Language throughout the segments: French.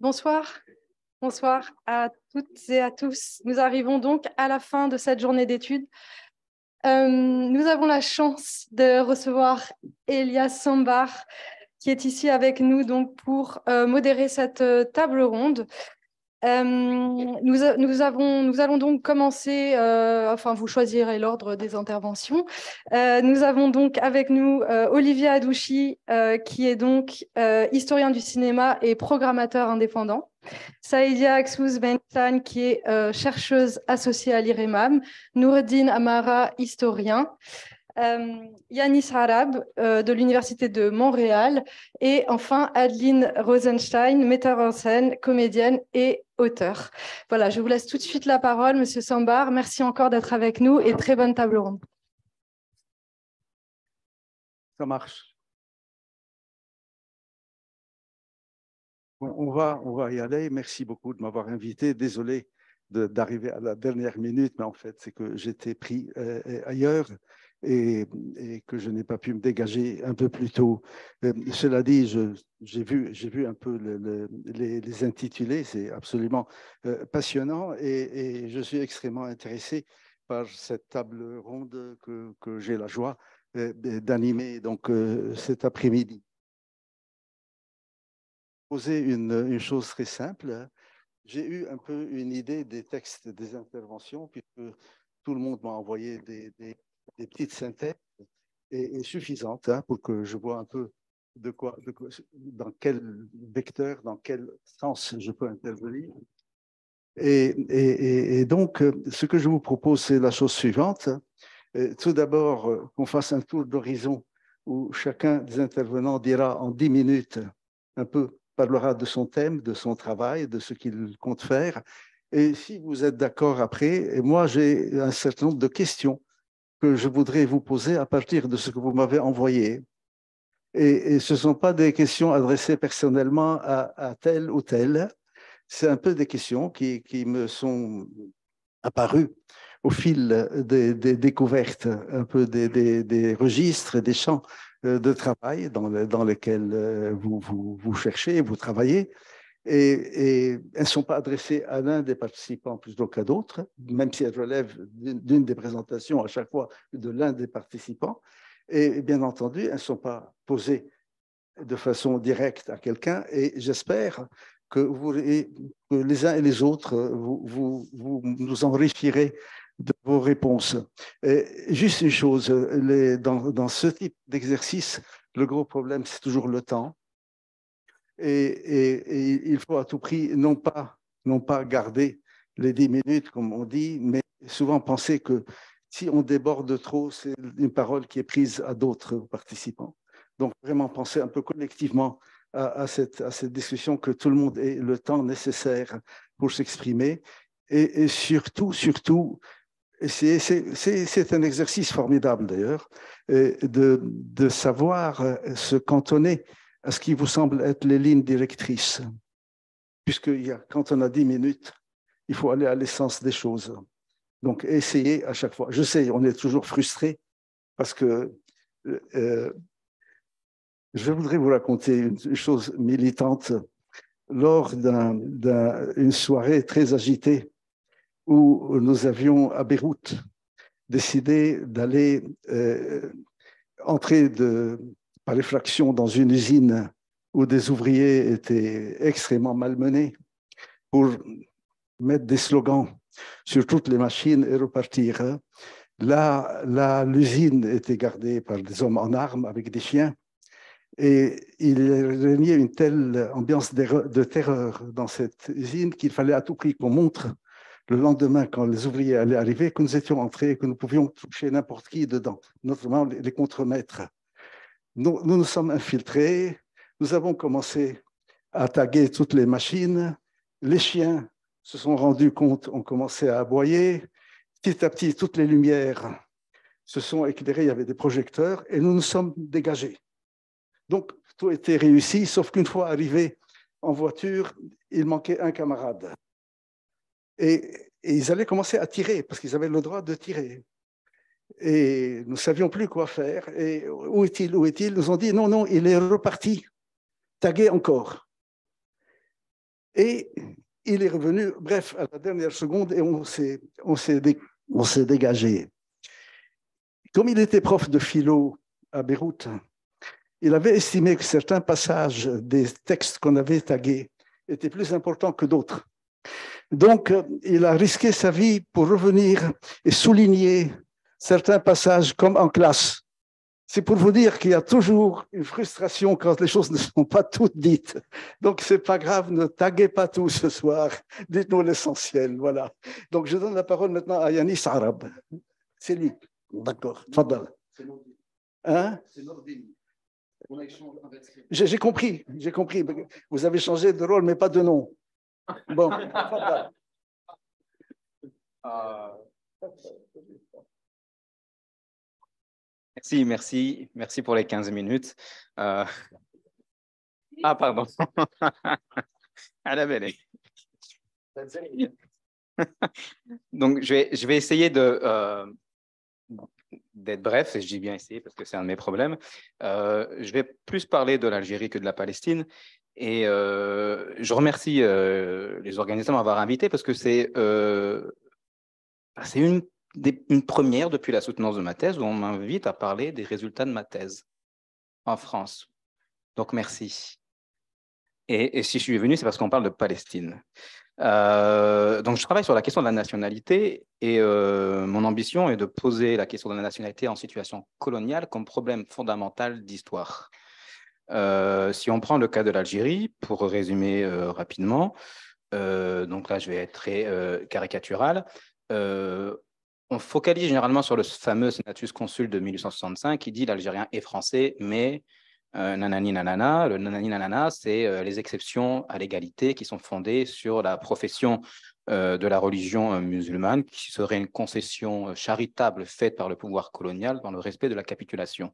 Bonsoir. Bonsoir à toutes et à tous. Nous arrivons donc à la fin de cette journée d'études euh, nous avons la chance de recevoir Elias Sambar, qui est ici avec nous donc, pour euh, modérer cette euh, table ronde. Nous, nous, avons, nous, allons donc commencer, enfin vous choisirez l'ordre des interventions. nous avons donc avec nous Olivier Adouchi, qui est donc historien du cinéma et programmateur indépendant. Saïdia Aksous Bentan, qui est euh, chercheuse associée à l'IREMAM, Noureddine Amara, historien, euh, Yanis Arab euh, de l'Université de Montréal et enfin Adeline Rosenstein, metteur en scène, comédienne et auteur. Voilà, je vous laisse tout de suite la parole, Monsieur Sambar. Merci encore d'être avec nous et très bonne table ronde. Ça marche. on, va, on va y aller. Merci beaucoup de m'avoir invité. Désolé d'arriver à la dernière minute, mais en fait, c'est que j'étais pris euh, euh, ailleurs et, que je n'ai pas pu me dégager un peu plus tôt. Euh, cela dit, j'ai vu, vu un peu les, intitulés, c'est absolument passionnant et, je suis extrêmement intéressé par cette table ronde que, que j'ai la joie d'animer donc cet après-midi poser une, chose très simple. J'ai eu un peu une idée des textes des interventions, puisque tout le monde m'a envoyé des, petites synthèses et, suffisantes hein, pour que je vois un peu de quoi, dans quel vecteur, dans quel sens je peux intervenir. Et, et donc, ce que je vous propose, c'est la chose suivante. Tout d'abord, qu'on fasse un tour d'horizon où chacun des intervenants dira en dix minutes un peu parlera de son thème, de son travail, de ce qu'il compte faire. Et si vous êtes d'accord après, moi j'ai un certain nombre de questions que je voudrais vous poser à partir de ce que vous m'avez envoyé. Et, ce ne sont pas des questions adressées personnellement à, tel ou tel. C'est un peu des questions qui, qui me sont apparues au fil des, découvertes, un peu des, des, des registres, des champs euh, de travail dans, lesquels dans euh, vous, vous, vous cherchez, vous travaillez. Et, elles ne sont pas adressées à l'un des participants plutôt qu'à d'autres, même si elles relèvent d'une des présentations à chaque fois de l'un des participants. Et, bien entendu, elles ne sont pas posées de façon directe à quelqu'un. Et j'espère que, vous, les uns et les autres, euh, vous, vous, vous nous enrichirez de vos réponses. juste une chose, dans, ce type d'exercice, le gros problème, c'est toujours le temps. Et, il faut à tout prix, non pas, non pas garder les 10 minutes, comme on dit, mais souvent penser que si on déborde trop, c'est une parole qui est prise à d'autres participants. Donc, vraiment penser un peu collectivement à, cette, à cette discussion, que tout le monde ait le temps nécessaire pour s'exprimer et, surtout, surtout, c'est un exercice formidable d'ailleurs, euh, de, savoir euh, se cantonner à ce qui vous semble être les lignes directrices, puisque quand on a 10 minutes, il faut aller à l'essence des choses. Donc essayez à chaque fois. Je sais, on est toujours frustré parce que euh, je voudrais vous raconter une chose militante. Lors d'une soirée très agitée, où nous avions à Beyrouth décidé d'aller euh, entrer de, par effraction dans une usine où des ouvriers étaient extrêmement malmenés pour mettre des slogans sur toutes les machines et repartir. Hein. Là, l'usine était gardée par des hommes en armes avec des chiens. Et il régnait une telle ambiance de terreur dans cette usine qu'il fallait à tout prix qu'on montre le lendemain, quand les ouvriers allaient arriver, que nous étions entrés, que nous pouvions toucher n'importe qui dedans, notamment les contremaîtres. Nous, nous, nous sommes infiltrés, nous avons commencé à taguer toutes les machines, les chiens se sont rendus compte, ont commencé à aboyer, petit à petit, toutes les lumières se sont éclairées, il y avait des projecteurs, et nous nous sommes dégagés. Donc, tout était réussi, sauf qu'une fois arrivés en voiture, il manquait un camarade. Et, ils allaient commencer à tirer, parce qu'ils avaient le droit de tirer. Et nous ne savions plus quoi faire. Et où est-il Où est-il Ils nous ont dit non, non, il est reparti, tagué encore. Et il est revenu, bref, à la dernière seconde, et on s'est, on s'est, on s'est dégagé. Comme il était prof de philo à Beyrouth, il avait estimé que certains passages des textes qu'on avait tagués étaient plus importants que d'autres. Donc, euh, il a risqué sa vie pour revenir et souligner certains passages comme en classe. C'est pour vous dire qu'il y a toujours une frustration quand les choses ne sont pas toutes dites. Donc, c'est pas grave, ne taguez pas tout ce soir. Dites-nous l'essentiel. Voilà. Donc, je donne la parole maintenant à Yanis Arab. C'est lui. D'accord. C'est Hein? C'est J'ai compris, j'ai compris. Vous avez changé de rôle, mais pas de nom. Bon. Euh, merci, merci, merci pour les 15 minutes. Euh, ah, pardon. À la belle. Donc, je vais, je vais essayer de, euh, d'être bref, et je dis bien essayer parce que c'est un de mes problèmes. je vais plus parler de l'Algérie que de la Palestine, et euh, je remercie euh, les organisateurs d'avoir invité parce que c'est euh, bah, une, une, première depuis la soutenance de ma thèse où on m'invite à parler des résultats de ma thèse en France. Donc merci. Et, et si je suis venu, c'est parce qu'on parle de Palestine. Euh, donc je travaille sur la question de la nationalité et mon ambition est de poser la question de la nationalité en situation coloniale comme problème fondamental d'histoire. Euh, si on prend le cas de l'Algérie, pour résumer euh, rapidement, euh, donc là je vais être très caricatural, on focalise généralement sur le fameux Senatus Consul de 1865 qui dit l'Algérien est français, mais nanani nanana. Le nanani nanana, c'est les exceptions à l'égalité qui sont fondées sur la profession euh, de la religion euh, musulmane, qui serait une concession euh, charitable faite par le pouvoir colonial dans le respect de la capitulation.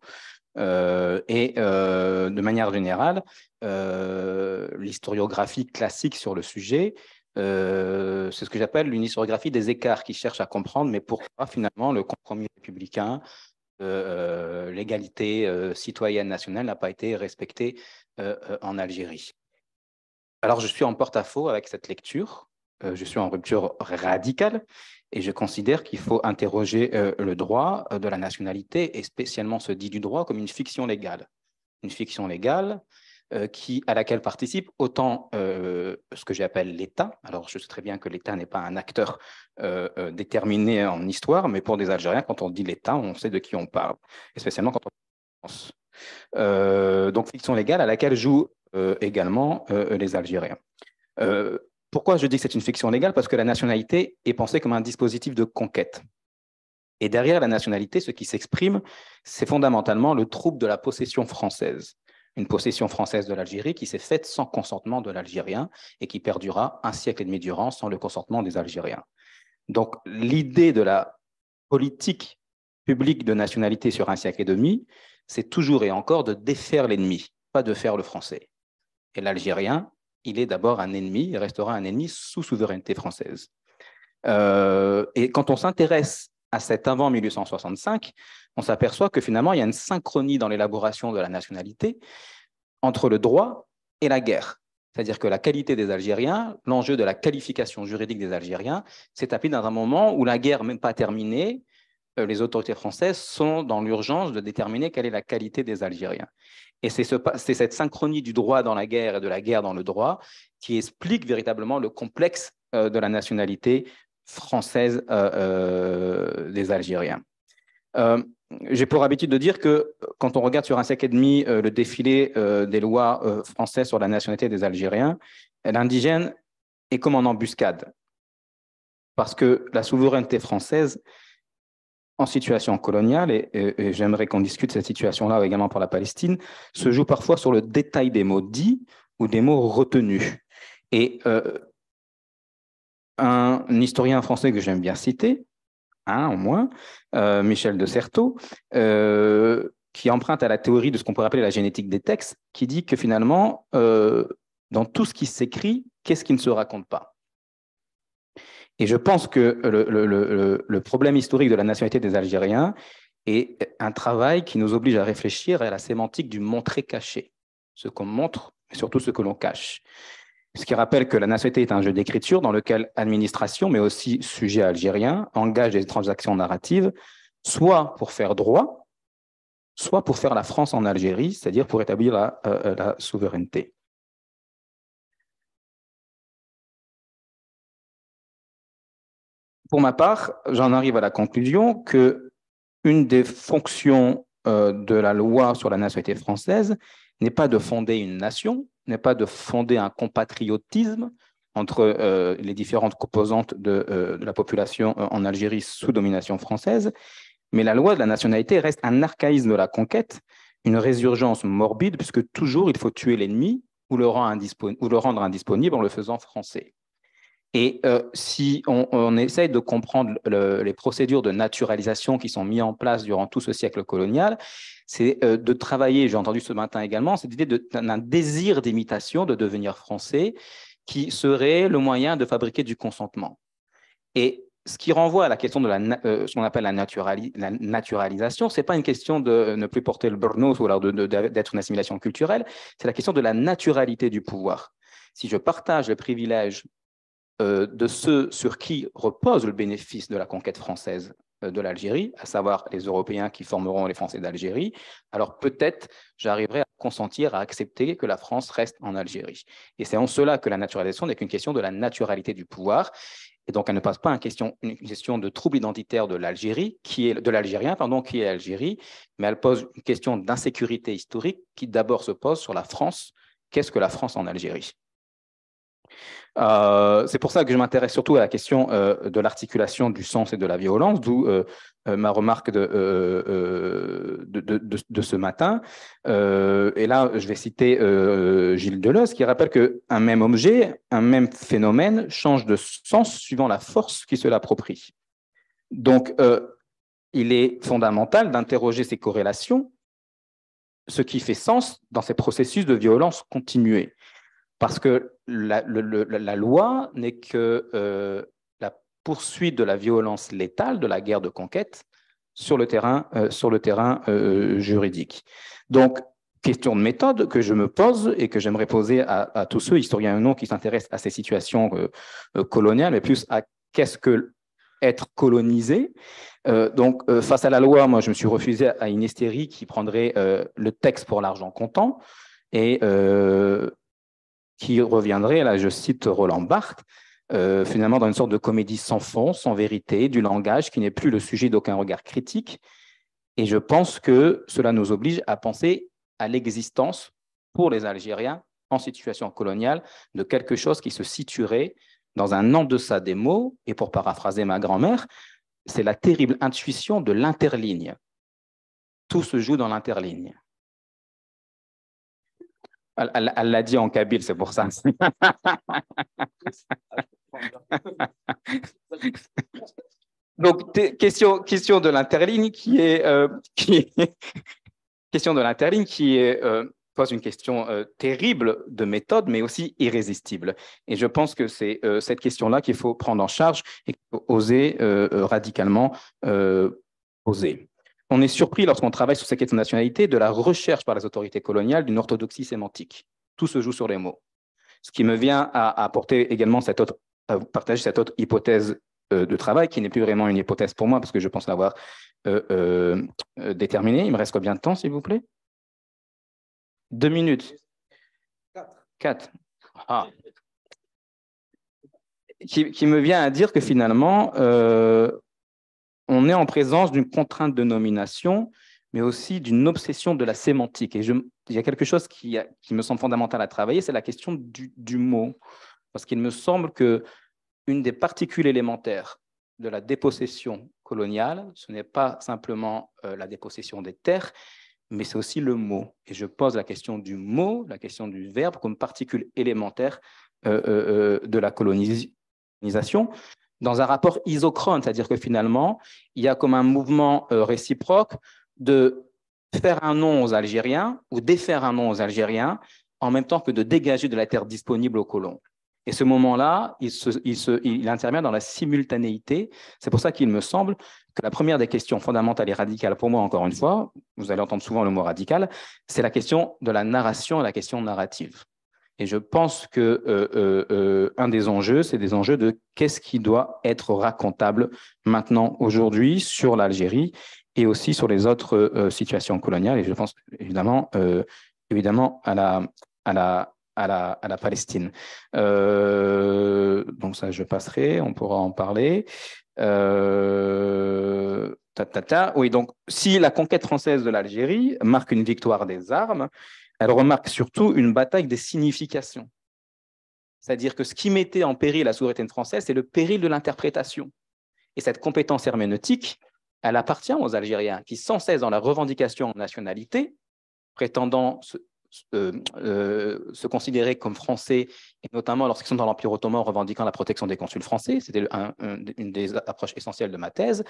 et de manière générale, l'historiographie classique sur le sujet, c'est ce que j'appelle l'historiographie des écarts qui cherche à comprendre, mais pourquoi finalement le compromis républicain, l'égalité citoyenne nationale n'a pas été respectée en Algérie. Alors je suis en porte-à-faux avec cette lecture, euh, je suis en rupture radicale et je considère qu'il faut interroger euh, le droit euh, de la nationalité et spécialement ce dit du droit comme une fiction légale. Une fiction légale qui, à laquelle participe autant ce que j'appelle l'État. Alors, je sais très bien que l'État n'est pas un acteur déterminé en histoire, mais pour des Algériens, quand on dit l'État, on sait de qui on parle, spécialement quand on pense. donc, fiction légale à laquelle jouent également les Algériens. Pourquoi je dis que c'est une fiction légale Parce que la nationalité est pensée comme un dispositif de conquête. Et derrière la nationalité, ce qui s'exprime, c'est fondamentalement le trouble de la possession française. Une possession française de l'Algérie qui s'est faite sans consentement de l'Algérien et qui perdura un siècle et demi durant sans le consentement des Algériens. Donc l'idée de la politique publique de nationalité sur un siècle et demi, c'est toujours et encore de défaire l'ennemi, pas de faire le français. Et l'Algérien il est d'abord un ennemi, il restera un ennemi sous souveraineté française. Euh, et quand on s'intéresse à cet avant 1865, on s'aperçoit que finalement, il y a une synchronie dans l'élaboration de la nationalité entre le droit et la guerre. C'est-à-dire que la qualité des Algériens, l'enjeu de la qualification juridique des Algériens, s'est tapé dans un moment où la guerre, même pas terminée, euh, les autorités françaises sont dans l'urgence de déterminer quelle est la qualité des Algériens. Et c'est cette synchronie du droit dans la guerre et de la guerre dans le droit qui explique véritablement le complexe euh, de la nationalité française euh, euh, des Algériens. J'ai pour habitude de dire que quand on regarde sur un siècle et demi le défilé des lois françaises sur la nationalité des Algériens, l'indigène est comme en embuscade. Parce que la souveraineté française en situation coloniale, et, j'aimerais qu'on discute cette situation-là également pour la Palestine, se joue parfois sur le détail des mots dits ou des mots retenus. Et euh, un historien français que j'aime bien citer, un hein, au moins, euh, Michel de Certeau, euh, qui emprunte à la théorie de ce qu'on pourrait appeler la génétique des textes, qui dit que finalement, dans tout ce qui s'écrit, qu'est-ce qui ne se raconte pas et je pense que le, problème historique de la nationalité des Algériens est un travail qui nous oblige à réfléchir à la sémantique du montrer caché, ce qu'on montre, mais surtout ce que l'on cache. Ce qui rappelle que la nationalité est un jeu d'écriture dans lequel administration, mais aussi sujet algérien, engage des transactions narratives, soit pour faire droit, soit pour faire la France en Algérie, c'est-à-dire pour établir la euh, euh, souveraineté. pour ma part, j'en arrive à la conclusion que une des fonctions euh, de la loi sur la nationalité française n'est pas de fonder une nation, n'est pas de fonder un compatriotisme entre euh, les différentes composantes de, euh, de la population en Algérie sous domination française, mais la loi de la nationalité reste un archaïsme de la conquête, une résurgence morbide, puisque toujours il faut tuer l'ennemi ou, le rendre indisponible en le faisant français. Et euh, si on, essaye de comprendre les procédures de naturalisation qui sont mises en place durant tout ce siècle colonial, c'est euh, de travailler, j'ai entendu ce matin également, cette idée d'un désir d'imitation, de devenir français, qui serait le moyen de fabriquer du consentement. Et ce qui renvoie à la question de la, euh, ce qu'on appelle la, naturalisation, ce n'est pas une question de ne plus porter le burnout ou alors d'être une assimilation culturelle, c'est la question de la naturalité du pouvoir. Si je partage le privilège euh, de ceux sur qui repose le bénéfice de la conquête française euh, de l'Algérie, à savoir les Européens qui formeront les Français d'Algérie, alors peut-être j'arriverai à consentir à accepter que la France reste en Algérie. Et c'est en cela que la naturalisation n'est qu'une question de la naturalité du pouvoir. Et donc, elle ne passe pas une question, une question de trouble identitaire de l'Algérie, qui est de l'Algérien, pardon, qui est Algérie, mais elle pose une question d'insécurité historique qui d'abord se pose sur la France. Qu'est-ce que la France en Algérie euh, c'est pour ça que je m'intéresse surtout à la question euh, de l'articulation du sens et de la violence, d'où euh, ma remarque de, de, de ce matin. et là, je vais citer Gilles Deleuze qui rappelle qu'un même objet, un même phénomène change de sens suivant la force qui se l'approprie. Donc, il est fondamental d'interroger ces corrélations, ce qui fait sens dans ces processus de violence continuée. Parce que la, loi n'est que euh, la poursuite de la violence létale, de la guerre de conquête, sur le terrain, euh, sur le terrain euh, juridique. Donc, question de méthode que je me pose et que j'aimerais poser à, tous ceux, historiens ou non, qui s'intéressent à ces situations coloniales, mais plus à qu'est-ce que être colonisé. donc, face à la loi, moi, je me suis refusé à une hystérie qui prendrait le texte pour l'argent comptant. Et qui reviendrait, là je cite Roland Barthes, euh, finalement dans une sorte de comédie sans fond, sans vérité, du langage qui n'est plus le sujet d'aucun regard critique. Et je pense que cela nous oblige à penser à l'existence pour les Algériens en situation coloniale de quelque chose qui se situerait dans un en-deçà des mots, et pour paraphraser ma grand-mère, c'est la terrible intuition de l'interligne. Tout se joue dans l'interligne. Elle l'a dit en kabyle, c'est pour ça. Donc, question, de l'interligne qui est, euh, question de qui euh, pose une question euh, terrible de méthode, mais aussi irrésistible. Et je pense que c'est cette question-là qu'il faut prendre en charge et oser radicalement poser. On est surpris lorsqu'on travaille sur ces questions de nationalité de la recherche par les autorités coloniales d'une orthodoxie sémantique. Tout se joue sur les mots. Ce qui me vient à, apporter également cette autre, partager cette autre hypothèse euh, de travail qui n'est plus vraiment une hypothèse pour moi parce que je pense l'avoir euh, euh, déterminée. Il me reste combien de temps, s'il vous plaît Deux minutes. Quatre. Ah. Qui, me vient à dire que finalement, on est en présence d'une contrainte de nomination, mais aussi d'une obsession de la sémantique. Et il y a quelque chose qui, me semble fondamental à travailler, c'est la question du, mot. Parce qu'il me semble que une des particules élémentaires de la dépossession coloniale, ce n'est pas simplement euh, la dépossession des terres, mais c'est aussi le mot. Et je pose la question du mot, la question du verbe comme particule élémentaire euh, euh, de la colonisation dans un rapport isochrone, c'est-à-dire que finalement, il y a comme un mouvement euh, réciproque de faire un nom aux Algériens ou défaire un nom aux Algériens en même temps que de dégager de la terre disponible aux colons. Et ce moment-là, il, intervient dans la simultanéité. C'est pour ça qu'il me semble que la première des questions fondamentales et radicales, pour moi encore une fois, vous allez entendre souvent le mot radical, c'est la question de la narration et la question narrative. Et je pense que euh, euh, euh, un des enjeux, c'est des enjeux de qu'est-ce qui doit être racontable maintenant, aujourd'hui, sur l'Algérie et aussi sur les autres situations coloniales. Et je pense évidemment, évidemment à la, à la, à la, à la Palestine. donc ça, je passerai, on pourra en parler. ta. Oui, donc si la conquête française de l'Algérie marque une victoire des armes, elle remarque surtout une bataille des significations. C'est-à-dire que ce qui mettait en péril la souveraineté française, c'est le péril de l'interprétation. Et cette compétence herméneutique, elle appartient aux Algériens qui, sans cesse dans la revendication en nationalité, prétendant se, euh, euh, considérer comme français, et notamment lorsqu'ils sont dans l'Empire ottoman revendiquant la protection des consuls français, c'était une des approches essentielles de ma thèse,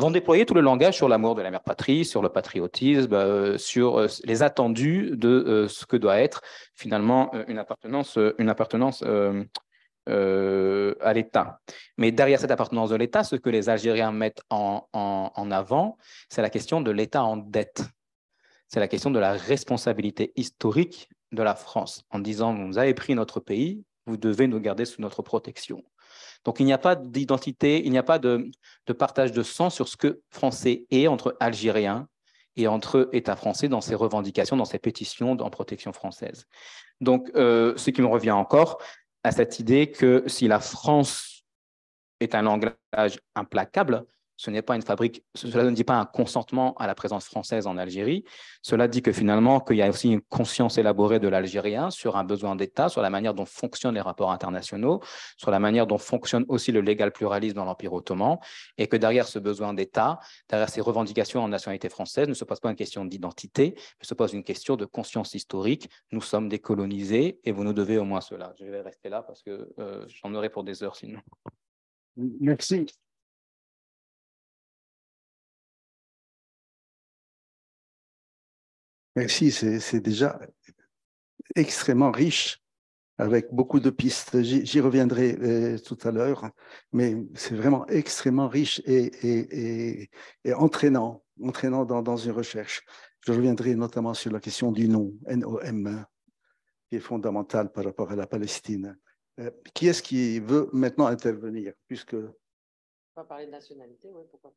vont déployer tout le langage sur l'amour de la mère patrie, sur le patriotisme, euh, sur euh, les attendus de euh, ce que doit être finalement une appartenance, une appartenance à l'État. Mais derrière cette appartenance de l'État, ce que les Algériens mettent en, en avant, c'est la question de l'État en dette. C'est la question de la responsabilité historique de la France, en disant, vous avez pris notre pays, vous devez nous garder sous notre protection. Donc il n'y a pas d'identité, il n'y a pas de, partage de sang sur ce que français est entre Algériens et entre États français dans ses revendications, dans ses pétitions en protection française. Donc euh, ce qui me revient encore à cette idée que si la France est un langage implacable, ce n'est pas une fabrique, cela ne dit pas un consentement à la présence française en Algérie. Cela dit que finalement, qu'il y a aussi une conscience élaborée de l'Algérien sur un besoin d'État, sur la manière dont fonctionnent les rapports internationaux, sur la manière dont fonctionne aussi le légal pluralisme dans l'Empire ottoman, et que derrière ce besoin d'État, derrière ces revendications en nationalité française, ne se pose pas une question d'identité, mais se pose une question de conscience historique. Nous sommes décolonisés et vous nous devez au moins cela. Je vais rester là parce que euh, j'en aurai pour des heures sinon. Merci. Merci, c'est déjà extrêmement riche avec beaucoup de pistes. J'y reviendrai euh, tout à l'heure, mais c'est vraiment extrêmement riche et, entraînant, entraînant dans, une recherche. Je reviendrai notamment sur la question du nom, N-O-M, qui est fondamentale par rapport à la Palestine. Euh, qui est-ce qui veut maintenant intervenir puisque... On va parler de nationalité, oui, pourquoi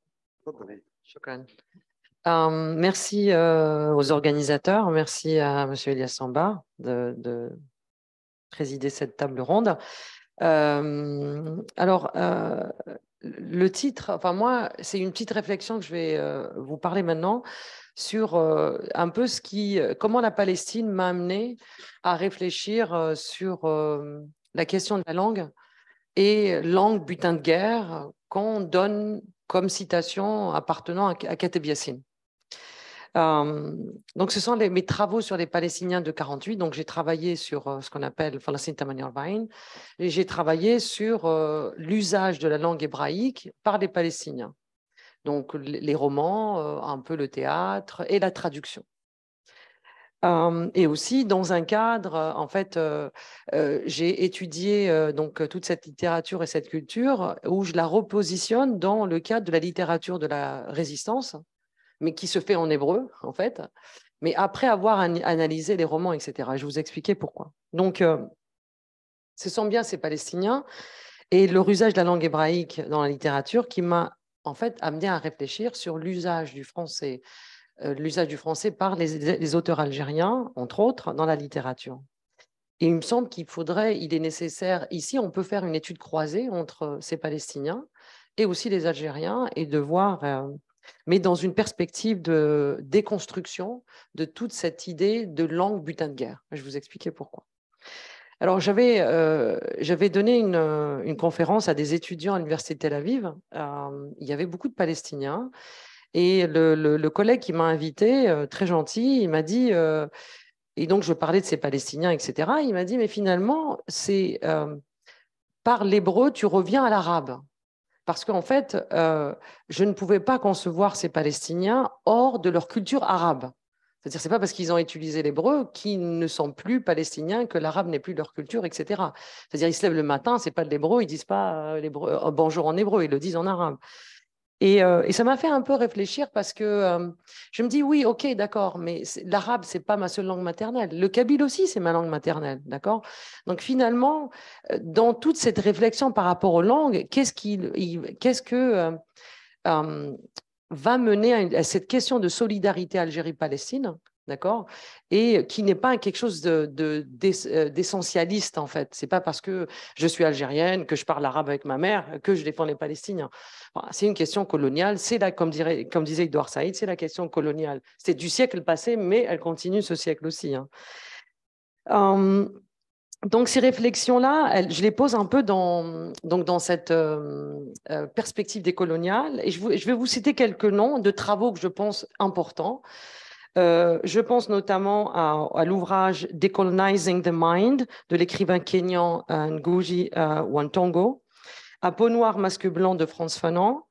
pas merci aux organisateurs, merci à M. Elias Samba de, présider cette table ronde. alors, le titre, enfin moi, c'est une petite réflexion que je vais vous parler maintenant sur un peu ce qui, comment la Palestine m'a amené à réfléchir sur la question de la langue et langue butin de guerre qu'on donne comme citation appartenant à Kateb Yassine. Euh, donc, ce sont mes travaux sur les Palestiniens de 48. Donc, j'ai travaillé sur euh, ce qu'on appelle et J'ai travaillé sur euh, l'usage de la langue hébraïque par les Palestiniens. Donc, les romans, un peu le théâtre et la traduction. et aussi dans un cadre, en fait, j'ai étudié donc toute cette littérature et cette culture où je la repositionne dans le cadre de la littérature de la résistance mais qui se fait en hébreu, en fait, mais après avoir analysé les romans, etc. Je vous expliquais pourquoi. Donc, euh, ce sont bien ces Palestiniens et leur usage de la langue hébraïque dans la littérature qui m'a en fait amené à réfléchir sur l'usage du français, euh, l'usage du français par les, auteurs algériens, entre autres, dans la littérature. Et il me semble qu'il faudrait, il est nécessaire, ici, on peut faire une étude croisée entre ces Palestiniens et aussi les Algériens et de voir euh, mais dans une perspective de déconstruction de toute cette idée de langue butin de guerre. Je vais vous expliquer pourquoi. Alors, j'avais, euh, j'avais donné une, une, conférence à des étudiants à l'Université de Tel Aviv. Euh, il y avait beaucoup de Palestiniens. Et le, le, collègue qui m'a invité, euh, très gentil, il m'a dit, et donc je parlais de ces Palestiniens, etc. Il m'a dit, mais finalement, c'est par l'hébreu, tu reviens à l'arabe parce qu'en fait, euh, je ne pouvais pas concevoir ces Palestiniens hors de leur culture arabe. C'est-à-dire, c'est pas parce qu'ils ont utilisé l'hébreu qu'ils ne sont plus palestiniens, que l'arabe n'est plus leur culture, etc. C'est-à-dire, ils se lèvent le matin, ce n'est pas de l'hébreu, ils disent pas euh, euh, bonjour en hébreu, ils le disent en arabe. Euh, et, ça m'a fait un peu réfléchir parce que euh, je me dis, oui, ok, d'accord, mais l'arabe, c'est pas ma seule langue maternelle. Le kabyle aussi, c'est ma langue maternelle, d'accord Donc finalement, euh, dans toute cette réflexion par rapport aux langues, qu'est-ce quest que va mener à cette question de solidarité Algérie-Palestine d'accord Et qui n'est pas quelque chose euh, d'essentialiste, de, en fait. C'est pas parce que je suis algérienne, que je parle arabe avec ma mère, que je défends les Palestiniens. c'est une question coloniale. C'est comme, comme disait Edouard Saïd, c'est la question coloniale. C'est du siècle passé, mais elle continue ce siècle aussi. Hein. donc ces réflexions-là, je les pose un peu dans, donc dans cette euh, euh, perspective décoloniale. Et je, vais vous citer quelques noms de travaux que je pense importants. Euh, je pense notamment à, l'ouvrage Decolonizing the Mind de l'écrivain kényan euh, Ngugi euh, Wantongo, à Peau noire, masque blanc de France Fanon,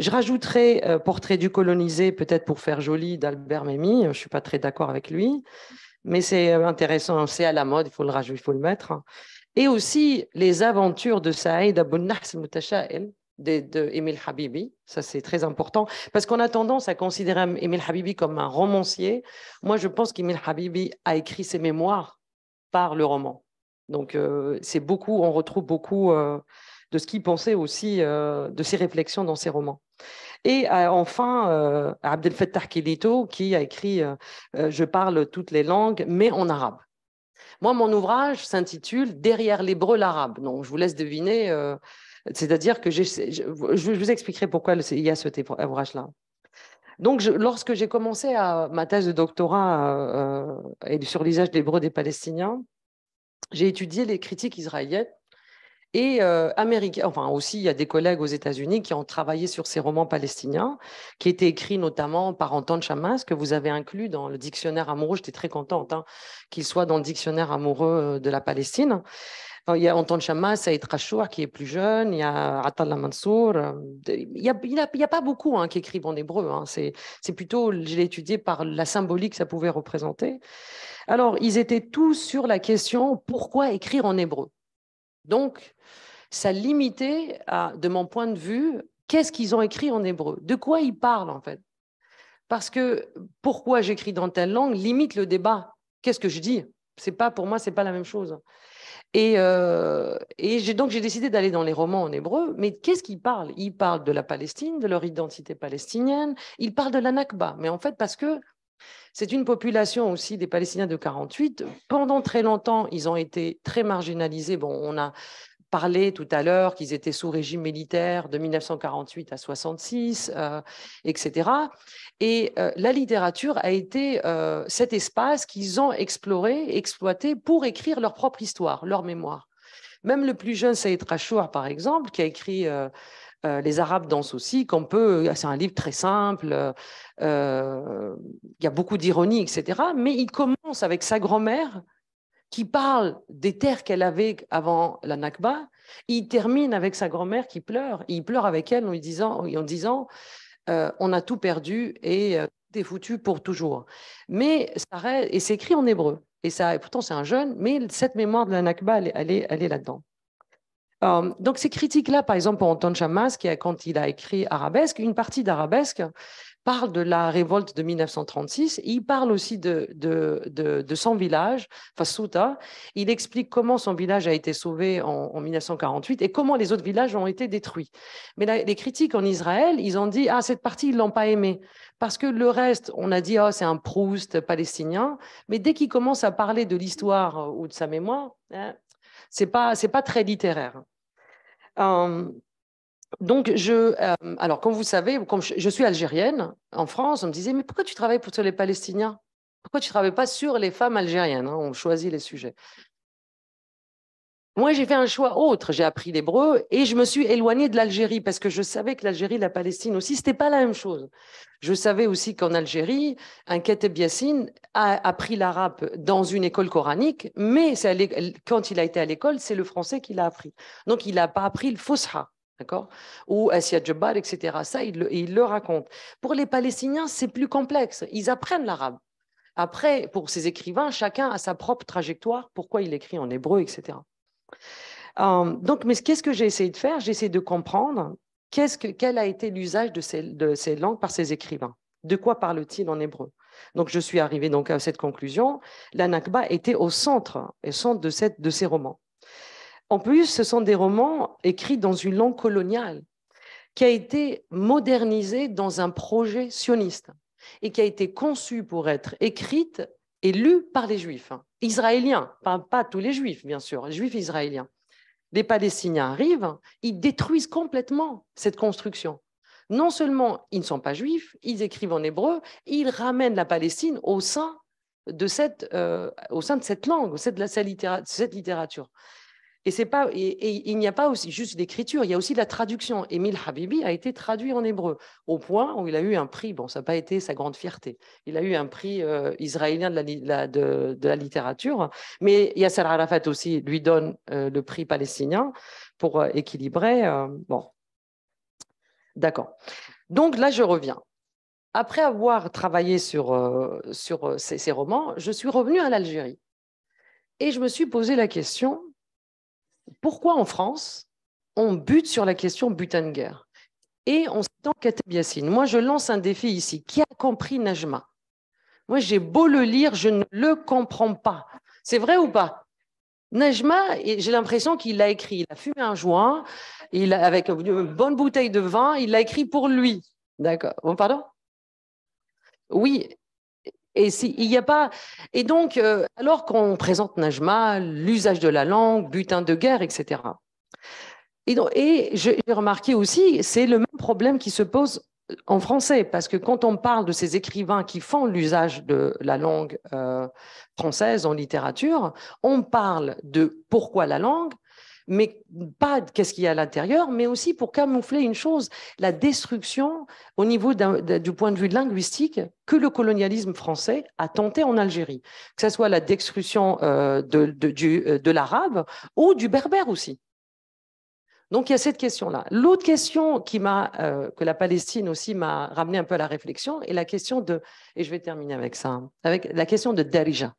je rajouterai Portrait du colonisé, peut-être pour faire joli, d'Albert Memmi. Je ne suis pas très d'accord avec lui, mais c'est intéressant, c'est à la mode, il faut le rajouter, il faut le mettre. Et aussi Les aventures de Saïd Abou Nahs Mutasha'el, d'Emile de Habibi. Ça, c'est très important parce qu'on a tendance à considérer Emile Habibi comme un romancier. Moi, je pense qu'Emile Habibi a écrit ses mémoires par le roman. Donc, euh, c'est beaucoup, on retrouve beaucoup euh, de ce qu'il pensait aussi, euh, de ses réflexions dans ses romans. Et enfin, Abdel Fattah Kilito, qui a écrit Je parle toutes les langues, mais en arabe. Moi, mon ouvrage s'intitule Derrière l'hébreu, l'arabe. Donc, je vous laisse deviner c'est-à-dire que je, vous expliquerai pourquoi il y a ce ouvrage-là. Donc, lorsque j'ai commencé à, ma thèse de doctorat euh, sur l'usage d'hébreu des Palestiniens, j'ai étudié les critiques israéliennes et euh, américaines. Enfin, aussi, il y a des collègues aux États-Unis qui ont travaillé sur ces romans palestiniens, qui étaient écrits notamment par Anton Chamas, que vous avez inclus dans le dictionnaire amoureux. J'étais très contente hein, qu'il soit dans le dictionnaire amoureux euh, de la Palestine il y a Anton Chama, Saïd Rachour qui est plus jeune, il y a Atallah Mansour. Euh, il n'y a, pas beaucoup hein, qui écrivent en hébreu. Hein. C'est plutôt, je l'ai étudié par la symbolique que ça pouvait représenter. Alors, ils étaient tous sur la question pourquoi écrire en hébreu Donc, ça limitait, de mon point de vue, qu'est-ce qu'ils ont écrit en hébreu De quoi ils parlent, en fait Parce que pourquoi j'écris dans telle langue limite le débat. Qu'est-ce que je dis c'est pas pour moi, c'est pas la même chose. Et, euh, donc j'ai décidé d'aller dans les romans en hébreu, mais qu'est-ce qu'ils parlent Ils parlent de la Palestine, de leur identité palestinienne, ils parlent de la mais en fait parce que c'est une population aussi des Palestiniens de 48. Pendant très longtemps, ils ont été très marginalisés. Bon, on a parlé tout à l'heure qu'ils étaient sous régime militaire de 1948 à 66, etc. Euh, et euh, la littérature a été euh, cet espace qu'ils ont exploré, exploité pour écrire leur propre histoire, leur mémoire. Même le plus jeune Saïd Rachour, par exemple, qui a écrit Les Arabes dansent aussi, qu'on peut, c'est un livre très simple, il y a beaucoup d'ironie, etc. Mais il commence avec sa grand-mère qui parle des terres qu'elle avait avant la Nakba. Il termine avec sa grand-mère qui pleure. Il pleure avec elle en disant, en disant euh, on a tout perdu et euh, tout est foutu pour toujours. Mais ça et c'est écrit en hébreu. Et ça, et pourtant c'est un jeune, mais cette mémoire de la Nakba, elle, est, elle est là-dedans. Euh, donc ces critiques-là, par exemple pour Anton Chamas, qui quand il a écrit Arabesque, une partie d'Arabesque, parle de la révolte de 1936. il parle aussi de, de, son village, enfin Il explique comment son village a été sauvé en, 1948 et comment les autres villages ont été détruits. Mais les critiques en Israël, ils ont dit Ah, cette partie, ils l'ont pas aimé. Parce que le reste, on a dit Ah, c'est un Proust palestinien. Mais dès qu'il commence à parler de l'histoire euh, ou de sa mémoire, hein, c'est pas, pas très littéraire. Euh, donc, je, euh, alors, comme vous savez, comme je, suis algérienne en France, on me disait, mais pourquoi tu travailles pour les Palestiniens Pourquoi tu ne travailles pas sur les femmes algériennes hein? On choisit les sujets. Moi, j'ai fait un choix autre. J'ai appris l'hébreu et je me suis éloignée de l'Algérie parce que je savais que l'Algérie, et la Palestine aussi, ce n'était pas la même chose. Je savais aussi qu'en Algérie, un Keteb a appris l'arabe dans une école coranique, mais quand il a été à l'école, c'est le français qu'il a appris. Donc, il n'a pas appris le Fosha. D'accord Ou Asia etc. Ça, il le, raconte. Pour les Palestiniens, c'est plus complexe. Ils apprennent l'arabe. Après, pour ces écrivains, chacun a sa propre trajectoire, pourquoi il écrit en hébreu, etc. Euh, donc, mais qu'est-ce que j'ai essayé de faire J'ai essayé de comprendre quel a été l'usage de ces, langues par ces écrivains. De quoi parle-t-il en hébreu Donc, je suis arrivé donc à cette conclusion. La Nakba était au centre, au centre de ces romans. En plus, ce sont des romans écrits dans une langue coloniale qui a été modernisée dans un projet sioniste et qui a été conçue pour être écrite et lue par les juifs hein. israéliens, pas, tous les juifs bien sûr, les juifs israéliens. Les Palestiniens arrivent, ils détruisent complètement cette construction. Non seulement ils ne sont pas juifs, ils écrivent en hébreu, ils ramènent la Palestine au sein de cette, langue, euh, de cette littérature. Et, c'est pas, et, il n'y a pas aussi juste l'écriture, il y a aussi la traduction. Émile Habibi a été traduit en hébreu, au point où il a eu un prix, bon, ça n'a pas été sa grande fierté, il a eu un prix euh, israélien de la, de, la, littérature, mais Yasser Arafat aussi lui donne euh, le prix palestinien pour euh, équilibrer. bon, d'accord. Donc là, je reviens. Après avoir travaillé sur, sur ces, ces romans, je suis revenue à l'Algérie. Et je me suis posé la question, pourquoi en France, on bute sur la question butane-guerre et on s'attend qu'à Yassine. Moi, je lance un défi ici. Qui a compris Najma Moi, j'ai beau le lire, je ne le comprends pas. C'est vrai ou pas Najma, j'ai l'impression qu'il l'a écrit. Il a fumé un joint, il avec une bonne bouteille de vin, il l'a écrit pour lui. D'accord. Bon, pardon Oui, et il n'y a pas. Et donc, euh, alors qu'on présente Najma, l'usage de la langue, butin de guerre, etc. Et, donc, j'ai remarqué aussi, c'est le même problème qui se pose en français, parce que quand on parle de ces écrivains qui font l'usage de la langue euh, française en littérature, on parle de pourquoi la langue, mais pas qu'est-ce qu'il y a à l'intérieur, mais aussi pour camoufler une chose, la destruction au niveau du point de vue linguistique que le colonialisme français a tenté en Algérie, que ce soit la destruction euh, euh, de, l'arabe ou du berbère aussi. Donc il y a cette question-là. L'autre question qui m'a, euh, que la Palestine aussi m'a ramené un peu à la réflexion est la question de, et je vais terminer avec ça, hein, avec la question de Darija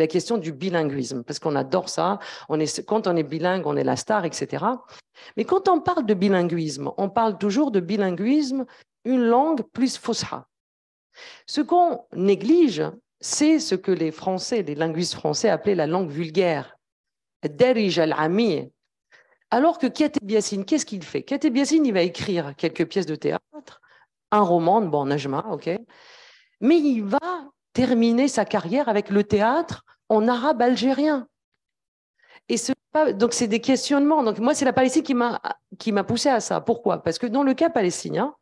la question du bilinguisme, parce qu'on adore ça. On est, quand on est bilingue, on est la star, etc. Mais quand on parle de bilinguisme, on parle toujours de bilinguisme, une langue plus fausse. Ce qu'on néglige, c'est ce que les Français, les linguistes français appelaient la langue vulgaire, Derij al-Ami. Alors que Kateb Yassine, qu'est-ce qu'il fait Kateb Yassine, il va écrire quelques pièces de théâtre, un roman, de Najma, ok, mais il va terminé sa carrière avec le théâtre en arabe algérien. Et ce, donc, c'est des questionnements. Donc, moi, c'est la Palestine qui m'a, qui m'a poussé à ça. Pourquoi Parce que dans le cas palestinien,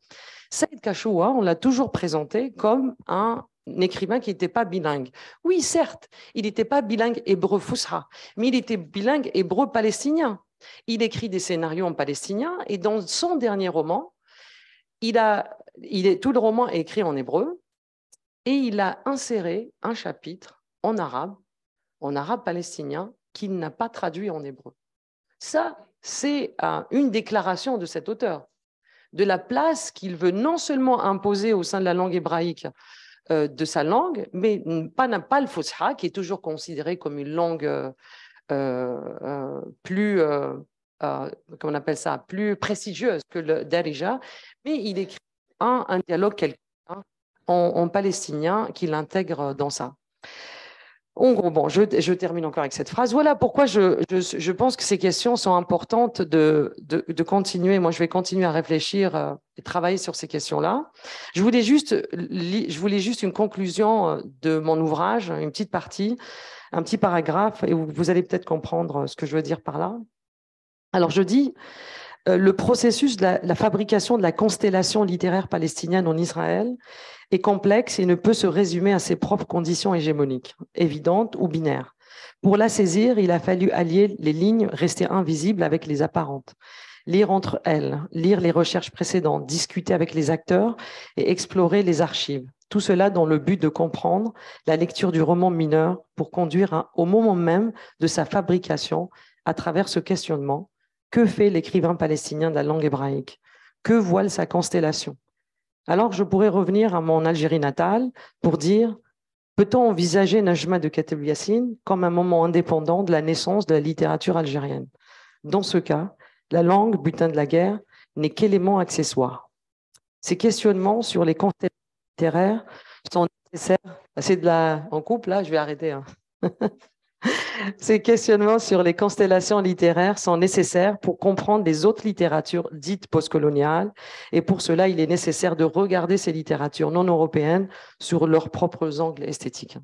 Saïd Kachoua, on l'a toujours présenté comme un écrivain qui n'était pas bilingue. Oui, certes, il n'était pas bilingue hébreu fousra, mais il était bilingue hébreu palestinien. Il écrit des scénarios en palestinien et dans son dernier roman, il a, il est, tout le roman est écrit en hébreu et il a inséré un chapitre en arabe, en arabe palestinien, qu'il n'a pas traduit en hébreu. Ça, c'est euh, une déclaration de cet auteur, de la place qu'il veut non seulement imposer au sein de la langue hébraïque, euh, de sa langue, mais pas, pas le fosha, qui est toujours considéré comme une langue euh, euh, euh plus, on appelle ça, plus prestigieuse que le darija, mais il écrit un, dialogue dialogue palestinien qui l'intègre dans ça. bon, je, termine encore avec cette phrase. Voilà pourquoi je, pense que ces questions sont importantes de, continuer. Moi, je vais continuer à réfléchir euh, et travailler sur ces questions-là. Je voulais juste, je voulais juste une conclusion euh, de mon ouvrage, une petite partie, un petit paragraphe, et vous, allez peut-être comprendre euh, ce que je veux dire par là. Alors, je dis, le processus de la fabrication de la constellation littéraire palestinienne en Israël est complexe et ne peut se résumer à ses propres conditions hégémoniques, évidentes ou binaires. Pour la saisir, il a fallu allier les lignes restées invisibles avec les apparentes, lire entre elles, lire les recherches précédentes, discuter avec les acteurs et explorer les archives. Tout cela dans le but de comprendre la lecture du roman mineur pour conduire au moment même de sa fabrication à travers ce questionnement. Que fait l'écrivain palestinien de la langue hébraïque Que voile sa constellation alors je pourrais revenir à mon Algérie natale pour dire peut-on envisager Najma de Kateb Yassine comme un moment indépendant de la naissance de la littérature algérienne Dans ce cas, la langue, butin de la guerre, n'est qu'élément accessoire. Ces questionnements sur les concepts littéraires sont nécessaires. Ah, c'est de la en couple là, je vais arrêter. Hein. Ces questionnements sur les constellations littéraires sont nécessaires pour comprendre les autres littératures dites postcoloniales et pour cela, il est nécessaire de regarder ces littératures non européennes sur leurs propres angles esthétiques.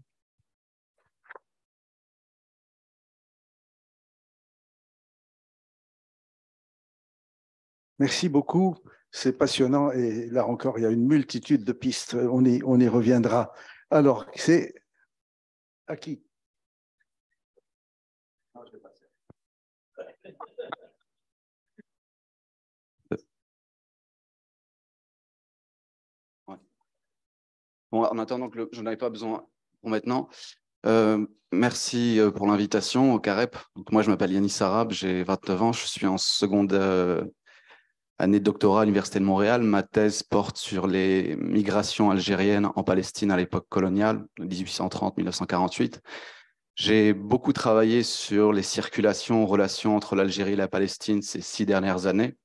Merci beaucoup. C'est passionnant et là encore, il y a une multitude de pistes. On y, on y reviendra. Alors, c'est à qui en attendant que je n'avais pas besoin pour maintenant, euh, merci euh, pour l'invitation au CAREP. Donc, moi, je m'appelle Yanis Arab, j'ai 29 ans, je suis en seconde euh, année de doctorat à l'Université de Montréal. Ma thèse porte sur les migrations algériennes en Palestine à l'époque coloniale, 1830-1948. J'ai beaucoup travaillé sur les circulations, relations entre l'Algérie et la Palestine ces six dernières années.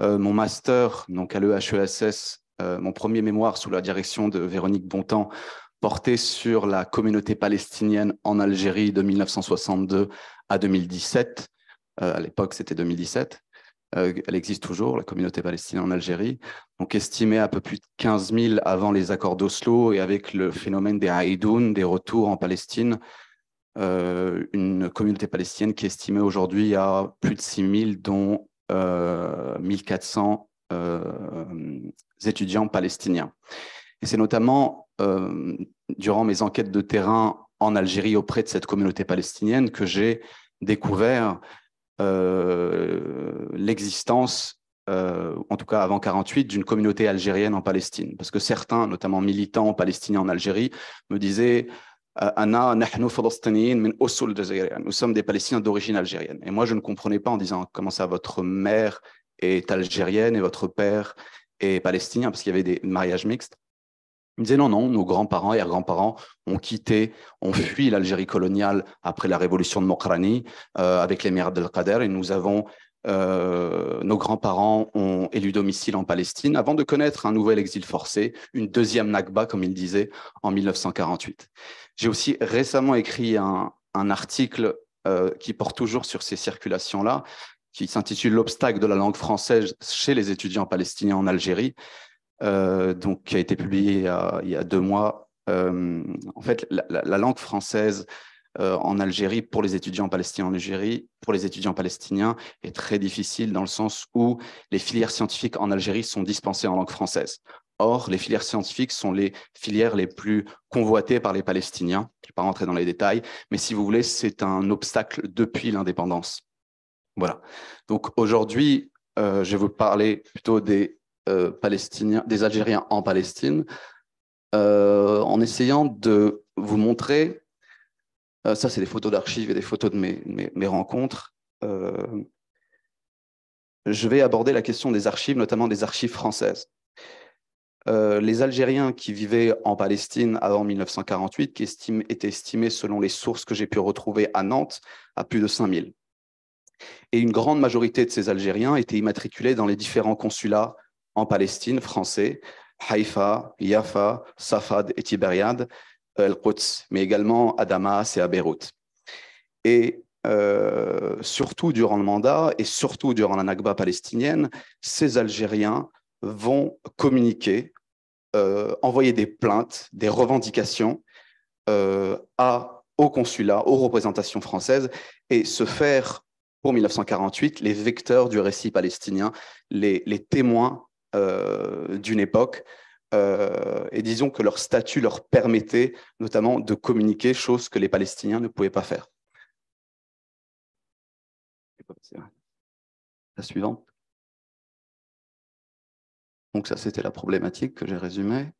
mon master, donc à l'EHESS, euh, mon premier mémoire sous la direction de Véronique Bontemps portait sur la communauté palestinienne en Algérie de 1962 à 2017. Euh, à l'époque, c'était 2017. Euh, elle existe toujours, la communauté palestinienne en Algérie. Donc estimée à peu plus de 15 000 avant les accords d'Oslo et avec le phénomène des haïdoun, des retours en Palestine, une communauté palestinienne qui est estimée aujourd'hui à plus de 6 000, dont 1 400... Euh, étudiants palestiniens. Et c'est notamment euh, durant mes enquêtes de terrain en Algérie auprès de cette communauté palestinienne que j'ai découvert euh, l'existence, en tout cas avant 48, d'une communauté algérienne en Palestine. Parce que certains, notamment militants palestiniens en Algérie, me disaient nous sommes des Palestiniens d'origine algérienne. Et moi, je ne comprenais pas en disant comment ça, votre mère est algérienne et votre père est palestinien, parce qu'il y avait des mariages mixtes. Il me disait non, non, nos grands-parents et grands-parents ont quitté, ont fui l'Algérie coloniale après la révolution de Mokrani euh, avec l'émir Abdelkader et nous avons, euh, nos grands-parents ont élu domicile en Palestine avant de connaître un nouvel exil forcé, une deuxième Nakba, comme il disait, en 1948. J'ai aussi récemment écrit un, article euh, qui porte toujours sur ces circulations-là, qui s'intitule L'obstacle de la langue française chez les étudiants palestiniens en Algérie, euh, donc, qui a été publié il y a, deux mois. Euh, en fait, la, langue française euh, en Algérie pour les étudiants palestiniens en Algérie, pour les étudiants palestiniens, est très difficile dans le sens où les filières scientifiques en Algérie sont dispensées en langue française. Or, les filières scientifiques sont les filières les plus convoitées par les Palestiniens. Je ne vais pas rentrer dans les détails, mais si vous voulez, c'est un obstacle depuis l'indépendance. Voilà. Donc aujourd'hui, euh, je vais vous parler plutôt des euh, Palestiniens, des Algériens en Palestine, euh, en essayant de vous montrer. ça, c'est des photos d'archives et des photos de mes, rencontres. je vais aborder la question des archives, notamment des archives françaises. les Algériens qui vivaient en Palestine avant 1948, qui étaient estimés, selon les sources que j'ai pu retrouver à Nantes, à plus de 5000. Et une grande majorité de ces Algériens étaient immatriculés dans les différents consulats en Palestine français, Haïfa, Yafa, Safad et Tibériade, euh, El quds mais également à Damas et à Beyrouth. Et euh, surtout durant le mandat et surtout durant la Nakba palestinienne, ces Algériens vont communiquer, euh, envoyer des plaintes, des revendications à, au consulat, aux représentations françaises et se faire pour 1948 les vecteurs du récit palestinien, les, témoins euh, d'une époque. Euh, et disons que leur statut leur permettait notamment de communiquer, choses que les Palestiniens ne pouvaient pas faire. Bah, la suivante. Donc ça, c'était la problématique que j'ai résumée.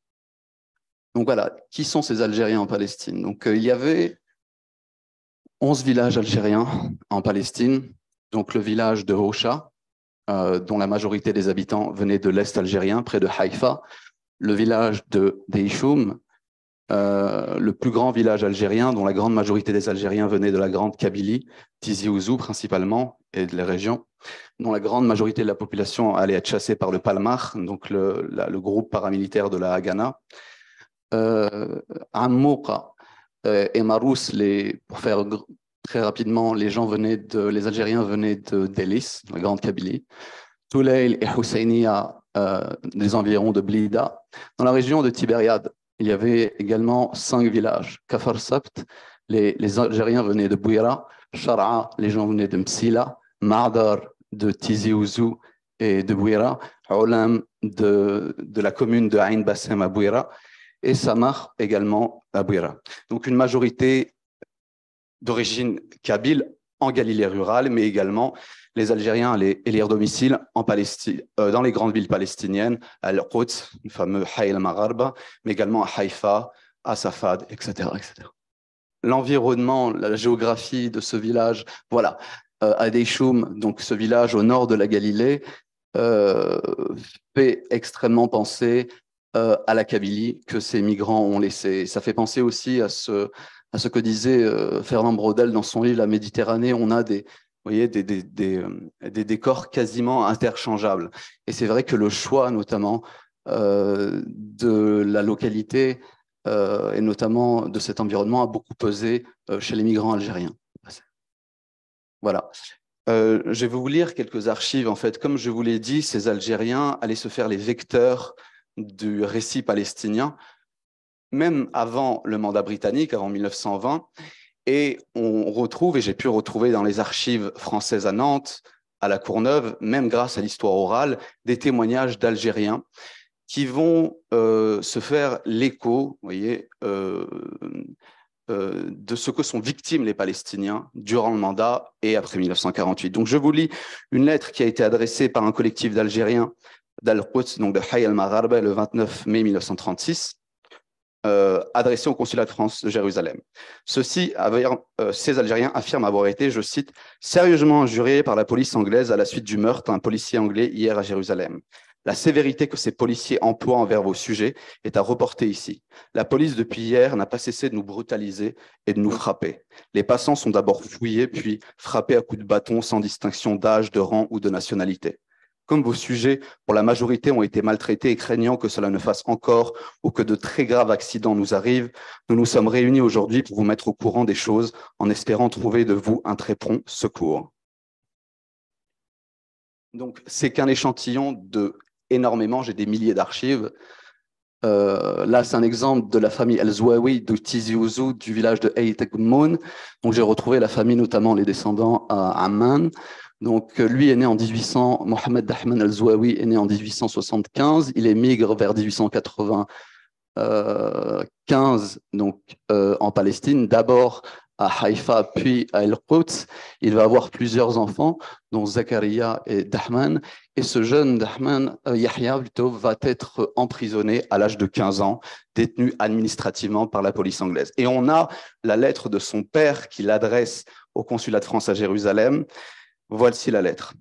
Donc voilà, qui sont ces Algériens en Palestine Donc euh, il y avait 11 villages algériens en Palestine, donc le village de Rocha, euh, dont la majorité des habitants venaient de l'Est algérien, près de Haïfa, le village de Deishoum, euh, le plus grand village algérien, dont la grande majorité des Algériens venaient de la grande Kabylie, Tizi Ouzou principalement, et de la région, dont la grande majorité de la population allait être chassée par le Palmar, donc le, groupe paramilitaire de la Haganah. Euh, et euh, les, pour faire très rapidement, les gens venaient de, les Algériens venaient de d'Elis, la grande Kabylie, Touleil et Husseinia euh, des environs de Blida. Dans la région de Tibériade, il y avait également cinq villages. Kafar les, Algériens venaient de Bouira, Shar'a, les gens venaient de Msila, Mardar de Tizi Ouzou et de Bouira, Olam de, de la commune de Ain Bassem à Bouira, et Samar également à Abouira. Donc une majorité d'origine kabyle en Galilée rurale, mais également les Algériens les, et les domiciles en Palestine, euh, dans les grandes villes palestiniennes, Al-Quds, le fameux Haïl Mararba, mais également à Haïfa, à Safad, etc. etc. L'environnement, la géographie de ce village, voilà, euh, donc ce village au nord de la Galilée, euh, fait extrêmement penser euh, à la Kabylie que ces migrants ont laissé. ça fait penser aussi à ce, que disait euh, Fernand Brodel dans son livre La Méditerranée. On a des, vous voyez, des, des, des, euh, décors quasiment interchangeables. Et c'est vrai que le choix, notamment, de la localité et notamment de cet environnement a beaucoup pesé chez les migrants algériens. Voilà. je vais vous lire quelques archives. En fait, comme je vous l'ai dit, ces Algériens allaient se faire les vecteurs du récit palestinien, même avant le mandat britannique, avant 1920. Et on retrouve, et j'ai pu retrouver dans les archives françaises à Nantes, à La Courneuve, même grâce à l'histoire orale, des témoignages d'Algériens qui vont euh, se faire l'écho, euh, euh, de ce que sont victimes les Palestiniens durant le mandat et après 1948. Donc je vous lis une lettre qui a été adressée par un collectif d'Algériens d'Al-Quds, donc de le 29 mai 1936, euh, adressé au consulat de France de Jérusalem. Ceci, euh, ces Algériens affirment avoir été, je cite, sérieusement injurés par la police anglaise à la suite du meurtre d'un policier anglais hier à Jérusalem. La sévérité que ces policiers emploient envers vos sujets est à reporter ici. La police, depuis hier, n'a pas cessé de nous brutaliser et de nous frapper. Les passants sont d'abord fouillés, puis frappés à coups de bâton sans distinction d'âge, de rang ou de nationalité. Comme vos sujets, pour la majorité, ont été maltraités et craignant que cela ne fasse encore ou que de très graves accidents nous arrivent, nous nous sommes réunis aujourd'hui pour vous mettre au courant des choses en espérant trouver de vous un très prompt secours. Donc, c'est qu'un échantillon de énormément, j'ai des milliers d'archives. Euh, là, c'est un exemple de la famille El Zouawi de Tizi du village de Moon. Donc, j'ai retrouvé la famille, notamment les descendants à euh, Amman, donc, euh, lui est né en 1800, Mohamed Dahman al-Zouawi est né en 1875. Il émigre vers 1895, donc euh, en Palestine, d'abord à Haïfa, puis à El Quds. Il va avoir plusieurs enfants, dont Zakaria et Dahman. Et ce jeune Dahman, euh, Yahya plutôt, va être emprisonné à l'âge de 15 ans, détenu administrativement par la police anglaise. Et on a la lettre de son père qu'il adresse au consulat de France à Jérusalem. Voici la lettre.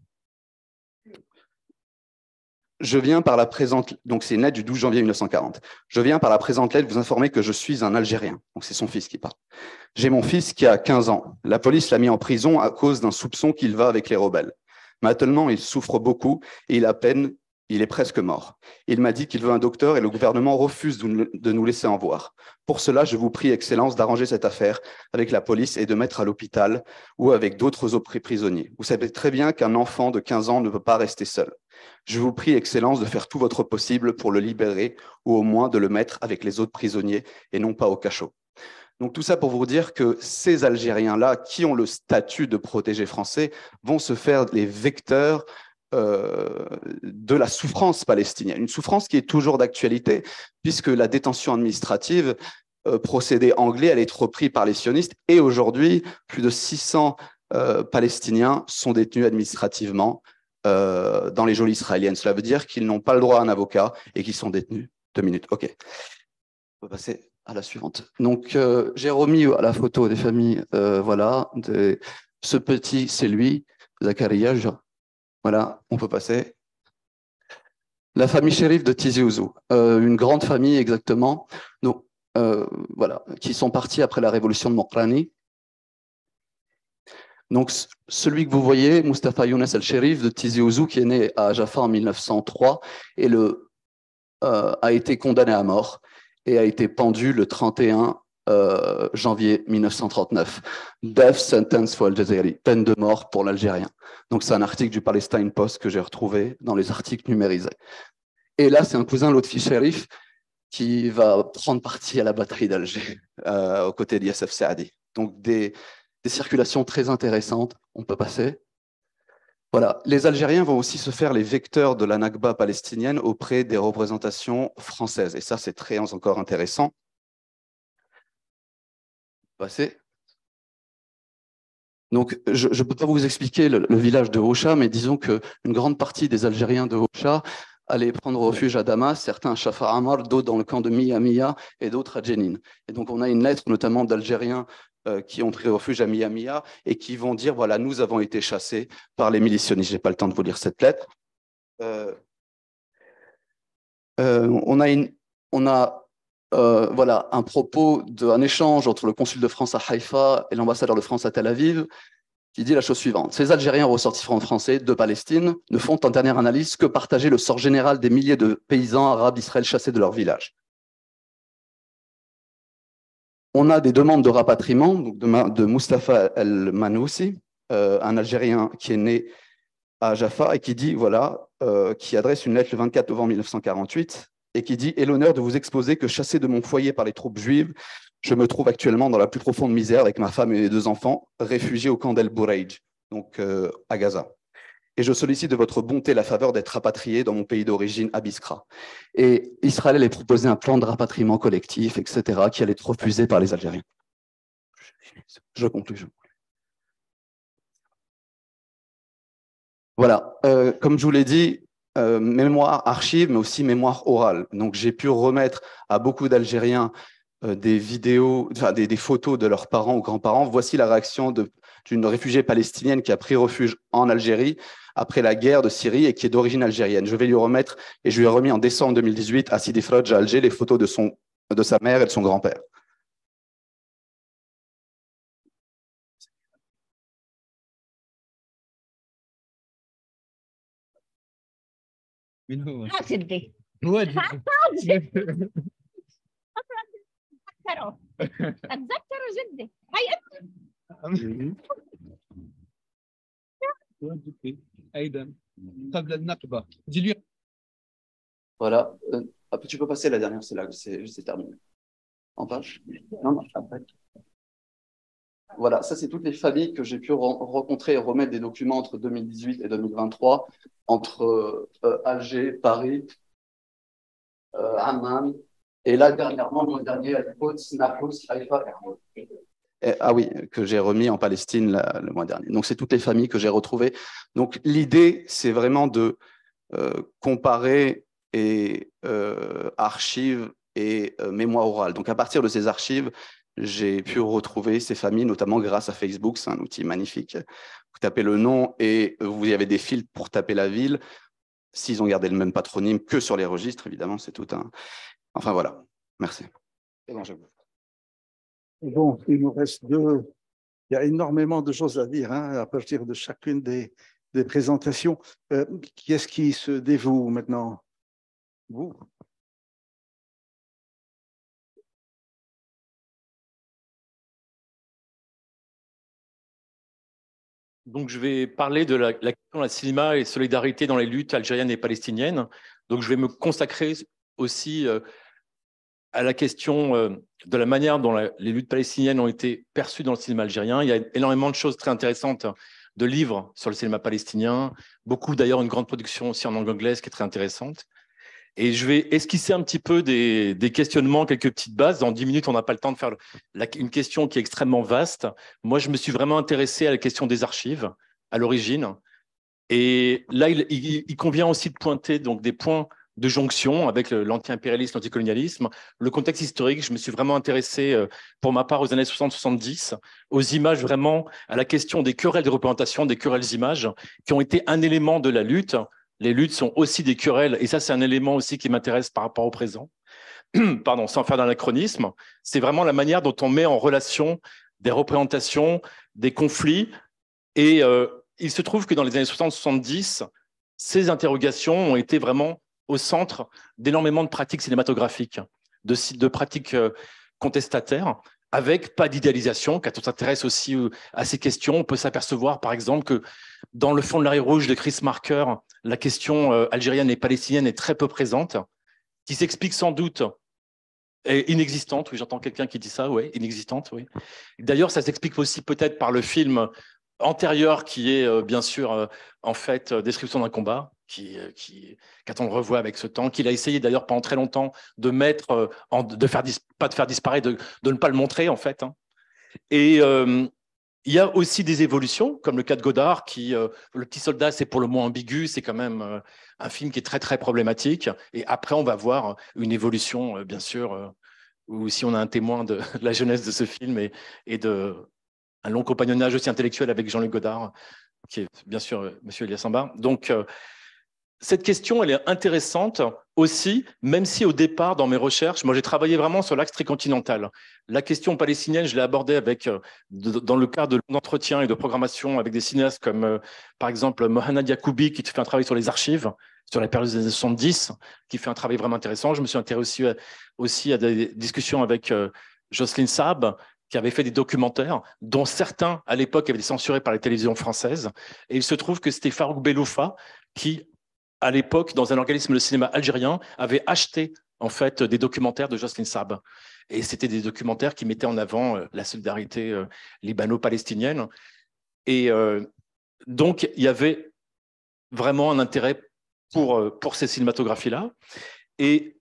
Je viens par la présente, donc c'est une du 12 janvier 1940. Je viens par la présente lettre vous informer que je suis un Algérien. Donc c'est son fils qui parle. J'ai mon fils qui a 15 ans. La police l'a mis en prison à cause d'un soupçon qu'il va avec les rebelles. Maintenant, il souffre beaucoup et il a peine il est presque mort. Il m'a dit qu'il veut un docteur et le gouvernement refuse de nous laisser en voir. Pour cela, je vous prie, Excellence, d'arranger cette affaire avec la police et de mettre à l'hôpital ou avec d'autres prisonniers. Vous savez très bien qu'un enfant de 15 ans ne peut pas rester seul. Je vous prie, Excellence, de faire tout votre possible pour le libérer ou au moins de le mettre avec les autres prisonniers et non pas au cachot. Donc tout ça pour vous dire que ces Algériens-là, qui ont le statut de protégés français, vont se faire les vecteurs euh, de la souffrance palestinienne, une souffrance qui est toujours d'actualité, puisque la détention administrative, euh, procédé anglais, elle est reprise par les sionistes, et aujourd'hui, plus de 600 euh, Palestiniens sont détenus administrativement dans les jolies israéliennes. Cela veut dire qu'ils n'ont pas le droit à un avocat et qu'ils sont détenus. Deux minutes, ok. On va passer à la suivante. Donc, j'ai remis à la photo des familles, voilà, de ce petit, c'est lui, Zakaria, voilà, on peut passer. La famille shérif de Tizi Ouzou, euh, une grande famille exactement, euh, voilà, qui sont partis après la révolution de Mokrani. Donc, celui que vous voyez, Mustafa Younes al-Sherif de Tizi Ouzou, qui est né à Jaffa en 1903 et le, euh, a été condamné à mort et a été pendu le 31 euh, janvier 1939. Death sentence for al peine de mort pour l'Algérien. Donc c'est un article du Palestine Post que j'ai retrouvé dans les articles numérisés. Et là, c'est un cousin, fils shérif qui va prendre partie à la bataille d'Alger euh, aux côtés d'Yassef Saadi. Donc des, circulations très intéressantes, on peut passer. Voilà. Les Algériens vont aussi se faire les vecteurs de la Nakba palestinienne auprès des représentations françaises. Et ça, c'est très encore intéressant passer. Donc, je ne peux pas vous expliquer le, village de Hocha, mais disons qu'une grande partie des Algériens de Hocha allaient prendre refuge à Damas, certains à Shafar Amar, d'autres dans le camp de Miyamiya et d'autres à Jenin. Et donc, on a une lettre notamment d'Algériens euh, qui ont pris refuge à Miyamia et qui vont dire voilà, nous avons été chassés par les milicionnistes. Je n'ai pas le temps de vous lire cette lettre. Euh, euh, on, a une, on a euh, voilà, un propos d'un échange entre le consul de France à Haïfa et l'ambassadeur de France à Tel Aviv, qui dit la chose suivante. Ces Algériens ressortissants français de Palestine ne font en dernière analyse que partager le sort général des milliers de paysans arabes d'Israël chassés de leur village. On a des demandes de rapatriement de, de Mustafa El-Manoussi, euh, un Algérien qui est né à Jaffa et qui dit, voilà, euh, qui adresse une lettre le 24 novembre 1948 et qui dit est l'honneur de vous exposer que, chassé de mon foyer par les troupes juives, je me trouve actuellement dans la plus profonde misère avec ma femme et mes deux enfants, réfugiés au camp d'El Bouraïj, donc euh, à Gaza. Et je sollicite de votre bonté la faveur d'être rapatrié dans mon pays d'origine, à Biskra. Et Israël est proposer un plan de rapatriement collectif, etc., qui allait être refusé par les Algériens. Je conclue. Voilà, euh, comme je vous l'ai dit, euh, mémoire archive, mais aussi mémoire orale. Donc j'ai pu remettre à beaucoup d'Algériens euh, des vidéos, des, photos de leurs parents ou grands-parents. Voici la réaction d'une réfugiée palestinienne qui a pris refuge en Algérie après la guerre de Syrie et qui est d'origine algérienne. Je vais lui remettre, et je lui ai remis en décembre 2018 à Sidi Frodj à Alger, les photos de, son, de sa mère et de son grand-père. Voilà. Euh, tu peux passer la dernière, c'est là que c'est terminé. En page voilà, ça, c'est toutes les familles que j'ai pu rencontrer et remettre des documents entre 2018 et 2023, entre euh, Alger, Paris, euh, Amman, et là, dernièrement, le dernier, à Haifa, Haïfa, ah oui, que j'ai remis en Palestine le mois dernier. Donc, c'est toutes les familles que j'ai retrouvées. Donc, l'idée, c'est vraiment de euh, comparer et archives et mémoires mémoire orale. Donc, à partir de ces archives, j'ai pu retrouver ces familles, notamment grâce à Facebook. C'est un outil magnifique. Vous tapez le nom et vous y avez des filtres pour taper la ville. S'ils ont gardé le même patronyme que sur les registres, évidemment, c'est tout un. Enfin voilà. Merci. C'est bon, Bon, il nous reste deux. Il y a énormément de choses à dire hein, à partir de chacune des, présentations. Euh, qui est-ce qui se dévoue maintenant Vous je vais parler de la, question de la cinéma et solidarité dans les luttes algériennes et palestiniennes. Donc, je vais me consacrer aussi euh, à la question euh, de la manière dont les luttes palestiniennes ont été perçues dans le cinéma algérien. Il y a énormément de choses très intéressantes, hein, de livres sur le cinéma palestinien, beaucoup d'ailleurs, une grande production aussi en langue anglaise qui est très intéressante. Et je vais esquisser un petit peu des, questionnements, quelques petites bases. Dans dix minutes, on n'a pas le temps de faire une question qui est extrêmement vaste. Moi, je me suis vraiment intéressé à la question des archives à l'origine. Et là, il, convient aussi de pointer donc, des points de jonction avec l'anti-impérialisme, l'anticolonialisme, le contexte historique. Je me suis vraiment intéressé, euh, pour ma part, aux années 60-70, aux images vraiment, à la question des querelles de représentation, des querelles images, qui ont été un élément de la lutte les luttes sont aussi des querelles, et ça c'est un élément aussi qui m'intéresse par rapport au présent, pardon, sans faire d'anachronisme, c'est vraiment la manière dont on met en relation des représentations, des conflits, et euh, il se trouve que dans les années 60-70, ces interrogations ont été vraiment au centre d'énormément de pratiques cinématographiques, de, de pratiques euh, contestataires, avec pas d'idéalisation. Quand on s'intéresse aussi euh, à ces questions, on peut s'apercevoir, par exemple, que dans le fond de l'arrière rouge de Chris Marker, la question euh, algérienne et palestinienne est très peu présente, qui s'explique sans doute et inexistante, oui, j'entends quelqu'un qui dit ça, oui, inexistante, oui. D'ailleurs, ça s'explique aussi peut-être par le film antérieur qui est euh, bien sûr euh, en fait description d'un combat, qui, qui, quand on le revoit avec ce temps, qu'il a essayé d'ailleurs pendant très longtemps de mettre, en, de faire pas de faire disparaître, de, ne pas le montrer en fait. Hein. Et, il y a aussi des évolutions, comme le cas de Godard, qui euh, le petit soldat, c'est pour le moins ambigu, c'est quand même euh, un film qui est très très problématique. Et après, on va voir une évolution, euh, bien sûr, où si on a un témoin de, la jeunesse de ce film et, et, de un long compagnonnage aussi intellectuel avec Jean-Luc Godard, qui est bien sûr Monsieur Samba. Donc cette question, elle est intéressante aussi, même si au départ, dans mes recherches, moi j'ai travaillé vraiment sur l'axe tricontinental. La question palestinienne, je l'ai abordée avec, euh, dans le cadre de l'entretien et de programmation avec des cinéastes comme, euh, par exemple, Mohana Yacoubi, qui fait un travail sur les archives, sur la période des années 70, qui fait un travail vraiment intéressant. Je me suis intéressé aussi à, des discussions avec euh, Jocelyne Saab, qui avait fait des documentaires, dont certains, à l'époque, avaient été censurés par la télévision française. Et il se trouve que c'était Farouk Beloufa qui à l'époque, dans un organisme de cinéma algérien, avait acheté en fait des documentaires de Jocelyn Saab. Et c'était des documentaires qui mettaient en avant euh, la solidarité euh, libano-palestinienne. Et euh, donc, il y avait vraiment un intérêt pour, pour ces cinématographies-là. Et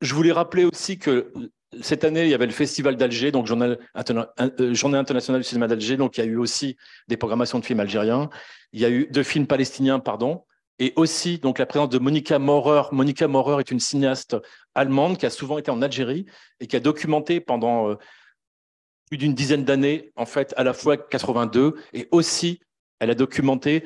je voulais rappeler aussi que cette année, il y avait le Festival d'Alger, donc Journée internationale du cinéma d'Alger. Donc, il y a eu aussi des programmations de films algériens. Il y a eu de films palestiniens, pardon et aussi donc la présence de Monica Maurer. Monica Maurer est une cinéaste allemande qui a souvent été en Algérie et qui a documenté pendant euh, plus d'une dizaine d'années, en fait, à la fois 82 et aussi elle a documenté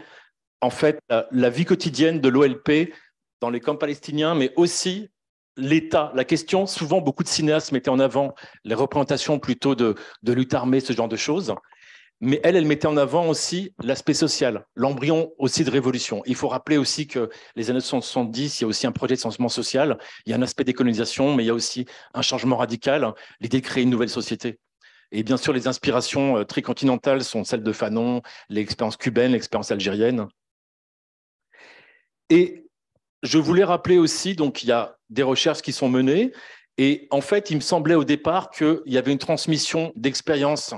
en fait la, vie quotidienne de l'OLP dans les camps palestiniens, mais aussi l'État. La question, souvent, beaucoup de cinéastes mettaient en avant les représentations plutôt de lutte armée, ce genre de choses mais elle, elle mettait en avant aussi l'aspect social, l'embryon aussi de révolution. Il faut rappeler aussi que les années 70, il y a aussi un projet de sensement social, il y a un aspect décolonisation, mais il y a aussi un changement radical, l'idée de créer une nouvelle société. Et bien sûr, les inspirations euh, tricontinentales sont celles de Fanon, l'expérience cubaine, l'expérience algérienne. Et je voulais rappeler aussi, donc il y a des recherches qui sont menées, et en fait, il me semblait au départ qu'il y avait une transmission d'expériences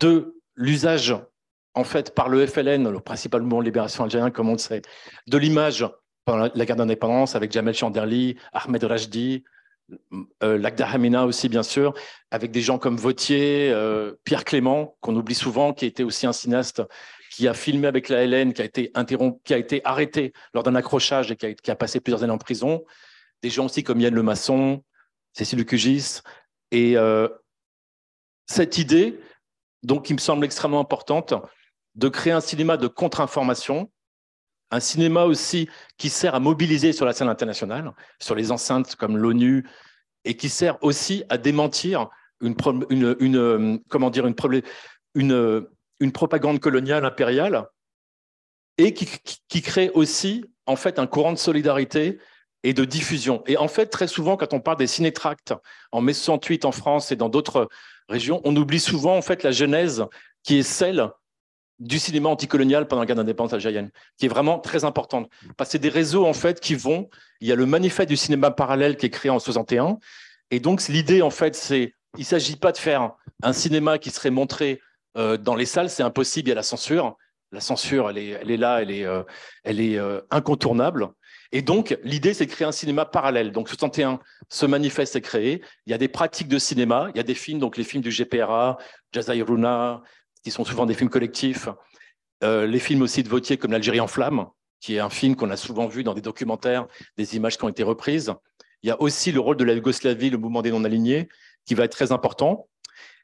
de l'usage, en fait, par le FLN, le principal libération algérienne, comme on le sait, de l'image pendant la guerre d'indépendance avec Jamel Chanderli, Ahmed Rajdi, euh, euh, Lakhdar Hamina aussi, bien sûr, avec des gens comme Vautier, euh, Pierre Clément, qu'on oublie souvent, qui était aussi un cinéaste qui a filmé avec la LN, qui a été, qui a été arrêté lors d'un accrochage et qui a, passé plusieurs années en prison. Des gens aussi comme Yann Lemasson, Cécile Cugis. Et cette idée donc, il me semble extrêmement importante de créer un cinéma de contre-information, un cinéma aussi qui sert à mobiliser sur la scène internationale, sur les enceintes comme l'ONU, et qui sert aussi à démentir une, comment dire, une, propagande coloniale impériale, et qui, crée aussi en fait un courant de solidarité et de diffusion. Et en fait, très souvent, quand on parle des cinétractes, en mai 68 en France et dans d'autres on oublie souvent en fait la genèse qui est celle du cinéma anticolonial pendant la guerre d'indépendance algérienne, qui est vraiment très importante. Parce c'est des réseaux en fait qui vont. Il y a le manifeste du cinéma parallèle qui est créé en 1961. et donc l'idée en fait c'est il ne s'agit pas de faire un cinéma qui serait montré euh, dans les salles, c'est impossible, il y a la censure. La censure, elle est, là, elle est, euh, euh, incontournable. Et donc, l'idée, c'est de créer un cinéma parallèle. Donc, 61, ce manifeste est créé. Il y a des pratiques de cinéma, il y a des films, donc les films du GPRA, Runa, qui sont souvent des films collectifs, euh, les films aussi de Vautier comme L'Algérie en flamme, qui est un film qu'on a souvent vu dans des documentaires, des images qui ont été reprises. Il y a aussi le rôle de la Yougoslavie, le mouvement des non-alignés, qui va être très important.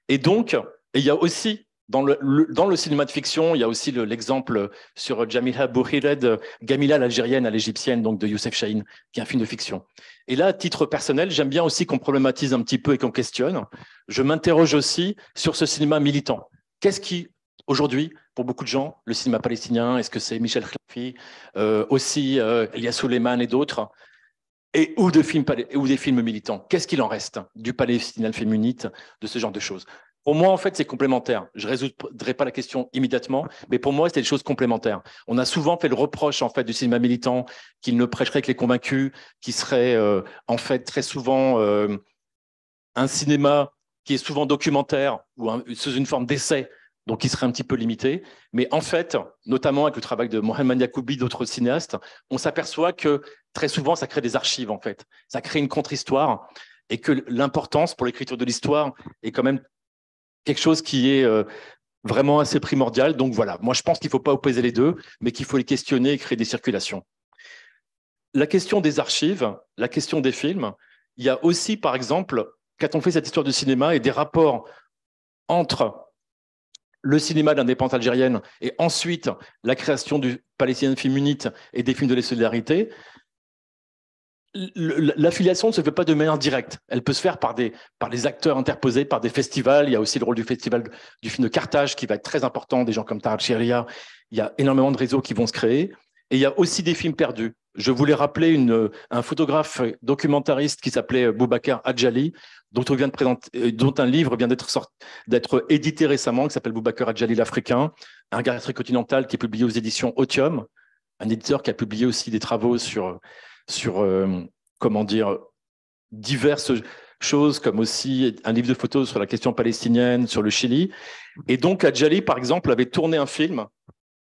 Et donc, il y a aussi dans le, dans le cinéma de fiction, il y a aussi l'exemple sur Jamila Bouhired, Gamila l'Algérienne à l'Égyptienne, donc de Youssef Chahine, qui est un film de fiction. Et là, à titre personnel, j'aime bien aussi qu'on problématise un petit peu et qu'on questionne. Je m'interroge aussi sur ce cinéma militant. Qu'est-ce qui, aujourd'hui, pour beaucoup de gens, le cinéma palestinien, est-ce que c'est Michel Khelfi, euh, aussi Elias euh, Elia et d'autres et ou, de films, des films militants. Qu'est-ce qu'il en reste du Palestinal féminite, de ce genre de choses pour moi, en fait, c'est complémentaire. Je ne résoudrai pas la question immédiatement, mais pour moi, c'était des choses complémentaires. On a souvent fait le reproche, en fait, du cinéma militant qu'il ne prêcherait que les convaincus, qui serait, euh, en fait, très souvent euh, un cinéma qui est souvent documentaire ou sous une forme d'essai, donc qui serait un petit peu limité. Mais en fait, notamment avec le travail de Mohamed Yacoubi, d'autres cinéastes, on s'aperçoit que très souvent, ça crée des archives, en fait. Ça crée une contre-histoire et que l'importance pour l'écriture de l'histoire est quand même quelque chose qui est euh, vraiment assez primordial. Donc voilà, moi je pense qu'il ne faut pas opposer les deux, mais qu'il faut les questionner et créer des circulations. La question des archives, la question des films, il y a aussi par exemple, quand on fait cette histoire du cinéma et des rapports entre le cinéma de l'indépendance algérienne et ensuite la création du Palestinian Film Unit et des films de la solidarité, L'affiliation ne se fait pas de manière directe. Elle peut se faire par des, par des acteurs interposés, par des festivals. Il y a aussi le rôle du festival du film de Carthage qui va être très important, des gens comme Tarek Sheria. Il y a énormément de réseaux qui vont se créer. Et il y a aussi des films perdus. Je voulais rappeler une, un photographe documentariste qui s'appelait Boubacar Adjali, dont, vient de présenter, euh, un livre vient d'être édité récemment, qui s'appelle Boubacar Adjali l'Africain, un regard continental qui est publié aux éditions Otium, un éditeur qui a publié aussi des travaux sur sur euh, comment dire, diverses choses, comme aussi un livre de photos sur la question palestinienne, sur le Chili. Et donc, Adjali, par exemple, avait tourné un film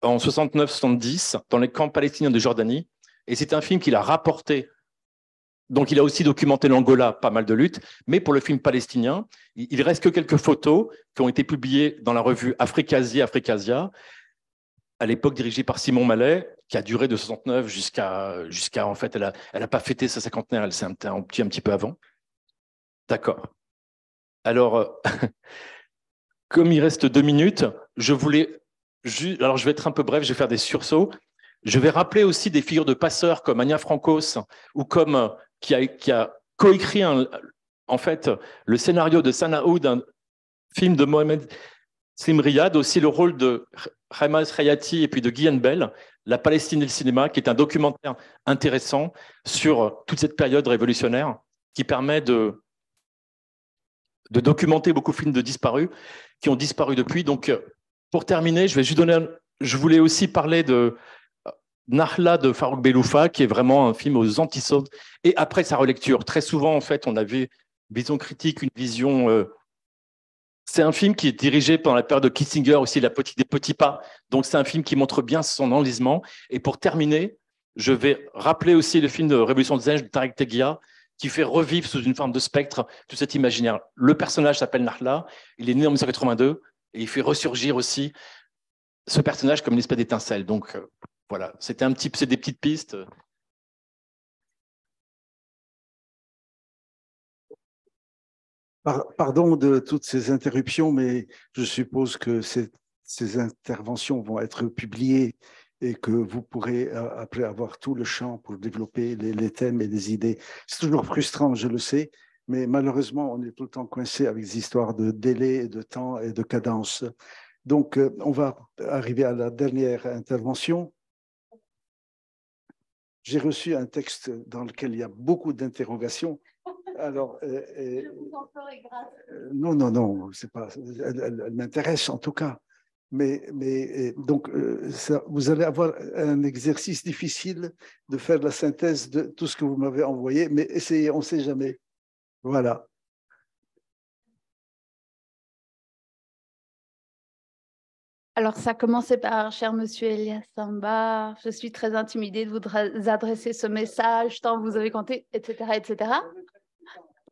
en 69-70 dans les camps palestiniens de Jordanie. Et c'est un film qu'il a rapporté. Donc, il a aussi documenté l'Angola, pas mal de luttes. Mais pour le film palestinien, il reste que quelques photos qui ont été publiées dans la revue Africasie, Africasia, à l'époque dirigée par Simon Mallet, qui a duré de 69 jusqu'à, jusqu'à en fait, elle n'a a pas fêté sa cinquantenaire, elle s'est un, petit, peu avant. D'accord. Alors, euh, comme il reste deux minutes, je voulais, alors je vais être un peu bref, je vais faire des sursauts. Je vais rappeler aussi des figures de passeurs comme Ania Francos ou comme euh, qui a, qui a coécrit en fait le scénario de Sanaa un film de Mohamed Riyad, aussi le rôle de Hamas Hayati et puis de Guyane Bell, La Palestine et le cinéma, qui est un documentaire intéressant sur toute cette période révolutionnaire qui permet de, de documenter beaucoup de films de disparus qui ont disparu depuis. Donc, pour terminer, je vais juste donner. je voulais aussi parler de euh, Nahla de Farouk Beloufa, qui est vraiment un film aux antisodes. Et après sa relecture, très souvent, en fait, on avait vision critique, une vision euh, c'est un film qui est dirigé pendant la période de Kissinger aussi, la petite, des petits pas. Donc c'est un film qui montre bien son enlisement. Et pour terminer, je vais rappeler aussi le film de Révolution des Anges de Tarek Teguia, qui fait revivre sous une forme de spectre tout cet imaginaire. Le personnage s'appelle Nahla, il est né en 1982, et il fait ressurgir aussi ce personnage comme une espèce d'étincelle. Donc euh, voilà, c'était un petit, c'est des petites pistes. pardon de toutes ces interruptions, mais je suppose que ces, interventions vont être publiées et que vous pourrez euh, après avoir tout le champ pour développer les, les thèmes et les idées. C'est toujours frustrant, je le sais, mais malheureusement, on est tout le temps coincé avec des histoires de délai, de temps et de cadence. Donc, euh, on va arriver à la dernière intervention. J'ai reçu un texte dans lequel il y a beaucoup d'interrogations alors, euh, euh, je vous en grâce. Euh, non, non, non, c'est pas. Elle, m'intéresse en tout cas. Mais, donc, vous allez avoir un exercice difficile de faire la synthèse de tout ce que vous m'avez envoyé, mais essayez, on ne sait jamais. Voilà. Alors, ça commençait par Cher monsieur Elias Samba, je suis très intimidée de vous adresser ce message tant vous avez compté, etc. etc.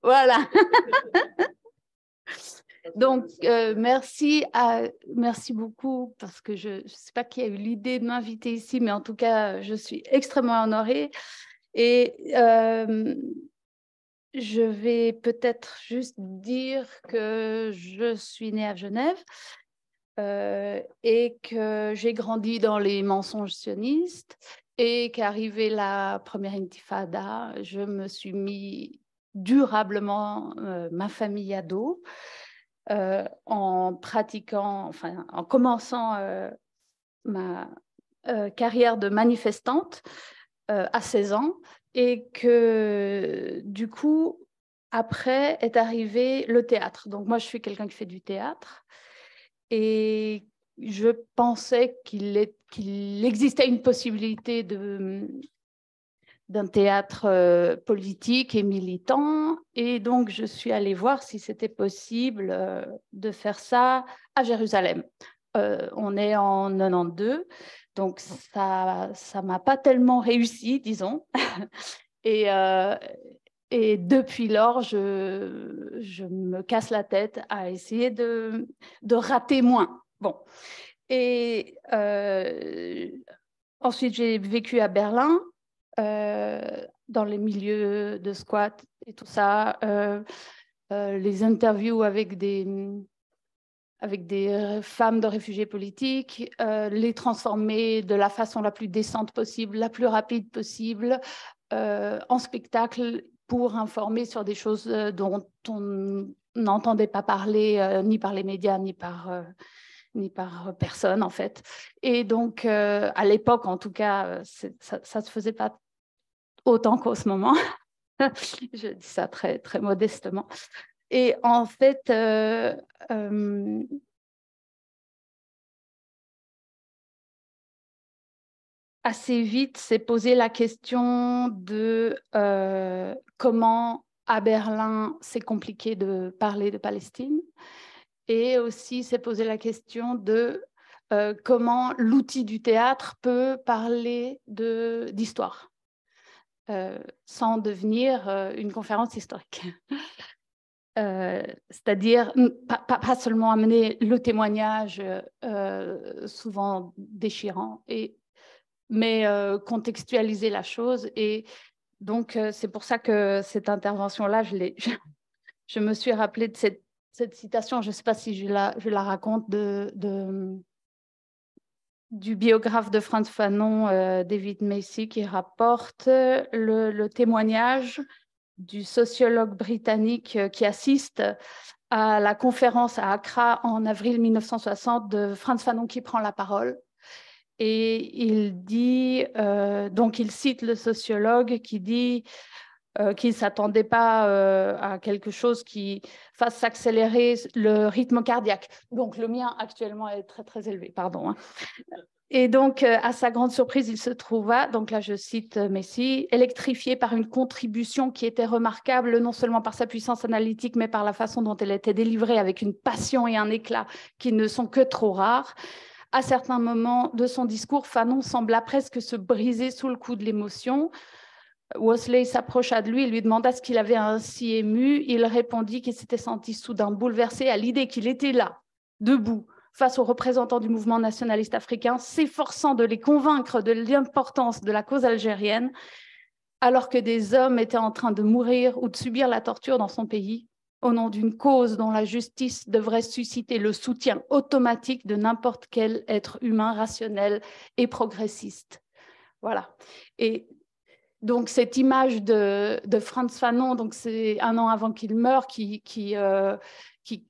Voilà. Donc, merci, euh, merci beaucoup parce que je ne sais pas qui a eu l'idée de m'inviter ici, mais en tout cas, je suis extrêmement honorée. Et euh, je vais peut-être juste dire que je suis née à Genève euh, et que j'ai grandi dans les mensonges sionistes et qu'arrivée la première intifada, je me suis mis durablement euh, ma famille ado euh, en pratiquant, enfin, en commençant euh, ma euh, carrière de manifestante à 16 ans et que du coup, après est arrivé le théâtre. Donc moi, je suis quelqu'un qui fait du théâtre et je pensais qu'il existait une possibilité de d'un théâtre euh, politique et militant. Et donc, je suis allée voir si c'était possible euh, de faire ça à Jérusalem. Euh, on est en 92, donc ça ça m'a pas tellement réussi, disons. et, et depuis lors, je, je me casse la tête à essayer de, de rater moins. Bon. Et ensuite, j'ai vécu à Berlin euh, dans les milieux de squat et tout ça, euh, euh, les interviews avec des, avec des femmes de réfugiés politiques, les transformer de la façon la plus décente possible, la plus rapide possible, en spectacle pour informer sur des choses dont on n'entendait pas parler ni par les médias ni par ni par personne en fait. Et donc à l'époque en tout cas, ça, ne se faisait pas autant qu'en ce moment. je dis ça très, très modestement. Et en fait, euh, euh, assez vite, s'est posé la question de euh, comment à Berlin, c'est compliqué de parler de Palestine. Et aussi s'est posé la question de comment l'outil du théâtre peut parler d'histoire euh, sans devenir euh, une conférence historique. Euh, c'est-à-dire pas, seulement amener le témoignage souvent déchirant, et, mais contextualiser la chose. Et donc, c'est pour ça que cette intervention-là, je, je, me suis rappelée de cette, citation, je ne sais pas si je la, raconte, de du biographe de Franz Fanon, euh, David Macy, qui rapporte le, témoignage du sociologue britannique euh, qui assiste à la conférence à Accra en avril 1960 de Franz Fanon qui prend la parole. Et il dit, euh, donc il cite le sociologue qui dit euh, qui ne s'attendait pas euh, à quelque chose qui fasse s'accélérer le rythme cardiaque. Donc le mien actuellement est très très élevé, pardon. Hein. Et donc, euh, à sa grande surprise, il se trouva, donc là je cite Messi, électrifié par une contribution qui était remarquable, non seulement par sa puissance analytique, mais par la façon dont elle était délivrée avec une passion et un éclat qui ne sont que trop rares. À certains moments de son discours, Fanon sembla presque se briser sous le coup de l'émotion. Wesley s'approcha de lui et lui demanda ce qu'il avait ainsi ému. Il répondit qu'il s'était senti soudain bouleversé à l'idée qu'il était là, debout, face aux représentants du mouvement nationaliste africain, s'efforçant de les convaincre de l'importance de la cause algérienne, alors que des hommes étaient en train de mourir ou de subir la torture dans son pays, au nom d'une cause dont la justice devrait susciter le soutien automatique de n'importe quel être humain rationnel et progressiste. Voilà. Et donc cette image de, Franz Fanon, donc c'est un an avant qu'il meure, qui, euh,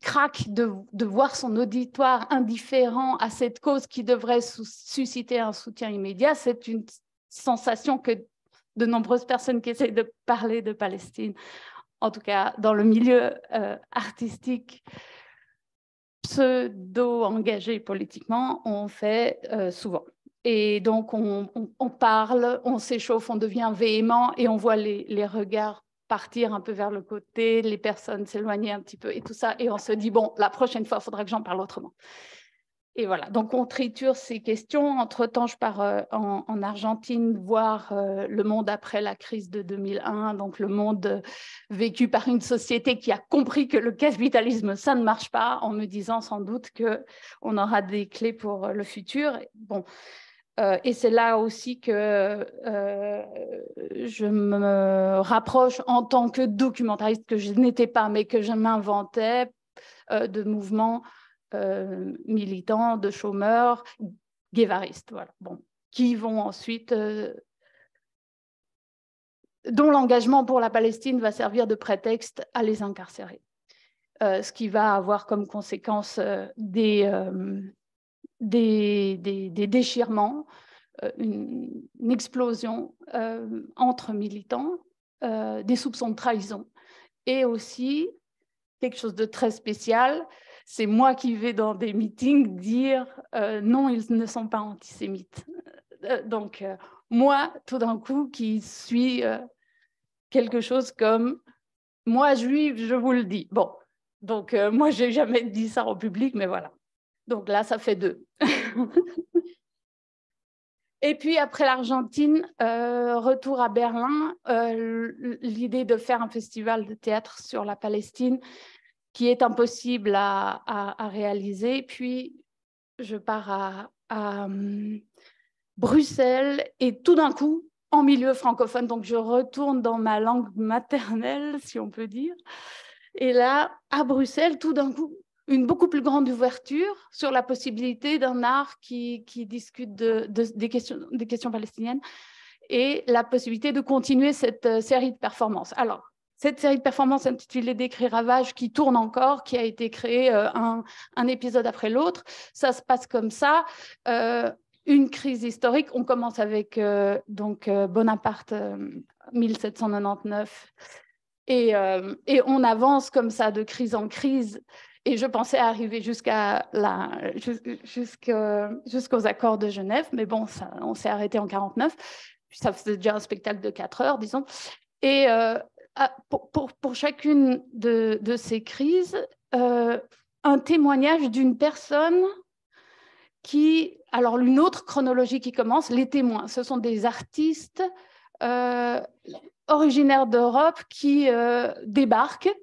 craque de, voir son auditoire indifférent à cette cause qui devrait susciter un soutien immédiat, c'est une sensation que de nombreuses personnes qui essaient de parler de Palestine, en tout cas dans le milieu euh, artistique pseudo-engagé politiquement, ont fait euh, souvent. Et donc, on, parle, on s'échauffe, on devient véhément et on voit les, regards partir un peu vers le côté, les personnes s'éloigner un petit peu et tout ça. Et on se dit, bon, la prochaine fois, il faudra que j'en parle autrement. Et voilà, donc on triture ces questions. Entre-temps, je pars euh, en, Argentine voir euh, le monde après la crise de 2001, donc le monde euh, vécu par une société qui a compris que le capitalisme, ça ne marche pas, en me disant sans doute qu'on aura des clés pour le futur. bon, euh, et c'est là aussi que euh, je me rapproche en tant que documentariste, que je n'étais pas, mais que je m'inventais euh, de mouvements militants, de chômeurs, guévaristes, voilà. bon, qui vont ensuite, dont l'engagement pour la Palestine va servir de prétexte à les incarcérer. ce qui va avoir comme conséquence des des, des, des déchirements, euh, une, explosion euh, entre militants, euh, des soupçons de trahison et aussi quelque chose de très spécial. C'est moi qui vais dans des meetings dire non, ils ne sont pas antisémites. donc, moi, tout d'un coup, qui suis quelque chose comme moi, juive, je vous le dis. Bon, donc, moi, j'ai jamais dit ça au public, mais voilà. Donc là, ça fait deux. Et puis après l'Argentine, euh, retour à Berlin, euh, l'idée de faire un festival de théâtre sur la Palestine qui est impossible à, réaliser. Puis je pars à, hum, Bruxelles et tout d'un coup, en milieu francophone, donc je retourne dans ma langue maternelle, si on peut dire. Et là, à Bruxelles, tout d'un coup, une beaucoup plus grande ouverture sur la possibilité d'un art qui, discute de, des, questions, des, questions, palestiniennes et la possibilité de continuer cette euh, série de performances. Alors, cette série de performances intitulée Décrit Ravage qui tourne encore, qui a été créée euh, un, épisode après l'autre, ça se passe comme ça. Euh, une crise historique. On commence avec donc Bonaparte 1799 et, et, on avance comme ça de crise en crise et je pensais arriver jusqu'à la, jusqu'aux accords de Genève, mais bon, on s'est arrêté en 49. ça faisait déjà un spectacle de 4 heures, disons. Et euh, pour, pour, pour, chacune de, de ces crises, euh, un témoignage d'une personne qui, alors une autre chronologie qui commence, les témoins, ce sont des artistes euh, originaires d'Europe qui débarquent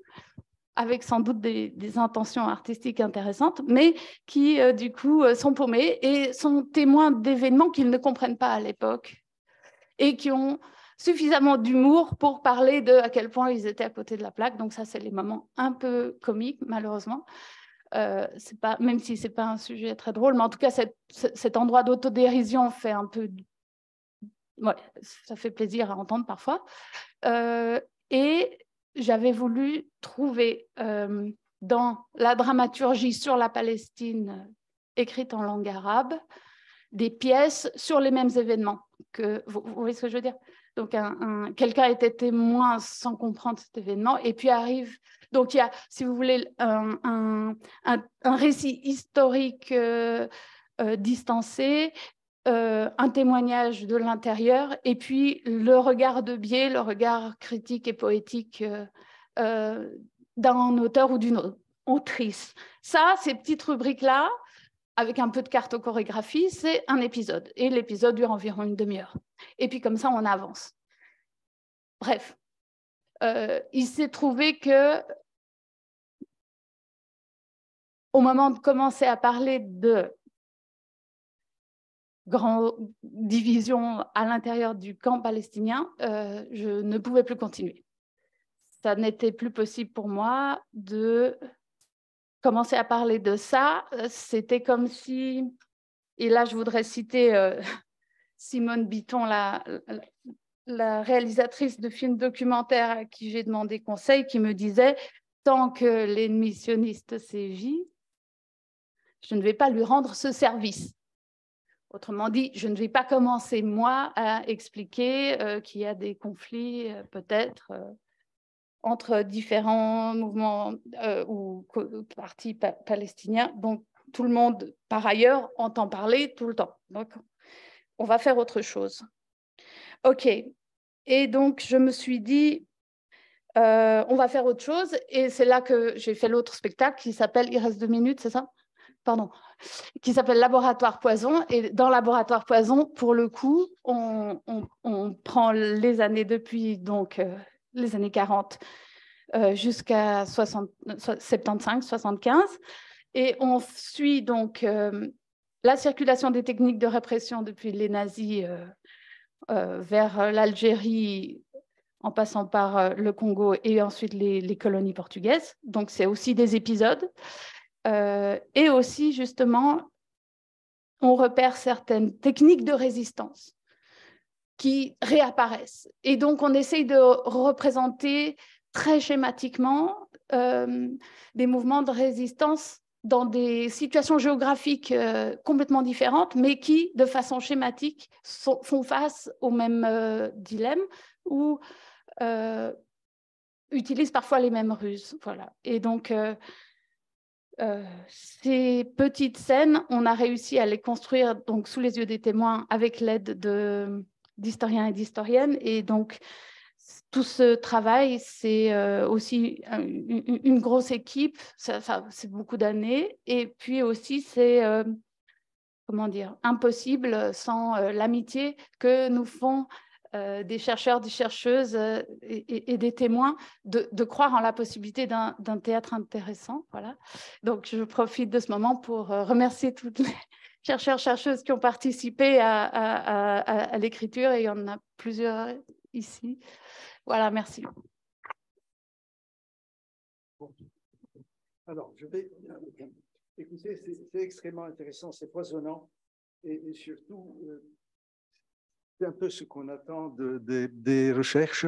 avec sans doute des, intentions artistiques intéressantes, mais qui, euh, du coup, euh, sont paumés et sont témoins d'événements qu'ils ne comprennent pas à l'époque et qui ont suffisamment d'humour pour parler de à quel point ils étaient à côté de la plaque. Donc ça, c'est les moments un peu comiques, malheureusement. Euh, c'est pas, même si c'est pas un sujet très drôle, mais en tout cas, cet endroit d'autodérision fait un peu... ça fait plaisir à entendre parfois. et j'avais voulu trouver euh, dans la dramaturgie sur la Palestine euh, écrite en langue arabe des pièces sur les mêmes événements. Que, vous, voyez ce que je veux dire donc, un, quelqu'un était témoin sans comprendre cet événement. Et puis arrive, donc il y a, si vous voulez, un, un récit historique euh, distancé euh, un témoignage de l'intérieur et puis le regard de biais, le regard critique et poétique euh, euh, d'un auteur ou d'une autrice. Ça, ces petites rubriques-là, avec un peu de chorégraphie, c'est un épisode. Et l'épisode dure environ une demi-heure. Et puis comme ça, on avance. Bref, il s'est trouvé que au moment de commencer à parler de grande division à l'intérieur du camp palestinien, euh, je ne pouvais plus continuer. Ça n'était plus possible pour moi de commencer à parler de ça. Euh, c'était comme si, et là je voudrais citer euh, Simone Bitton, la, réalisatrice de films documentaires à qui j'ai demandé conseil, qui me disait, tant que l'ennemi sioniste sévit, je ne vais pas lui rendre ce service. Autrement dit, je ne vais pas commencer, moi, à expliquer euh, qu'il y a des conflits, euh, peut-être, euh, entre différents mouvements ou partis palestiniens Donc tout le monde, par ailleurs, entend parler tout le temps. Donc, on va faire autre chose. OK. Et donc, je me suis dit, on va faire autre chose. Et c'est là que j'ai fait l'autre spectacle qui s'appelle Il reste deux minutes, c'est ça qui s'appelle Laboratoire Poison. Et dans Laboratoire Poison, pour le coup, on, prend les années depuis donc euh, les années 40 euh, jusqu'à 75, 75, et on suit donc euh, la circulation des techniques de répression depuis les nazis vers l'Algérie en passant par le Congo et ensuite les, les colonies portugaises. Donc c'est aussi des épisodes. Euh, et aussi, justement, on repère certaines techniques de résistance qui réapparaissent. Et donc, on essaye de représenter très schématiquement euh, des mouvements de résistance dans des situations géographiques euh, complètement différentes, mais qui, de façon schématique, font face au même dilemme ou utilisent parfois les mêmes ruses. Voilà. Et donc, euh, ces petites scènes, on a réussi à les construire donc sous les yeux des témoins avec l'aide d'historiens et d'historiennes. Et donc, tout ce travail, c'est euh, aussi euh, une, grosse équipe, ça, c'est beaucoup d'années. Et puis aussi, c'est, comment dire, impossible sans l'amitié que nous font euh, des chercheurs, des chercheuses euh, et, des témoins de, croire en la possibilité d'un théâtre intéressant. Voilà. Donc, je profite de ce moment pour euh, remercier toutes les chercheurs, chercheuses qui ont participé à, l'écriture et il y en a plusieurs ici. Voilà, merci. Alors, je vais. Écoutez, c'est extrêmement intéressant, c'est poisonnant et, et surtout. C'est un peu ce qu'on attend des recherches.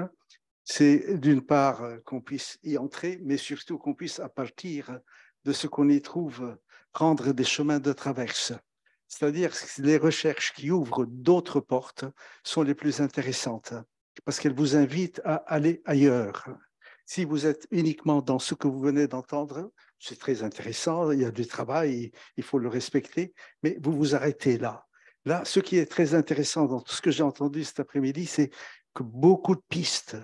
C'est d'une part euh, qu'on puisse y entrer, mais surtout qu'on puisse, à partir de ce qu'on y trouve, prendre des chemins de traverse. C'est-à-dire que les recherches qui ouvrent d'autres portes sont les plus intéressantes, parce qu'elles vous invitent à aller ailleurs. Si vous êtes uniquement dans ce que vous venez d'entendre, c'est très intéressant, il y a du travail, il faut le respecter, mais vous vous arrêtez là. Là, ce qui est très intéressant dans tout ce que j'ai entendu cet après-midi, c'est que beaucoup de pistes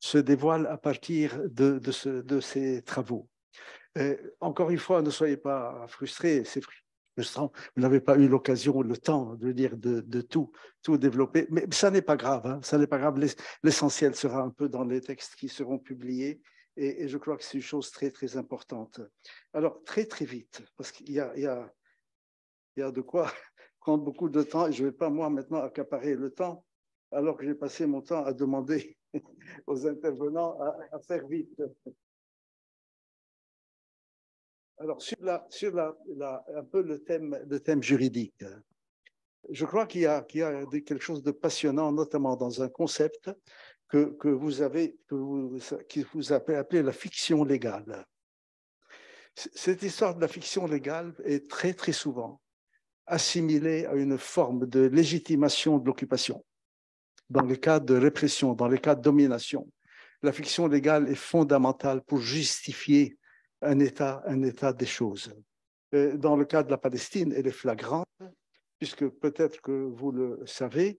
se dévoilent à partir de, ce, de ces travaux. encore une fois, ne soyez pas frustrés, c'est frustrant, vous n'avez pas eu l'occasion, le temps de dire de, tout, tout développer, mais ça n'est pas grave, hein, ça n'est pas grave, l'essentiel sera un peu dans les textes qui seront publiés, et, je crois que c'est une chose très, très importante. Alors, très, très vite, parce qu'il y, y a, de quoi prendre beaucoup de temps et je ne vais pas, moi, maintenant, accaparer le temps, alors que j'ai passé mon temps à demander aux intervenants à, faire vite. Alors, sur, la, un peu le thème, le thème juridique, je crois qu'il y, y a, quelque chose de passionnant, notamment dans un concept que, que vous avez, que vous, qui vous appelez, appelé la fiction légale. Cette histoire de la fiction légale est très, très souvent assimilée à une forme de légitimation de l'occupation, dans le cas de répression, dans le cas de domination. La fiction légale est fondamentale pour justifier un état, un état des choses. Dans le cas de la Palestine, elle est flagrante, puisque peut-être que vous le savez,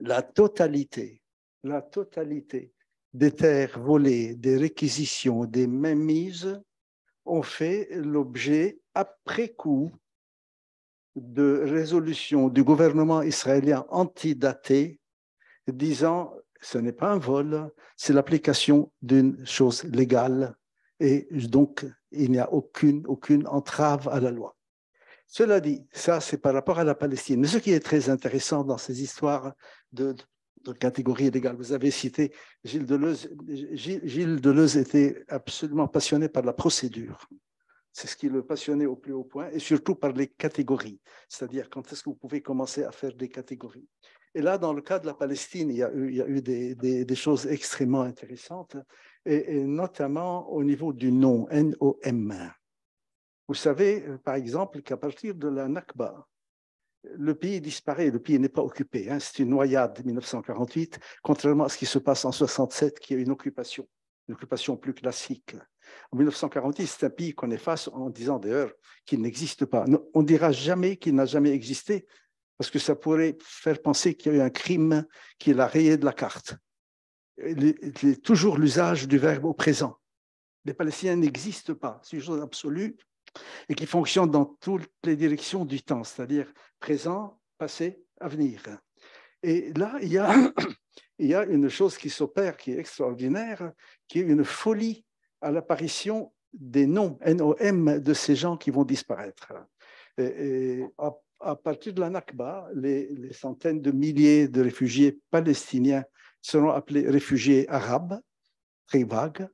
la totalité, la totalité des terres volées, des réquisitions, des mises ont fait l'objet, après coup, de résolution du gouvernement israélien antidaté disant ce n'est pas un vol, c'est l'application d'une chose légale et donc il n'y a aucune, entrave à la loi. Cela dit, ça c'est par rapport à la Palestine. Mais ce qui est très intéressant dans ces histoires de, catégories catégorie vous avez cité Gilles Deleuze, Gilles Deleuze était absolument passionné par la procédure. C'est ce qui le passionnait au plus haut point, et surtout par les catégories, c'est-à-dire quand est-ce que vous pouvez commencer à faire des catégories. Et là, dans le cas de la Palestine, il y a eu, il y a eu des, choses extrêmement intéressantes, et, notamment au niveau du nom, N-O-M. Vous savez, euh, par exemple, qu'à partir de la Nakba, le pays disparaît, le pays n'est pas occupé. Hein. C'est une noyade de 1948, contrairement à ce qui se passe en 67, qui est une occupation, une occupation plus classique. En 1940, c'est un pays qu'on efface en disant d'ailleurs qu'il n'existe pas. On ne dira jamais qu'il n'a jamais existé, parce que ça pourrait faire penser qu'il y a eu un crime qui l'a rayé de la carte. Il toujours l'usage du verbe au présent. Les Palestiniens n'existent pas, c'est une chose absolue et qui fonctionne dans toutes les directions du temps, c'est-à-dire présent, passé, avenir. Et là, il y a une chose qui s'opère, qui est extraordinaire, qui est une folie à l'apparition des noms, NOM, de ces gens qui vont disparaître. Et, à, partir de la Nakba, les, centaines de milliers de réfugiés palestiniens seront appelés réfugiés arabes, très vagues.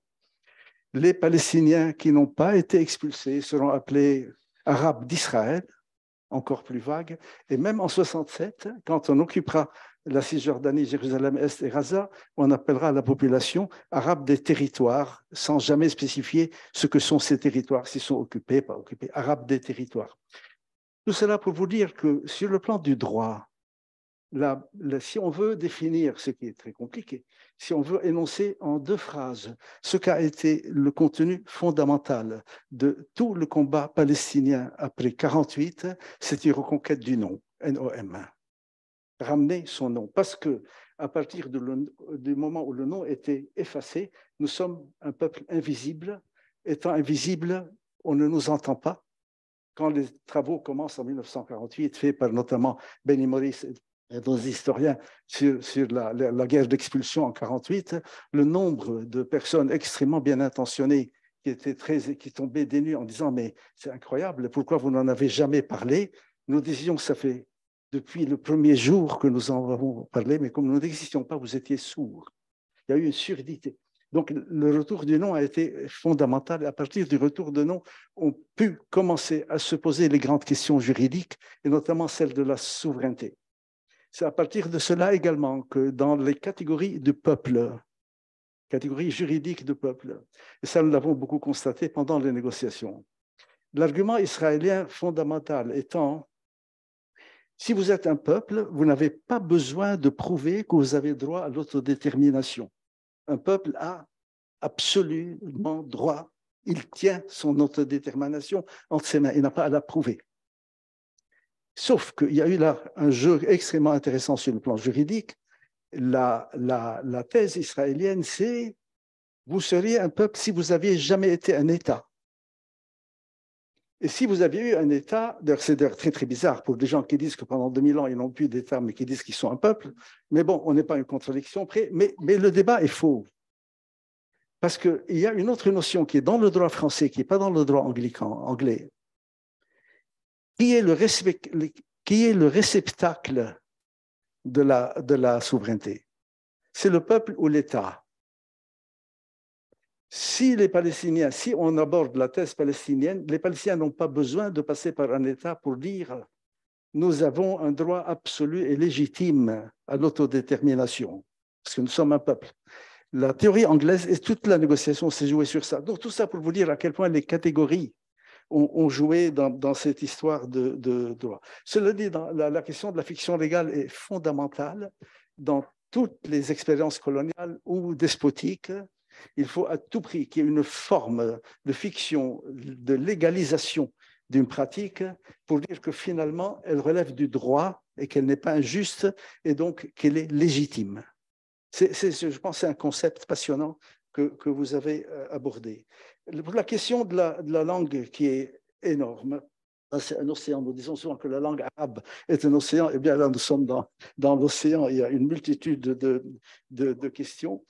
Les Palestiniens qui n'ont pas été expulsés seront appelés arabes d'Israël, encore plus vagues, Et même en 67, quand on occupera la Cisjordanie, Jérusalem-Est et Gaza, on appellera la population arabe des territoires, sans jamais spécifier ce que sont ces territoires, s'ils sont occupés, pas occupés, arabe des territoires. Tout cela pour vous dire que sur le plan du droit, si on veut définir, ce qui est très compliqué, si on veut énoncer en deux phrases ce qu'a été le contenu fondamental de tout le combat palestinien après 48, c'est une reconquête du nom, NOM ramener son nom, parce que à partir du moment où le nom était effacé, nous sommes un peuple invisible. Étant invisible, on ne nous entend pas. Quand les travaux commencent en 1948, faits par notamment Benny Morris et d'autres historiens sur, la, guerre d'expulsion en 1948, le nombre de personnes extrêmement bien intentionnées qui, étaient très, qui tombaient des nues en disant Mais c'est incroyable, pourquoi vous n'en avez jamais parlé Nous disions que Ça fait depuis le premier jour que nous en avons parlé, mais comme nous n'existions pas, vous étiez sourds. Il y a eu une surdité. Donc, le retour du nom a été fondamental. À partir du retour du nom, on peut commencer à se poser les grandes questions juridiques, et notamment celle de la souveraineté. C'est à partir de cela également que dans les catégories de peuple, catégories juridiques de peuple, et ça nous l'avons beaucoup constaté pendant les négociations, l'argument israélien fondamental étant si vous êtes un peuple, vous n'avez pas besoin de prouver que vous avez droit à l'autodétermination. Un peuple a absolument droit. Il tient son autodétermination entre ses mains. Il n'a pas à la prouver. Sauf qu'il y a eu là un jeu extrêmement intéressant sur le plan juridique. La, la thèse israélienne, c'est vous seriez un peuple si vous aviez jamais été un État. Et si vous aviez eu un État, c'est d'ailleurs très très bizarre pour des gens qui disent que pendant 2000 ans ils n'ont plus d'État, mais qui disent qu'ils sont un peuple, mais bon, on n'est pas une contradiction près, mais, le débat est faux. Parce qu'il y a une autre notion qui est dans le droit français, qui n'est pas dans le droit anglais, qui est le, réceptacle de la souveraineté. C'est le peuple ou l'État si les Palestiniens, si on aborde la thèse palestinienne, les Palestiniens n'ont pas besoin de passer par un État pour dire nous avons un droit absolu et légitime à l'autodétermination, parce que nous sommes un peuple. La théorie anglaise et toute la négociation s'est jouée sur ça. Donc tout ça pour vous dire à quel point les catégories ont, joué dans, cette histoire de, droit. Cela dit, la, la question de la fiction légale est fondamentale dans toutes les expériences coloniales ou despotiques il faut à tout prix qu'il y ait une forme de fiction, de légalisation d'une pratique pour dire que finalement, elle relève du droit et qu'elle n'est pas injuste et donc qu'elle est légitime. C'est, je pense que c'est un concept passionnant que, vous avez euh, abordé. Pour la question de la, langue qui est énorme, ben, c'est un océan. Nous disons souvent que la langue arabe est un océan. Eh bien, là, nous sommes dans, l'océan. Il y a une multitude de, questions.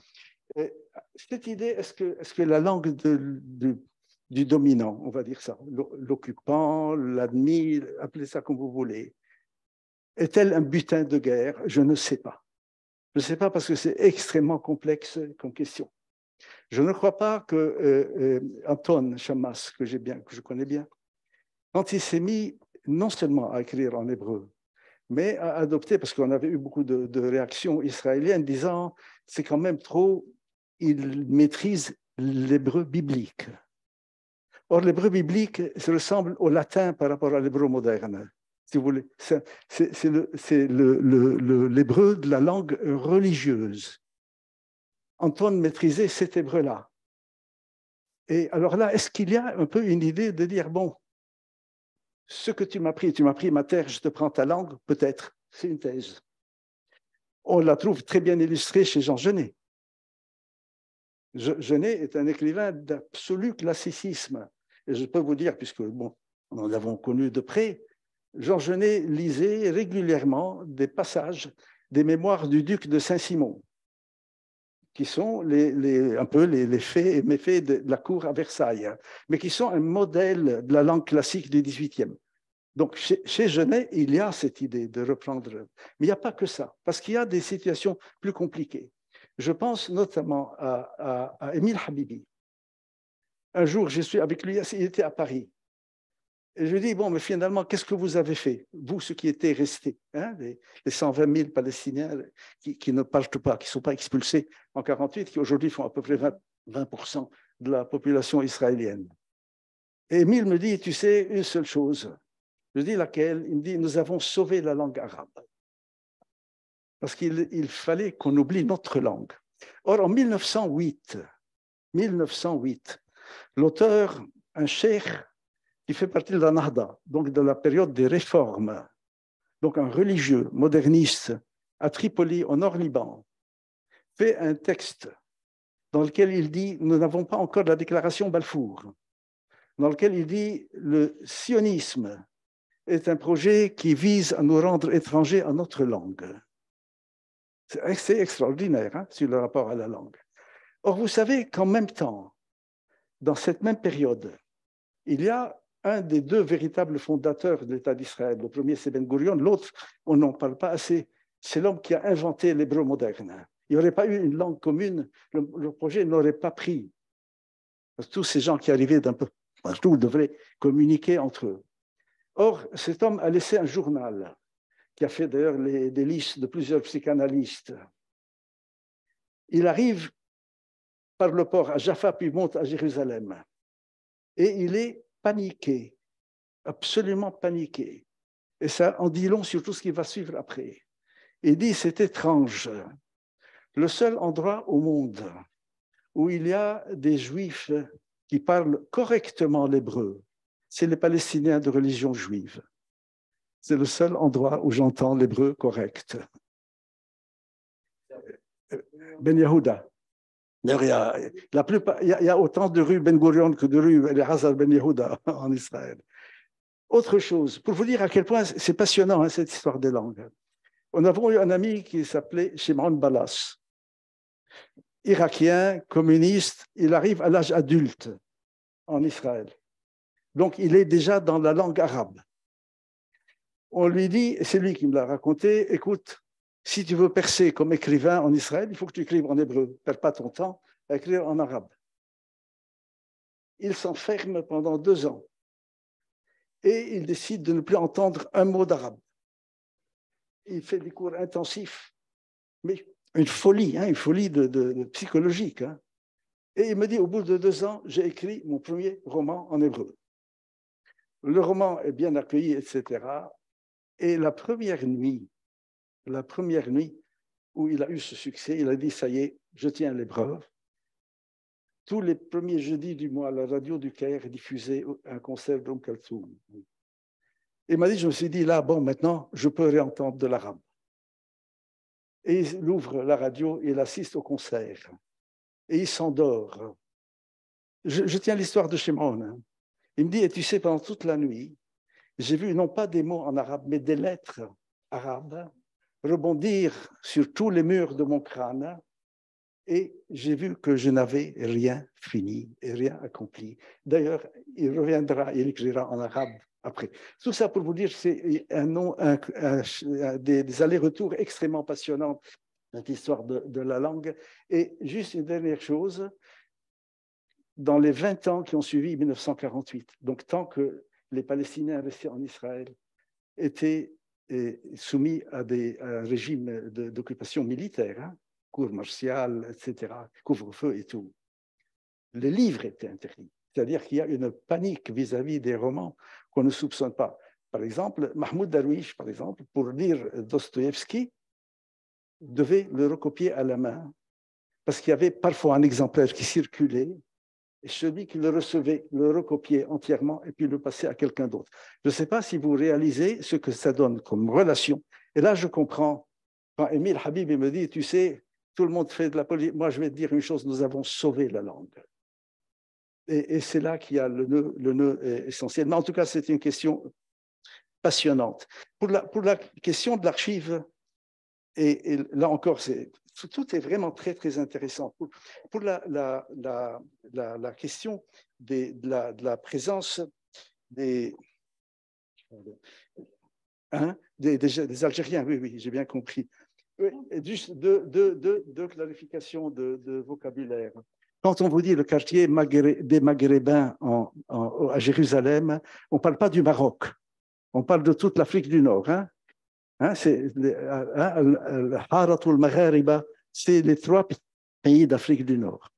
Et cette idée, est-ce que, est la langue du dominant, on va dire ça, l'occupant, l'admis, appelez ça comme vous voulez, est-elle un butin de guerre Je ne sais pas. Je ne sais pas parce que c'est extrêmement complexe comme question. Je ne crois pas que euh, euh, Anton Chamas, que, bien, que je connais bien, quand il s'est mis non seulement à écrire en hébreu, mais à adopter, parce qu'on avait eu beaucoup de, de réactions israéliennes disant c'est quand même trop il maîtrise l'hébreu biblique. Or, l'hébreu biblique se ressemble au latin par rapport à l'hébreu moderne. Si vous voulez, c'est l'hébreu de la langue religieuse. Antoine maîtrisait cet hébreu-là. Et alors là, est-ce qu'il y a un peu une idée de dire, bon, ce que tu m'as pris, tu m'as pris ma terre, je te prends ta langue, peut-être, c'est une thèse. On la trouve très bien illustrée chez Jean Genet. Genet est un écrivain d'absolu classicisme. Et je peux vous dire, puisque bon, nous l'avons connu de près, Jean Genet lisait régulièrement des passages des mémoires du duc de Saint-Simon, qui sont un peu les, faits et méfaits de la cour à Versailles, hein, mais qui sont un modèle de la langue classique du XVIIIe. Donc, chez, Genet, il y a cette idée de reprendre. Mais il n'y a pas que ça, parce qu'il y a des situations plus compliquées. Je pense notamment à, Émile Habibi. Un jour, je suis avec lui, il était à Paris. Et je lui dis, bon, mais finalement, qu'est-ce que vous avez fait, vous, ceux qui étaient restés, hein, les, 120 000 Palestiniens qui, ne parlent pas, qui ne sont pas expulsés en 48, qui aujourd'hui font à peu près 20, de la population israélienne. Et Emile me dit, tu sais, une seule chose. Je dis laquelle Il me dit, nous avons sauvé la langue arabe parce qu'il fallait qu'on oublie notre langue. Or, en 1908, 1908 l'auteur, un cheikh qui fait partie de la Nahda, donc de la période des réformes, donc un religieux moderniste à Tripoli, au nord-Liban, fait un texte dans lequel il dit Nous n'avons pas encore la déclaration Balfour, dans lequel il dit Le sionisme est un projet qui vise à nous rendre étrangers à notre langue. C'est extraordinaire hein, sur le rapport à la langue. Or, vous savez qu'en même temps, dans cette même période, il y a un des deux véritables fondateurs de l'État d'Israël. Le premier, c'est Ben Gurion. L'autre, on n'en parle pas assez. C'est l'homme qui a inventé l'hébreu moderne. Il n'y aurait pas eu une langue commune. Le, projet projet n'aurait pas pris. tous ces gens qui arrivaient d'un peu partout devraient communiquer entre eux. Or, cet homme a laissé un journal qui a fait d'ailleurs les délices de plusieurs psychanalystes. Il arrive par le port à Jaffa, puis monte à Jérusalem. Et il est paniqué, absolument paniqué. Et ça en dit long sur tout ce qui va suivre après. Il dit, c'est étrange. Le seul endroit au monde où il y a des juifs qui parlent correctement l'hébreu, c'est les Palestiniens de religion juive. C'est le seul endroit où j'entends l'hébreu correct. Ben Yehuda. il y a, autant de rues Ben Gurion que de rues El Hazar Ben Yehuda en Israël. Autre chose, pour vous dire à quel point c'est passionnant hein, cette histoire des langues. On a eu un ami qui s'appelait Shimon Balas, irakien, communiste. Il arrive à l'âge adulte en Israël. Donc, il est déjà dans la langue arabe on lui dit, c'est lui qui me l'a raconté, écoute, si tu veux percer comme écrivain en Israël, il faut que tu écrives en hébreu. Perds pas ton temps à écrire en arabe. Il s'enferme pendant deux ans et il décide de ne plus entendre un mot d'arabe. Il fait des cours intensifs, mais une folie, hein, une folie de, psychologique. Hein. Et il me dit, au bout de deux ans, j'ai écrit mon premier roman en hébreu. Le roman est bien accueilli, etc. Et la première nuit, la première nuit où il a eu ce succès, il a dit, ça y est, je tiens l'épreuve. Tous les premiers jeudis du mois, la radio du Caire diffusait un concert d'Om Kalthoum. Et m'a dit, je me suis dit, là, bon, maintenant, je peux réentendre de l'arabe. Et il ouvre la radio et il assiste au concert. Et il s'endort. Je, je, tiens l'histoire de Shimon. Hein. Il me dit, et tu sais, pendant toute la nuit, j'ai vu non pas des mots en arabe, mais des lettres arabes rebondir sur tous les murs de mon crâne et j'ai vu que je n'avais rien fini et rien accompli. D'ailleurs, il reviendra, il écrira en arabe après. Tout ça pour vous dire, c'est un, nom, des, allers-retours extrêmement passionnants, cette histoire de, de, la langue. Et juste une dernière chose, dans les 20 ans qui ont suivi 1948, donc tant que les Palestiniens restés en Israël étaient euh, soumis à, des, régimes un régime d'occupation militaire, hein, cours martial, etc., couvre-feu et tout. Les livres étaient interdit. C'est-à-dire qu'il y a une panique vis-à-vis -vis des romans qu'on ne soupçonne pas. Par exemple, Mahmoud Darwish, par exemple, pour lire Dostoïevski, devait le recopier à la main, parce qu'il y avait parfois un exemplaire qui circulait celui qui le recevait le recopiait entièrement et puis le passait à quelqu'un d'autre. Je ne sais pas si vous réalisez ce que ça donne comme relation. Et là, je comprends. Quand Émile Habib il me dit, tu sais, tout le monde fait de la politique. Moi, je vais te dire une chose, nous avons sauvé la langue. Et, c'est là qu'il y a le nœud, le nœud, essentiel. Mais en tout cas, c'est une question passionnante. Pour la, pour la question de l'archive, et là encore, c'est tout est vraiment très, très intéressant. Pour, la, question de, la, présence hein, des, des, Algériens, oui, oui, j'ai bien compris. juste deux, clarifications de, vocabulaire. Quand on vous dit le quartier des Maghrébins à Jérusalem, on ne parle pas du Maroc, on parle de toute l'Afrique du Nord. Hein Hein, c'est, euh, hein, c'est les trois pays d'Afrique du Nord.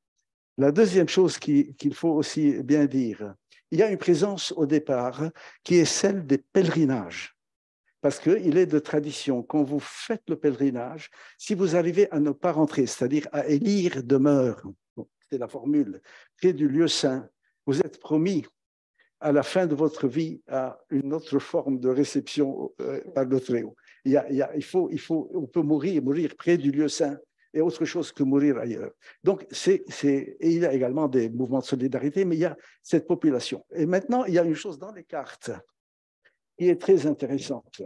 La deuxième chose qu'il faut aussi bien dire, il y a une présence au départ qui est celle des pèlerinages. Parce qu'il est de tradition, quand vous faites le pèlerinage, si vous arrivez à ne pas rentrer, c'est-à-dire à élire demeure, c'est la formule, près du lieu saint, vous êtes promis à la fin de votre vie à une autre forme de réception euh, par le très il, faut, on peut mourir, mourir près du lieu saint et autre chose que mourir ailleurs. Donc, et il y a également des mouvements de solidarité, mais il y a cette population. Et maintenant, il y a une chose dans les cartes qui est très intéressante.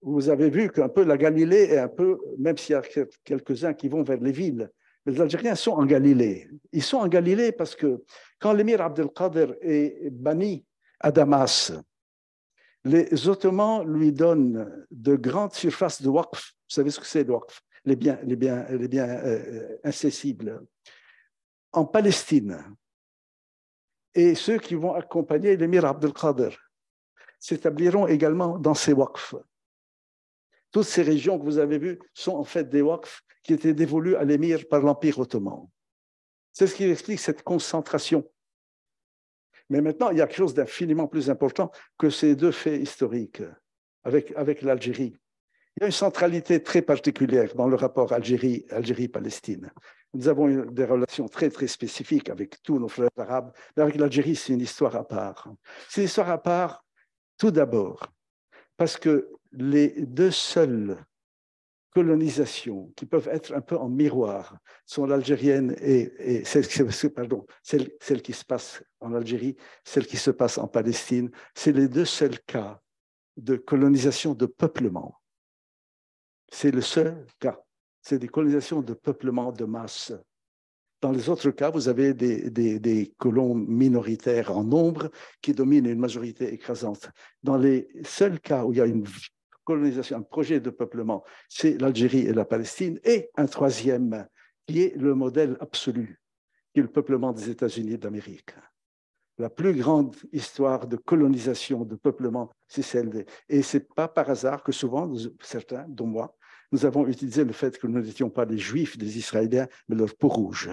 Vous avez vu qu'un peu la Galilée est un peu, même s'il y a quelques-uns qui vont vers les villes, les Algériens sont en Galilée. Ils sont en Galilée parce que quand l'émir Abdelkader est banni à Damas, les Ottomans lui donnent de grandes surfaces de waqf. Vous savez ce que c'est le waqf Les biens, les biens, les biens euh, euh, incessibles. En Palestine. Et ceux qui vont accompagner l'émir Abdelkader s'établiront également dans ces waqf. Toutes ces régions que vous avez vues sont en fait des waqf qui étaient dévolues à l'émir par l'Empire ottoman. C'est ce qui explique cette concentration mais maintenant, il y a quelque chose d'infiniment plus important que ces deux faits historiques avec, avec l'Algérie. Il y a une centralité très particulière dans le rapport Algérie-Palestine. Nous avons des relations très, très spécifiques avec tous nos frères arabes, mais avec l'Algérie, c'est une histoire à part. C'est une histoire à part, tout d'abord, parce que les deux seuls colonisations qui peuvent être un peu en miroir sont l'algérienne et, celle, pardon, celle, qui se passe en Algérie, celle qui se passe en Palestine. C'est les deux seuls cas de colonisation de peuplement. C'est le seul cas. C'est des colonisations de peuplement de masse. Dans les autres cas, vous avez des colons minoritaires en nombre qui dominent une majorité écrasante. Dans les seuls cas où il y a une colonisation, un projet de peuplement, c'est l'Algérie et la Palestine. Et un troisième, qui est le modèle absolu, qui est le peuplement des États-Unis d'Amérique. La plus grande histoire de colonisation, de peuplement, c'est celle des... Et ce n'est pas par hasard que souvent, certains, dont moi, nous avons utilisé le fait que nous n'étions pas des Juifs des Israéliens, mais leur peau rouge.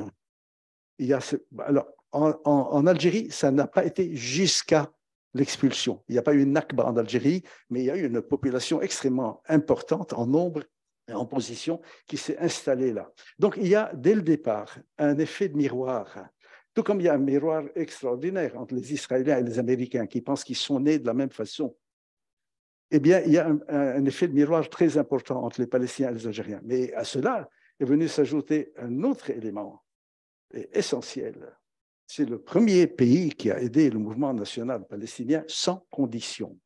Il a Alors, en Algérie, ça n'a pas été jusqu'à l'expulsion. Il n'y a pas eu une Nakba en Algérie, mais il y a eu une population extrêmement importante en nombre et en position qui s'est installée là. Donc il y a dès le départ un effet de miroir. Tout comme il y a un miroir extraordinaire entre les Israéliens et les Américains qui pensent qu'ils sont nés de la même façon, eh bien, il y a un, un effet de miroir très important entre les Palestiniens et les Algériens. Mais à cela est venu s'ajouter un autre élément essentiel c'est le premier pays qui a aidé le mouvement national palestinien sans condition.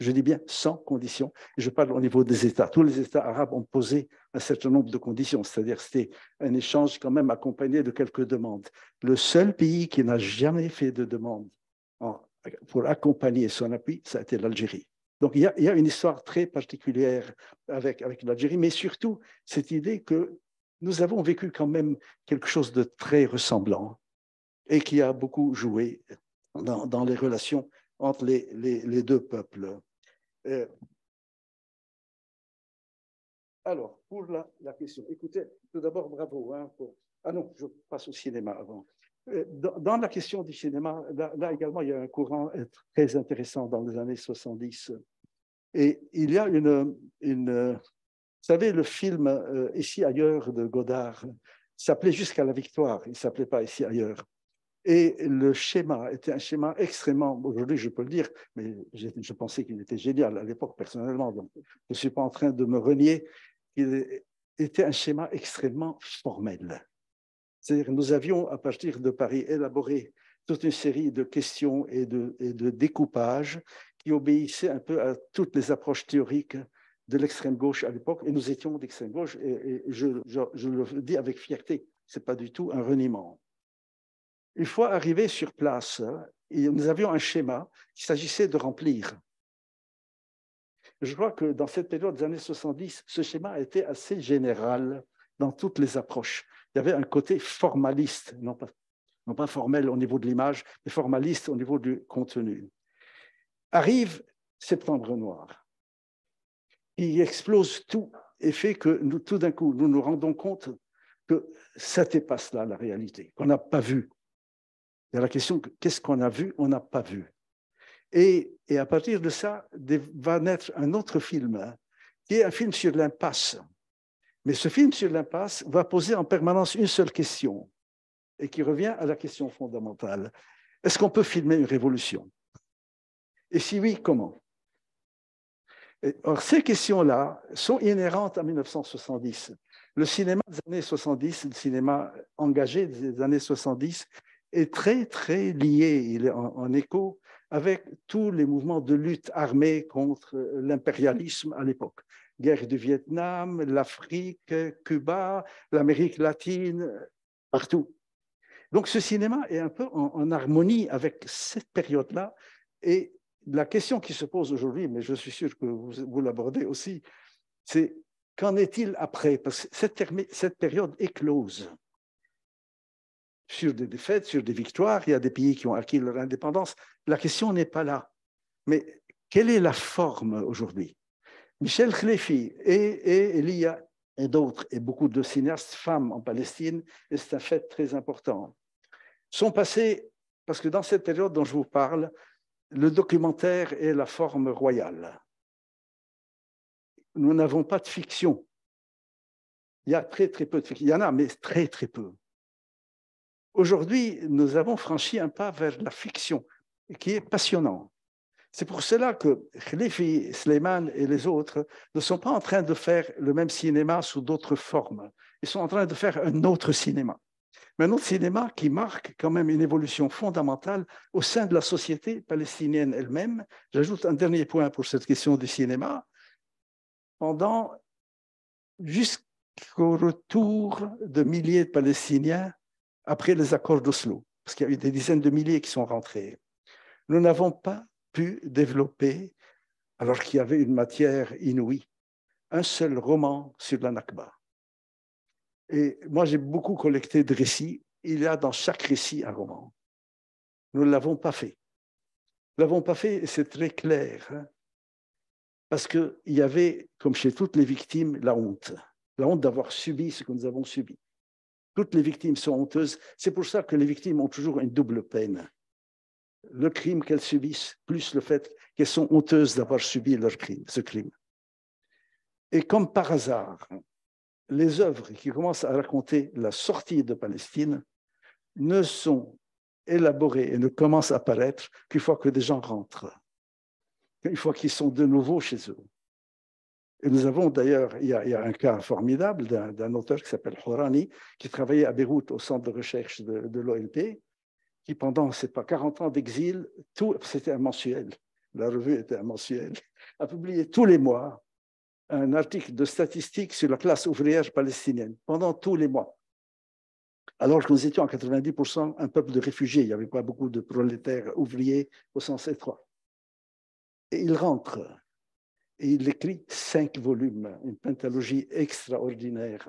Je dis bien sans condition. Je parle au niveau des États. Tous les États arabes ont posé un certain nombre de conditions, c'est-à-dire c'était un échange quand même accompagné de quelques demandes. Le seul pays qui n'a jamais fait de demande pour accompagner son appui, ça a été l'Algérie. Donc il y, a, une histoire très particulière avec l'Algérie, mais surtout cette idée que nous avons vécu quand même quelque chose de très ressemblant et qui a beaucoup joué dans, les relations entre les, les, deux peuples. Euh, alors, pour la, question, écoutez, tout d'abord, bravo. Hein, ah non, je passe au cinéma avant. Euh, dans, la question du cinéma, là, également, il y a un courant euh, très intéressant dans les années 70. Et il y a une, une vous savez, le film Ici ailleurs de Godard s'appelait Jusqu'à la victoire. Il ne s'appelait pas Ici ailleurs. Et le schéma était un schéma extrêmement, aujourd'hui je peux le dire, mais je, pensais qu'il était génial à l'époque personnellement, donc je ne suis pas en train de me renier, il était un schéma extrêmement formel. C'est-à-dire nous avions à partir de Paris élaboré toute une série de questions et de, et découpages qui obéissaient un peu à toutes les approches théoriques de l'extrême gauche à l'époque, et nous étions d'extrême gauche, et, je, je le dis avec fierté, ce n'est pas du tout un reniement. Une fois arrivé sur place, hein. nous avions un schéma qu'il s'agissait de remplir. Je crois que dans cette période des années 70, ce schéma était assez général dans toutes les approches. Il y avait un côté formaliste, non pas, non pas formel au niveau de l'image, mais formaliste au niveau du contenu. Arrive Septembre Noir. Il explose tout et fait que nous, tout d'un coup, nous nous rendons compte que ça pas là la réalité, qu'on n'a pas vu il y a la question qu'est-ce qu'on a vu, on n'a pas vu. Et, à partir de ça, va naître un autre film, hein, qui est un film sur l'impasse. Mais ce film sur l'impasse va poser en permanence une seule question, et qui revient à la question fondamentale. Est-ce qu'on peut filmer une révolution Et si oui, comment Or, ces questions-là sont inhérentes à 1970. Le cinéma des années 70, le cinéma engagé des années 70, est très, très lié, il est en, écho avec tous les mouvements de lutte armée contre l'impérialisme à l'époque. Guerre du Vietnam, l'Afrique, Cuba, l'Amérique latine, partout. Donc ce cinéma est un peu en, harmonie avec cette période-là. Et la question qui se pose aujourd'hui, mais je suis sûr que vous, l'abordez aussi, c'est qu'en est-il après Parce que cette, cette période est close sur des défaites, sur des victoires. Il y a des pays qui ont acquis leur indépendance. La question n'est pas là. Mais quelle est la forme aujourd'hui Michel Khlefi et, et Elia et d'autres, et beaucoup de cinéastes femmes en Palestine, et c'est un fait très important, sont passés, parce que dans cette période dont je vous parle, le documentaire est la forme royale. Nous n'avons pas de fiction. Il y a très très peu de fiction. Il y en a, mais très très peu. Aujourd'hui, nous avons franchi un pas vers la fiction qui est passionnant. C'est pour cela que Khalifi, Sleiman et les autres ne sont pas en train de faire le même cinéma sous d'autres formes. Ils sont en train de faire un autre cinéma. Mais un autre cinéma qui marque quand même une évolution fondamentale au sein de la société palestinienne elle-même. J'ajoute un dernier point pour cette question du cinéma. Pendant jusqu'au retour de milliers de Palestiniens après les accords d'Oslo, parce qu'il y a eu des dizaines de milliers qui sont rentrés, nous n'avons pas pu développer, alors qu'il y avait une matière inouïe, un seul roman sur la Nakba. Et moi, j'ai beaucoup collecté de récits. Il y a dans chaque récit un roman. Nous ne l'avons pas fait. Nous ne l'avons pas fait, et c'est très clair. Hein. parce parce qu'il y avait, comme chez toutes les victimes, la honte. La honte d'avoir subi ce que nous avons subi. Toutes les victimes sont honteuses. C'est pour ça que les victimes ont toujours une double peine. Le crime qu'elles subissent, plus le fait qu'elles sont honteuses d'avoir subi leur crime, ce crime. Et comme par hasard, les œuvres qui commencent à raconter la sortie de Palestine ne sont élaborées et ne commencent à paraître qu'une fois que des gens rentrent, qu'une fois qu'ils sont de nouveau chez eux. Et nous avons d'ailleurs, il, y a un cas formidable d'un auteur qui s'appelle Horani, qui travaillait à Beyrouth au centre de recherche de, de l'OLP, qui pendant, pas 40 ans d'exil, tout, c'était un mensuel, la revue était un mensuel, a publié tous les mois un article de statistiques sur la classe ouvrière palestinienne, pendant tous les mois. Alors que nous étions à 90% un peuple de réfugiés, il n'y avait pas beaucoup de prolétaires ouvriers au sens étroit. Et il rentre il écrit cinq volumes, une pentalogie extraordinaire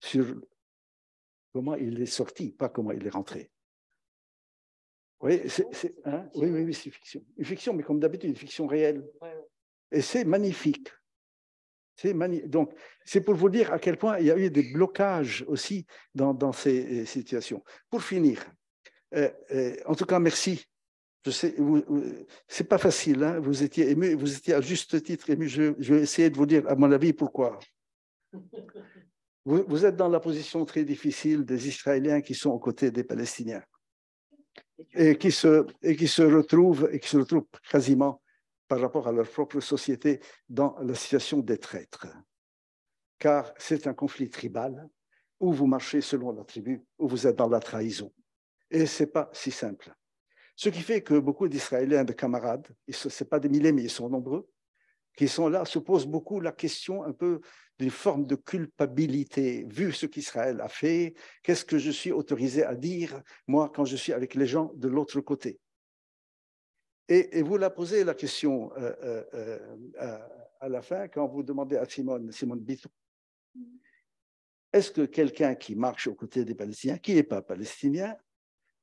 sur comment il est sorti, pas comment il est rentré. Hein, oui, c'est, fiction. Une fiction, mais comme d'habitude, une fiction réelle. Et c'est magnifique. C'est Donc, c'est pour vous dire à quel point il y a eu des blocages aussi dans, ces euh, situations. Pour finir, euh, euh, en tout cas, merci je sais, c'est pas facile. Hein. vous étiez ému, vous étiez à juste titre ému. Je, vais essayer de vous dire, à mon avis, pourquoi. Vous, êtes dans la position très difficile des Israéliens qui sont aux côtés des Palestiniens et qui se, retrouvent et qui se retrouvent quasiment par rapport à leur propre société dans la situation des traîtres. Car c'est un conflit tribal où vous marchez selon la tribu, où vous êtes dans la trahison. Et ce n'est pas si simple. Ce qui fait que beaucoup d'Israéliens, de camarades, ce n'est pas des milliers, mais ils sont nombreux, qui sont là, se posent beaucoup la question un peu d'une forme de culpabilité, vu ce qu'Israël a fait, qu'est-ce que je suis autorisé à dire, moi, quand je suis avec les gens de l'autre côté et, vous la posez la question euh, euh, euh, à la fin, quand vous demandez à Simone, Simone est-ce que quelqu'un qui marche aux côtés des Palestiniens, qui n'est pas palestinien,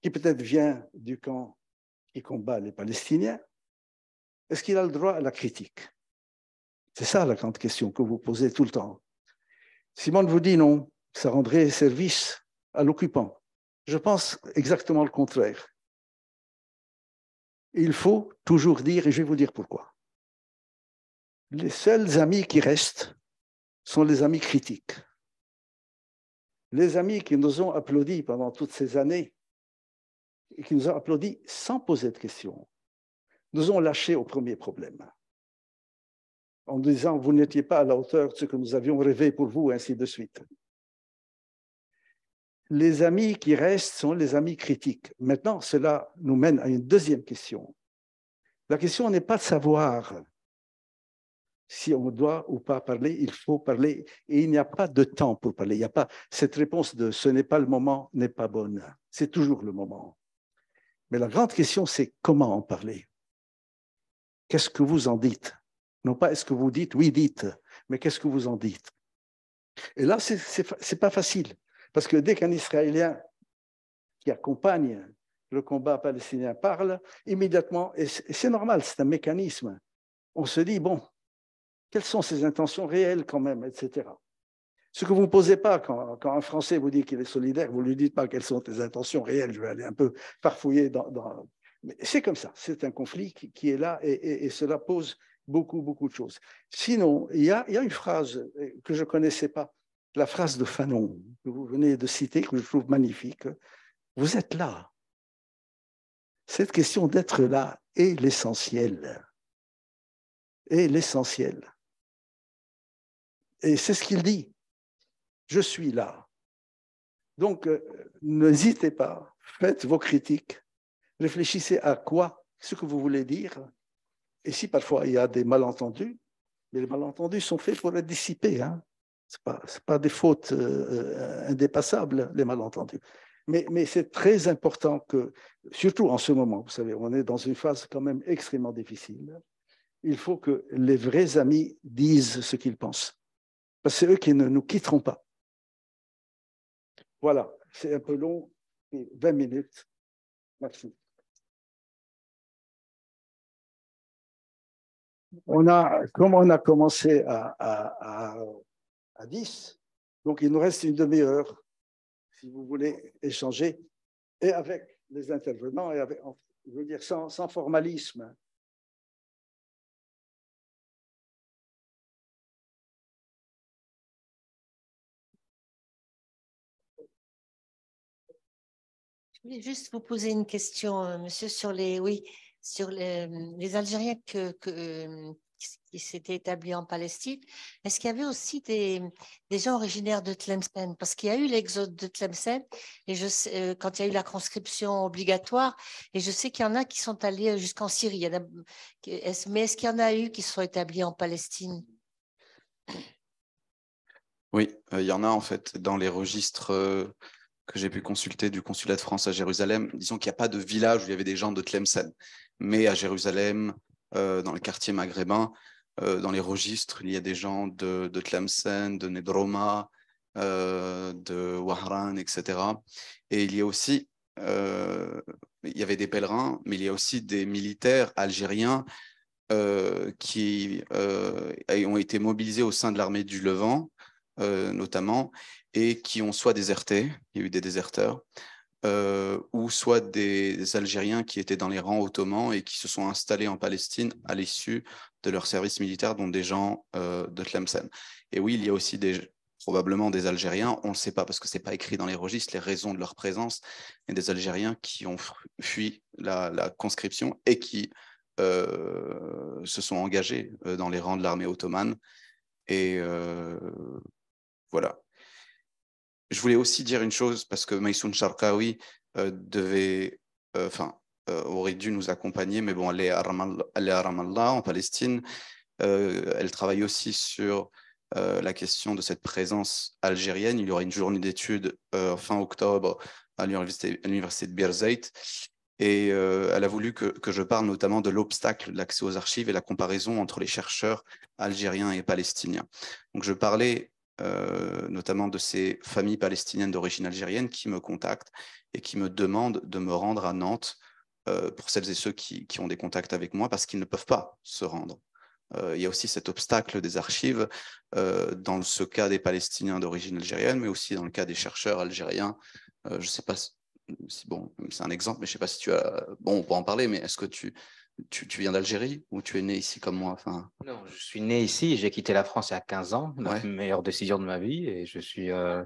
qui peut-être vient du camp qui combat les Palestiniens, est-ce qu'il a le droit à la critique C'est ça la grande question que vous posez tout le temps. Simone vous dit non, ça rendrait service à l'occupant. Je pense exactement le contraire. Il faut toujours dire, et je vais vous dire pourquoi. Les seuls amis qui restent sont les amis critiques. Les amis qui nous ont applaudis pendant toutes ces années et qui nous ont applaudi sans poser de questions, nous ont lâché au premier problème. En disant, vous n'étiez pas à la hauteur de ce que nous avions rêvé pour vous, ainsi de suite. Les amis qui restent sont les amis critiques. Maintenant, cela nous mène à une deuxième question. La question n'est pas de savoir si on doit ou pas parler, il faut parler. Et il n'y a pas de temps pour parler. Il n'y a pas cette réponse de ce n'est pas le moment n'est pas bonne. C'est toujours le moment. Mais la grande question, c'est comment en parler Qu'est-ce que vous en dites Non pas est-ce que vous dites, oui, dites, mais qu'est-ce que vous en dites Et là, ce n'est pas facile, parce que dès qu'un Israélien qui accompagne le combat palestinien parle, immédiatement, et c'est normal, c'est un mécanisme, on se dit, bon, quelles sont ses intentions réelles quand même, etc. Ce que vous ne posez pas quand, un Français vous dit qu'il est solidaire, vous ne lui dites pas quelles sont tes intentions réelles. Je vais aller un peu farfouiller dans. dans... C'est comme ça. C'est un conflit qui, est là et, cela pose beaucoup, beaucoup de choses. Sinon, il y a, une phrase que je ne connaissais pas, la phrase de Fanon, que vous venez de citer, que je trouve magnifique. Vous êtes là. Cette question d'être là est l'essentiel. Est l'essentiel. Et c'est ce qu'il dit. Je suis là. Donc, euh, n'hésitez pas, faites vos critiques, réfléchissez à quoi, ce que vous voulez dire. Et si parfois il y a des malentendus, les malentendus sont faits pour être dissiper. Hein. Ce ne sont pas, des fautes euh, euh, indépassables, les malentendus. Mais, mais c'est très important que, surtout en ce moment, vous savez, on est dans une phase quand même extrêmement difficile. Il faut que les vrais amis disent ce qu'ils pensent. Parce que c'est eux qui ne nous quitteront pas. Voilà, c'est un peu long, 20 minutes. Merci. On a, comme on a commencé à, 10, donc il nous reste une demi-heure si vous voulez échanger et avec les intervenants et avec, je veux dire sans formalisme. juste vous poser une question, euh, monsieur, sur les, oui, sur les, euh, Algériens euh, qui s'étaient établis en Palestine. Est-ce qu'il y avait aussi des, gens originaires de Tlemcen Parce qu'il y a eu l'exode de Tlemcen, et je quand il y a eu la conscription obligatoire, et je sais qu'il y en a qui sont allés jusqu'en Syrie. mais est-ce qu'il y en a eu qui se sont établis en Palestine oui, il y en a en fait dans les registres que j'ai pu consulter du consulat de France à Jérusalem, disons qu'il n'y a pas de village où il y avait des gens de Tlemcen, mais à Jérusalem, euh, dans le quartier maghrébin, euh, dans les registres, il y a des gens de, Tlemcen, de Nedroma, euh, de Wahran, etc. Et il y a aussi, il y avait des pèlerins, mais il y a aussi des militaires algériens qui ont été mobilisés au sein de l'armée du Levant euh, notamment, et qui ont soit déserté, il y a eu des déserteurs, euh, ou soit des, Algériens qui étaient dans les rangs ottomans et qui se sont installés en Palestine à l'issue de leur service militaire, dont des gens euh, de Tlemcen. Et oui, il y a aussi des, probablement des Algériens, on ne le sait pas parce que ce n'est pas écrit dans les registres, les raisons de leur présence, et des Algériens qui ont fui la, conscription et qui se sont engagés dans les rangs de l'armée ottomane. Et voilà. Je voulais aussi dire une chose parce que Maïsoun Sharkawi euh, devait, euh, enfin, euh, aurait dû nous accompagner, mais bon, elle est à Ramallah, en Palestine. elle travaille aussi sur la question de cette présence algérienne. Il y aura une journée d'études fin octobre à l'université de Birzeit. Et elle a voulu que, je parle notamment de l'obstacle de l'accès aux archives et la comparaison entre les chercheurs algériens et palestiniens. Donc je parlais euh, notamment de ces familles palestiniennes d'origine algérienne qui me contactent et qui me demandent de me rendre à Nantes euh, pour celles et ceux qui, ont des contacts avec moi parce qu'ils ne peuvent pas se rendre. Euh, il y a aussi cet obstacle des archives dans ce cas des Palestiniens d'origine algérienne, mais aussi dans le cas des chercheurs algériens. je ne sais pas si, bon, c'est un exemple, mais je ne sais pas si tu as. Bon, on peut en parler, mais est-ce que tu tu, viens d'Algérie ou tu es né ici comme moi enfin... Non, je suis né ici, j'ai quitté la France il y a 15 ans, la meilleure décision de ma vie, et je suis euh,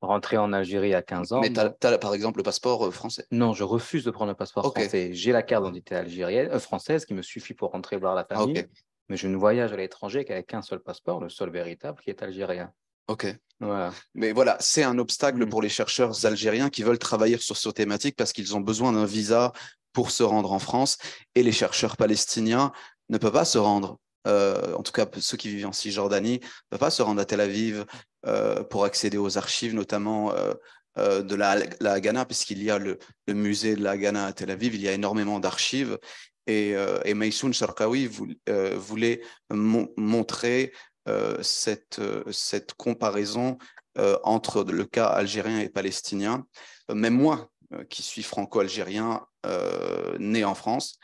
rentré en Algérie à 15 ans. Mais tu as, par exemple le passeport euh, français Non, je refuse de prendre le passeport français. J'ai la carte d'identité algérienne, euh, française qui me suffit pour rentrer voir la famille, mais je ne voyage à l'étranger qu'avec un seul passeport, le seul véritable, qui est algérien. Ok. Mais voilà, c'est un obstacle mm. pour les chercheurs algériens qui veulent travailler sur cette thématique parce qu'ils ont besoin d'un visa pour se rendre en France et les chercheurs palestiniens ne peuvent pas se rendre. Euh, en tout cas, ceux qui vivent en Cisjordanie ne peuvent pas se rendre à Tel Aviv euh, pour accéder aux archives, notamment euh, de la, la puisqu'il y a le, musée de la Haganah à Tel Aviv. Il y a énormément d'archives et, euh, et Sharkawi voulait montrer euh, euh, cette, comparaison euh, entre le cas algérien et palestinien. Même moi, qui suis franco-algérien, né en France,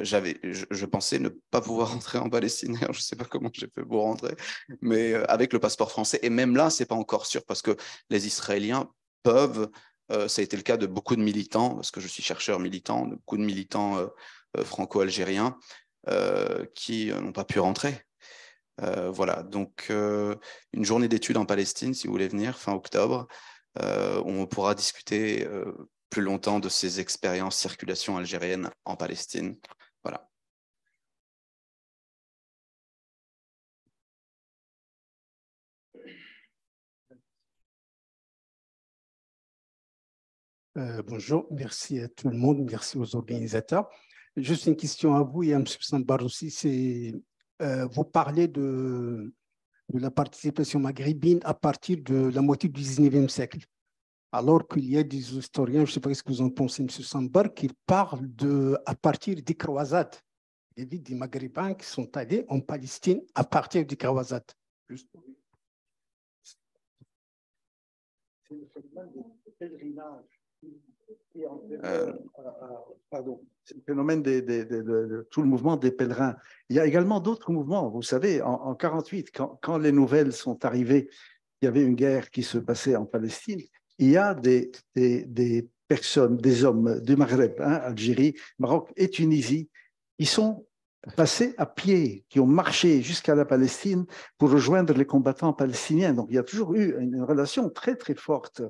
j'avais, je, pensais ne pas pouvoir rentrer en Palestine. je ne sais pas comment j'ai fait pour rentrer, mais avec le passeport français. Et même là, ce n'est pas encore sûr parce que les Israéliens peuvent. ça a été le cas de beaucoup de militants, parce que je suis chercheur militant, de beaucoup de militants franco-algériens qui n'ont pas pu rentrer euh, voilà, donc euh, une journée d'études en Palestine, si vous voulez venir, fin octobre. Euh, on pourra discuter plus longtemps de ces expériences circulation algérienne en Palestine. Voilà. bonjour, merci à tout le monde, merci aux organisateurs. Juste une question à vous et à M. Sambar aussi, c'est euh, vous parlez de, la participation maghrébine à partir de la moitié du 19e siècle. Alors qu'il y a des historiens, je ne sais pas ce que vous en pensez, M. Sambar, qui parlent de, à partir des croisades, des villes des Maghrébins qui sont allés en Palestine à partir des croisades. C'est le du pèlerinage euh, euh, c'est le phénomène de, tout le mouvement des pèlerins. Il y a également d'autres mouvements. Vous savez, en, en 48, quand, les nouvelles sont arrivées, il y avait une guerre qui se passait en Palestine. Il y a des, personnes, des hommes du Maghreb, hein, Algérie, Maroc et Tunisie, qui sont passés à pied, qui ont marché jusqu'à la Palestine pour rejoindre les combattants palestiniens. Donc il y a toujours eu une relation très très forte.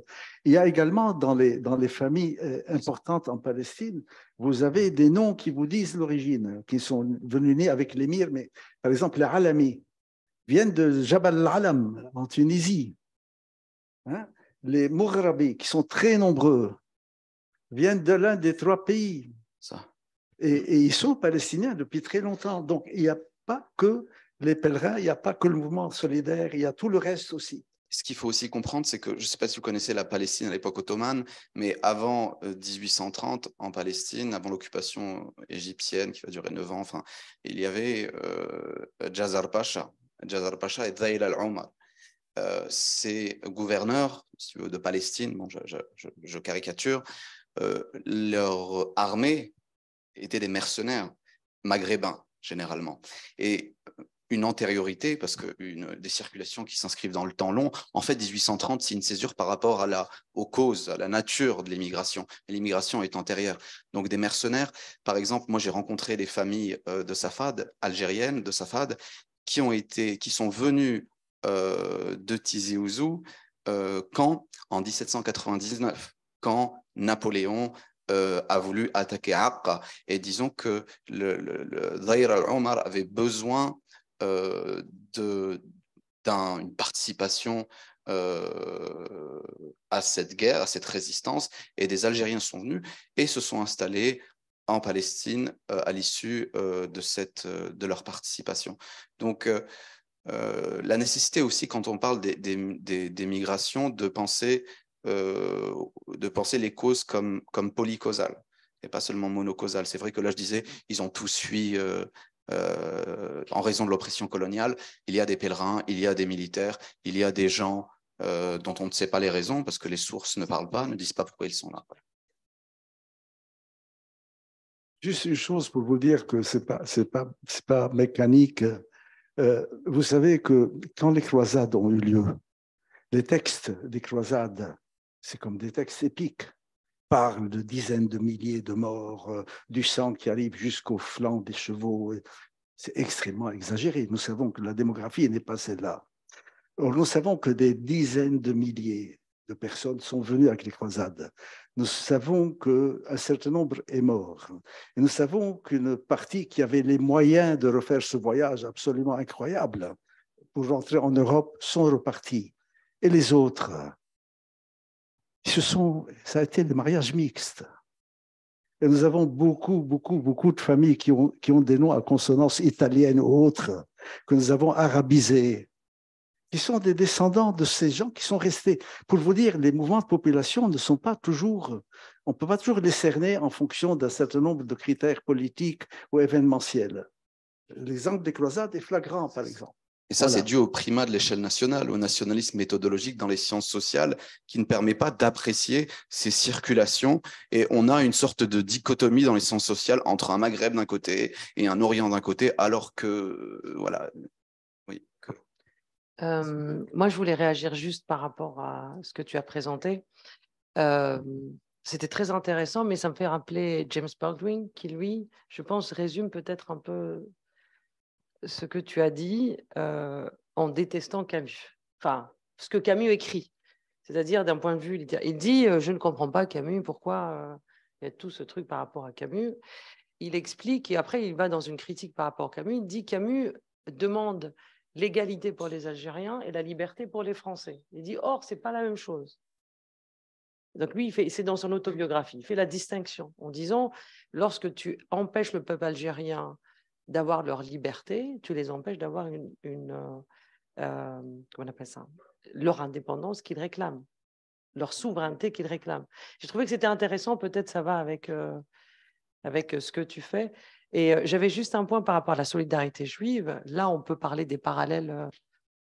Il y a également dans les, dans les familles euh, importantes en Palestine, vous avez des noms qui vous disent l'origine, qui sont venus nés avec l'émir, mais par exemple les Alami viennent de Jabal al-Alam en Tunisie. Hein. Les Mourabi, qui sont très nombreux, viennent de l'un des trois pays. Ça et, ils sont palestiniens depuis très longtemps. Donc, il n'y a pas que les pèlerins, il n'y a pas que le mouvement solidaire, il y a tout le reste aussi. Ce qu'il faut aussi comprendre, c'est que je ne sais pas si vous connaissez la Palestine à l'époque ottomane, mais avant 1830, euh, en Palestine, avant l'occupation égyptienne qui va durer 9 ans, enfin, il y avait euh, Jazar Pasha, Jazar Pasha et Zayl al-Omar. Euh, ces gouverneurs de Palestine, bon, je, caricature, leur armée étaient des mercenaires maghrébins, généralement. Et une antériorité, parce que des circulations qui s'inscrivent dans le temps long. En fait, 1830, c'est une césure par rapport à la, aux causes, à la nature de l'immigration. L'immigration est antérieure. Donc, des mercenaires, par exemple, moi j'ai rencontré des familles euh, de Safad, algériennes de Safad, qui, ont été, qui sont venues euh, de Tizi Ouzou euh, quand En 1799, quand Napoléon euh, a voulu attaquer Aqqa. Et disons que le, al omar avait besoin euh, d'une participation euh, à cette guerre, à cette résistance, et des Algériens sont venus et se sont installés en Palestine à l'issue de, cette, de leur participation. Donc, la nécessité aussi, quand on parle des migrations, de penser euh, de penser les causes comme, comme polycausales et pas seulement monocausales. C'est vrai que là, je disais, ils ont tous fui euh, euh, en raison de l'oppression coloniale. Il y a des pèlerins, il y a des militaires, il y a des gens dont on ne sait pas les raisons parce que les sources ne parlent pas, ne disent pas pourquoi ils sont là. Juste une chose pour vous dire que ce n'est pas, pas mécanique. vous savez que quand les croisades ont eu lieu, les textes des croisades c'est comme des textes épiques, parlent de dizaines de milliers de morts, euh, du sang qui arrive jusqu'au flancs des chevaux. C'est extrêmement exagéré. Nous savons que la démographie n'est pas celle-là. nous savons que des dizaines de milliers de personnes sont venues avec les croisades. Nous savons qu'un certain nombre est mort. Et nous savons qu'une partie qui avait les moyens de refaire ce voyage absolument incroyable pour rentrer en Europe sont repartis. Et les autres, ce sont, ça a été des mariages mixtes. Et nous avons beaucoup, beaucoup, beaucoup de familles qui ont, qui ont des noms à consonance italienne ou autre, que nous avons arabisés, qui sont des descendants de ces gens qui sont restés. Pour vous dire, les mouvements de population ne sont pas toujours, on ne peut pas toujours les cerner en fonction d'un certain nombre de critères politiques ou événementiels. L'exemple des cloisades est flagrant, par exemple. Et ça, c'est dû au primat de l'échelle nationale, au nationalisme méthodologique dans les sciences sociales qui ne permet pas d'apprécier ces circulations. Et on a une sorte de dichotomie dans les sciences sociales entre un Maghreb d'un côté et un Orient d'un côté, alors que, euh, voilà. Oui. Euh, moi, je voulais réagir juste par rapport à ce que tu as présenté. Euh, c'était très intéressant, mais ça me fait rappeler James Baldwin, qui, lui, je pense, résume peut-être un peu ce que tu as dit euh, en détestant Camus, enfin, ce que Camus écrit, c'est-à-dire d'un point de vue littéraire. Il dit euh, Je ne comprends pas Camus, pourquoi euh, il y a tout ce truc par rapport à Camus. Il explique, et après, il va dans une critique par rapport à Camus. Il dit Camus demande l'égalité pour les Algériens et la liberté pour les Français. Il dit Or, c'est pas la même chose. Donc lui, c'est dans son autobiographie, il fait la distinction en disant, lorsque tu empêches le peuple algérien d'avoir leur liberté, tu les empêches d'avoir une, une euh, euh, comment on appelle ça, leur indépendance qu'ils réclament, leur souveraineté qu'ils réclament. J'ai trouvé que c'était intéressant, peut-être ça va avec, euh, avec ce que tu fais. Et j'avais juste un point par rapport à la solidarité juive. Là, on peut parler des parallèles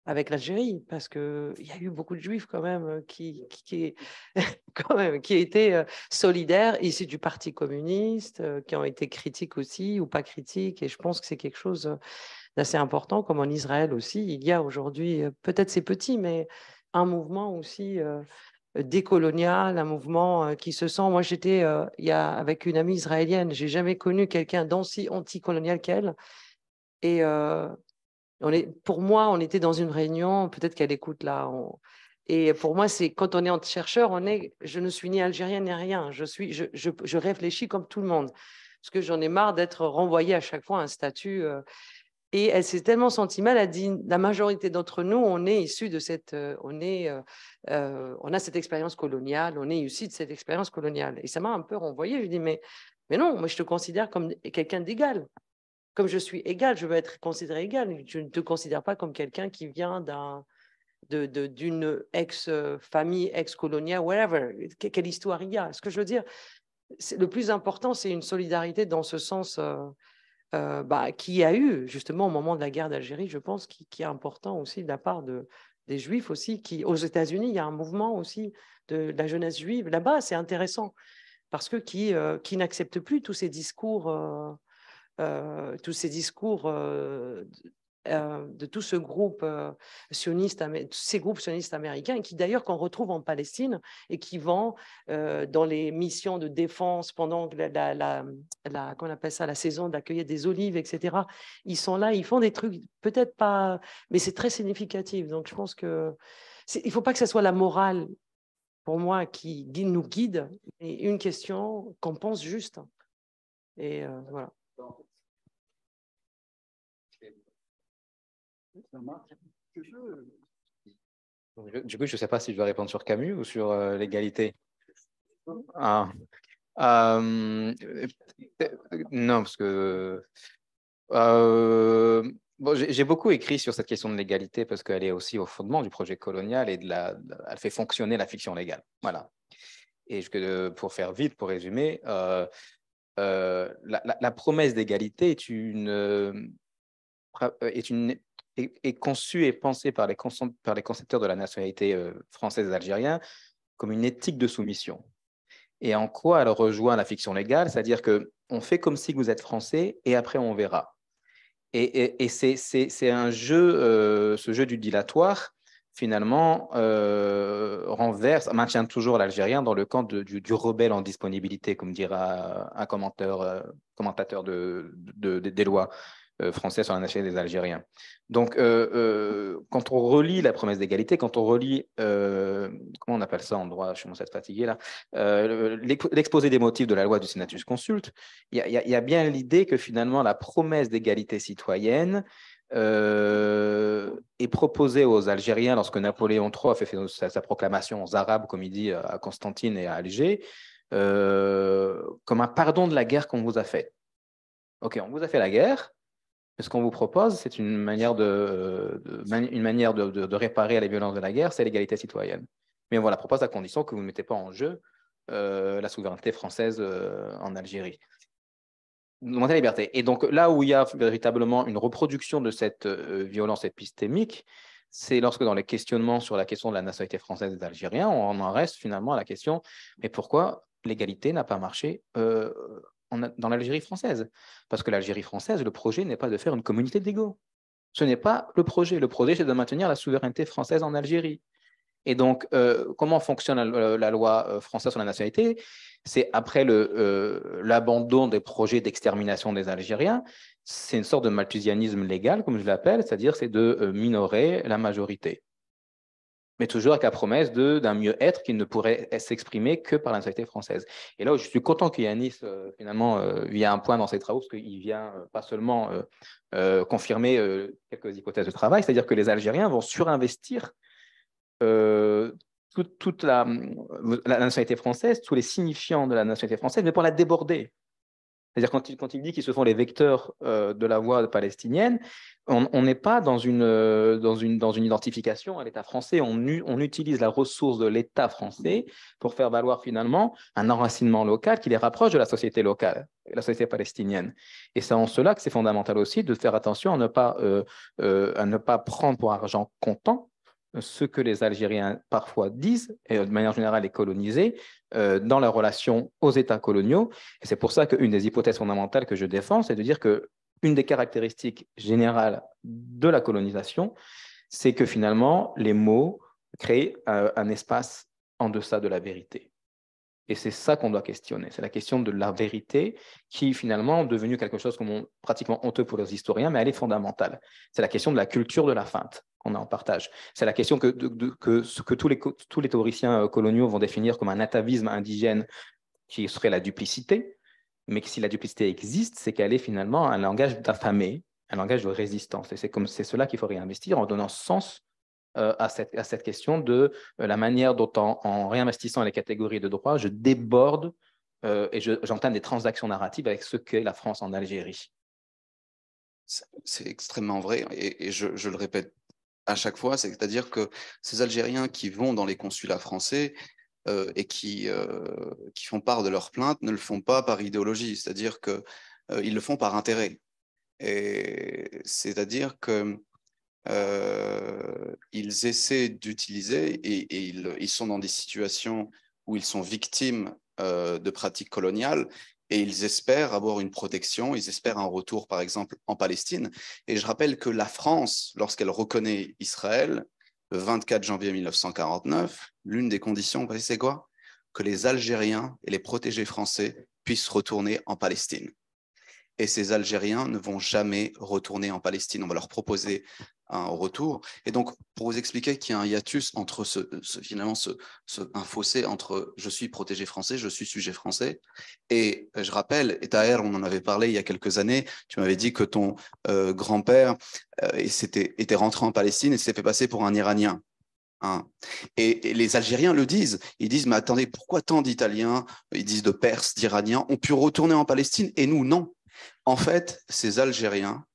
avec l'Algérie, parce qu'il y a eu beaucoup de Juifs quand même euh, qui, qui, qui quand même, qui étaient euh, solidaires, ici du Parti communiste, euh, qui ont été critiques aussi ou pas critiques. Et je pense que c'est quelque chose d'assez important, comme en Israël aussi. Il y a aujourd'hui, peut-être c'est petit, mais un mouvement aussi décolonial, un mouvement qui se sent. Moi, j'étais a avec une amie israélienne, j'ai jamais connu quelqu'un d'aussi anticolonial qu'elle. Et pour moi, on était dans une réunion, peut-être qu'elle écoute là. et pour moi, c'est quand on est en chercheur, on est, je ne suis ni algérienne ni rien. Je, suis, je, réfléchis comme tout le monde. Parce que j'en ai marre d'être renvoyée à chaque fois à un statut. Euh, et elle s'est tellement sentie mal, elle a dit la majorité d'entre nous, on est issu de cette, euh, on est, euh, on a cette expérience coloniale, on est issu de cette expérience coloniale. Et ça m'a un peu renvoyée. Je dis mais, mais non, moi je te considère comme quelqu'un d'égal comme je suis égal, je veux être considéré égal. Je ne te considère pas comme quelqu'un qui vient d'un d'une ex-famille, ex-coloniale, whatever. Quelle histoire il y a Ce que je veux dire, le plus important, c'est une solidarité dans ce sens euh, euh, bah, qui a eu justement au moment de la guerre d'Algérie, je pense, qui, est important aussi de la part de, des Juifs aussi. Qui, aux États-Unis, il y a un mouvement aussi de, la jeunesse juive. Là-bas, c'est intéressant parce que qui, euh, qui n'accepte plus tous ces discours euh, euh, tous ces discours euh, euh, de tout ce groupe sioniste, ces groupes sionistes américains, qui d'ailleurs qu'on retrouve en Palestine et qui vont dans les missions de défense pendant la, la, qu'on appelle ça, la saison d'accueillir des olives, etc. Ils sont là, ils font des trucs, peut-être pas, mais c'est très significatif. Donc je pense que il faut pas que ce soit la morale pour moi qui nous guide, mais une question qu'on pense juste. Et voilà. Du coup, je ne sais pas si je dois répondre sur Camus ou sur euh, l'égalité. Ah. Euh, non, parce que euh, j'ai beaucoup écrit sur cette question de l'égalité parce qu'elle est aussi au fondement du projet colonial et de la, elle fait fonctionner la fiction légale. Voilà. Et pour faire vite, pour résumer, la, la, promesse d'égalité est une, est une est, est conçu et pensé par les, concepteurs de la nationalité euh, française et algérienne comme une éthique de soumission. Et en quoi elle rejoint la fiction légale, c'est-à-dire que on fait comme si vous êtes français et après on verra. Et, c'est un jeu, euh, ce jeu du dilatoire, finalement, euh, renverse, maintient toujours l'Algérien dans le camp du, rebelle en disponibilité, comme dira un commentateur, de, des lois. Euh, français sur la nationalité des Algériens. Donc, euh, euh, quand on relit la promesse d'égalité, quand on relit, comment on appelle ça en droit, je commence à être fatigué là, l'exposé des motifs de la loi du Senatus Consulte, il y, a bien l'idée que finalement la promesse d'égalité citoyenne, est proposée aux Algériens lorsque Napoléon III a fait sa, proclamation aux Arabes, comme il dit à Constantine et à Alger, comme un pardon de la guerre qu'on vous a fait. Ok, on vous a fait la guerre, ce qu'on vous propose, c'est une manière, de, une manière de, de, réparer les violences de la guerre, c'est l'égalité citoyenne. Mais on vous la propose à condition que vous ne mettez pas en jeu euh, la souveraineté française euh, en Algérie. Demandez la liberté. Et donc là où il y a véritablement une reproduction de cette euh, violence épistémique, c'est lorsque dans les questionnements sur la question de la nationalité française des Algériens, on en reste finalement à la question mais pourquoi l'égalité n'a pas marché dans l'Algérie française. Parce que l'Algérie française, le projet n'est pas de faire une communauté d'égaux. Ce n'est pas le projet. Le projet, c'est de maintenir la souveraineté française en Algérie. Et donc, euh, comment fonctionne la, euh, loi euh, française sur la nationalité C'est après l'abandon des projets d'extermination des Algériens, c'est une sorte de malthusianisme légal, comme je l'appelle, c'est-à-dire c'est de minorer la majorité mais toujours avec la promesse d'un mieux-être qui ne pourrait s'exprimer que par la nationalité française. Et là, je suis content que euh, finalement, euh, il y un point dans ses travaux, parce qu'il vient euh, pas seulement confirmer quelques hypothèses de travail, c'est-à-dire que les Algériens vont surinvestir toute, la, nationalité française, tous les signifiants de la nationalité française, mais pour la déborder. C'est-à-dire quand il, il dit qu'ils se font les vecteurs euh, de la voix palestinienne, on n'est pas euh, dans une, dans, une, identification à l'État français. On, utilise la ressource de l'État français pour faire valoir finalement un enracinement local qui les rapproche de la société locale, la société palestinienne. Et c'est en cela que c'est fondamental aussi de faire attention à ne pas, euh, à ne pas prendre pour argent comptant ce que les Algériens parfois disent, et de manière générale est colonisé euh, dans leur relation aux États coloniaux. Et c'est pour ça qu'une des hypothèses fondamentales que je défends, c'est de dire que une des caractéristiques générales de la colonisation, c'est que finalement, les mots créent euh, un, espace en deçà de la vérité. Et c'est ça qu'on doit questionner. C'est la question de la vérité qui, finalement, est devenue quelque chose comme pratiquement honteux pour les historiens, mais elle est fondamentale. C'est la question de la culture de la feinte qu'on a en partage. C'est la question que, que, que tous, les, tous les théoriciens euh, coloniaux vont définir comme un atavisme indigène qui serait la duplicité, mais que si la duplicité existe, c'est qu'elle est finalement un langage d'affamé, un langage de résistance. Et c'est comme c'est cela qu'il faut réinvestir en donnant sens euh, à, cette, question de euh, la manière dont, en, réinvestissant les catégories de droit, je déborde et j'entame des transactions narratives avec ce qu'est la France en Algérie. C'est extrêmement vrai, et, je, le répète à chaque fois. C'est-à-dire que ces Algériens qui vont dans les consulats français euh, et qui, euh, qui font part de leurs plaintes ne le font pas par idéologie, c'est-à-dire qu'ils euh, ils le font par intérêt. Et c'est-à-dire que ils essaient d'utiliser et, et ils, ils, sont dans des situations où ils sont victimes de pratiques coloniales et ils espèrent avoir une protection, ils espèrent un retour, par exemple, en Palestine. Et je rappelle que la France, lorsqu'elle reconnaît Israël, le 24 janvier 1949, l'une des conditions, c'est quoi Que les Algériens et les protégés français puissent retourner en Palestine et ces Algériens ne vont jamais retourner en Palestine. On va leur proposer un retour. Et donc, pour vous expliquer qu'il y a un hiatus entre ce, finalement ce, un fossé entre je suis protégé français, je suis sujet français. Et je rappelle, et Taher, on en avait parlé il y a quelques années, tu m'avais dit que ton euh, grand-père euh, était, rentré en Palestine et s'était fait passer pour un Iranien. Hein. Et, et, les Algériens le disent. Ils disent, mais attendez, pourquoi tant d'Italiens, ils disent de Perses, d'Iraniens, ont pu retourner en Palestine et nous, non en fait, ces Algériens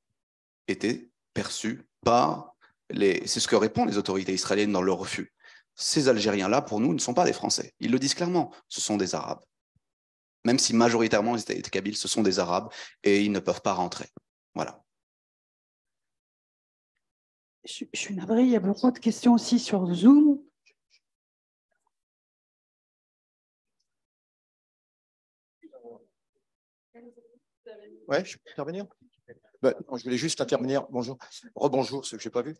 étaient perçus par les. C'est ce que répondent les autorités israéliennes dans leur refus. Ces Algériens-là, pour nous, ne sont pas des Français. Ils le disent clairement, ce sont des Arabes. Même si majoritairement ils étaient Kabyles, ce sont des Arabes et ils ne peuvent pas rentrer. Voilà. Je, suis navrée, il y a beaucoup de questions aussi sur Zoom. Oui, je peux intervenir bah, Je voulais juste intervenir. Bonjour. Rebonjour, ce que je n'ai pas vu.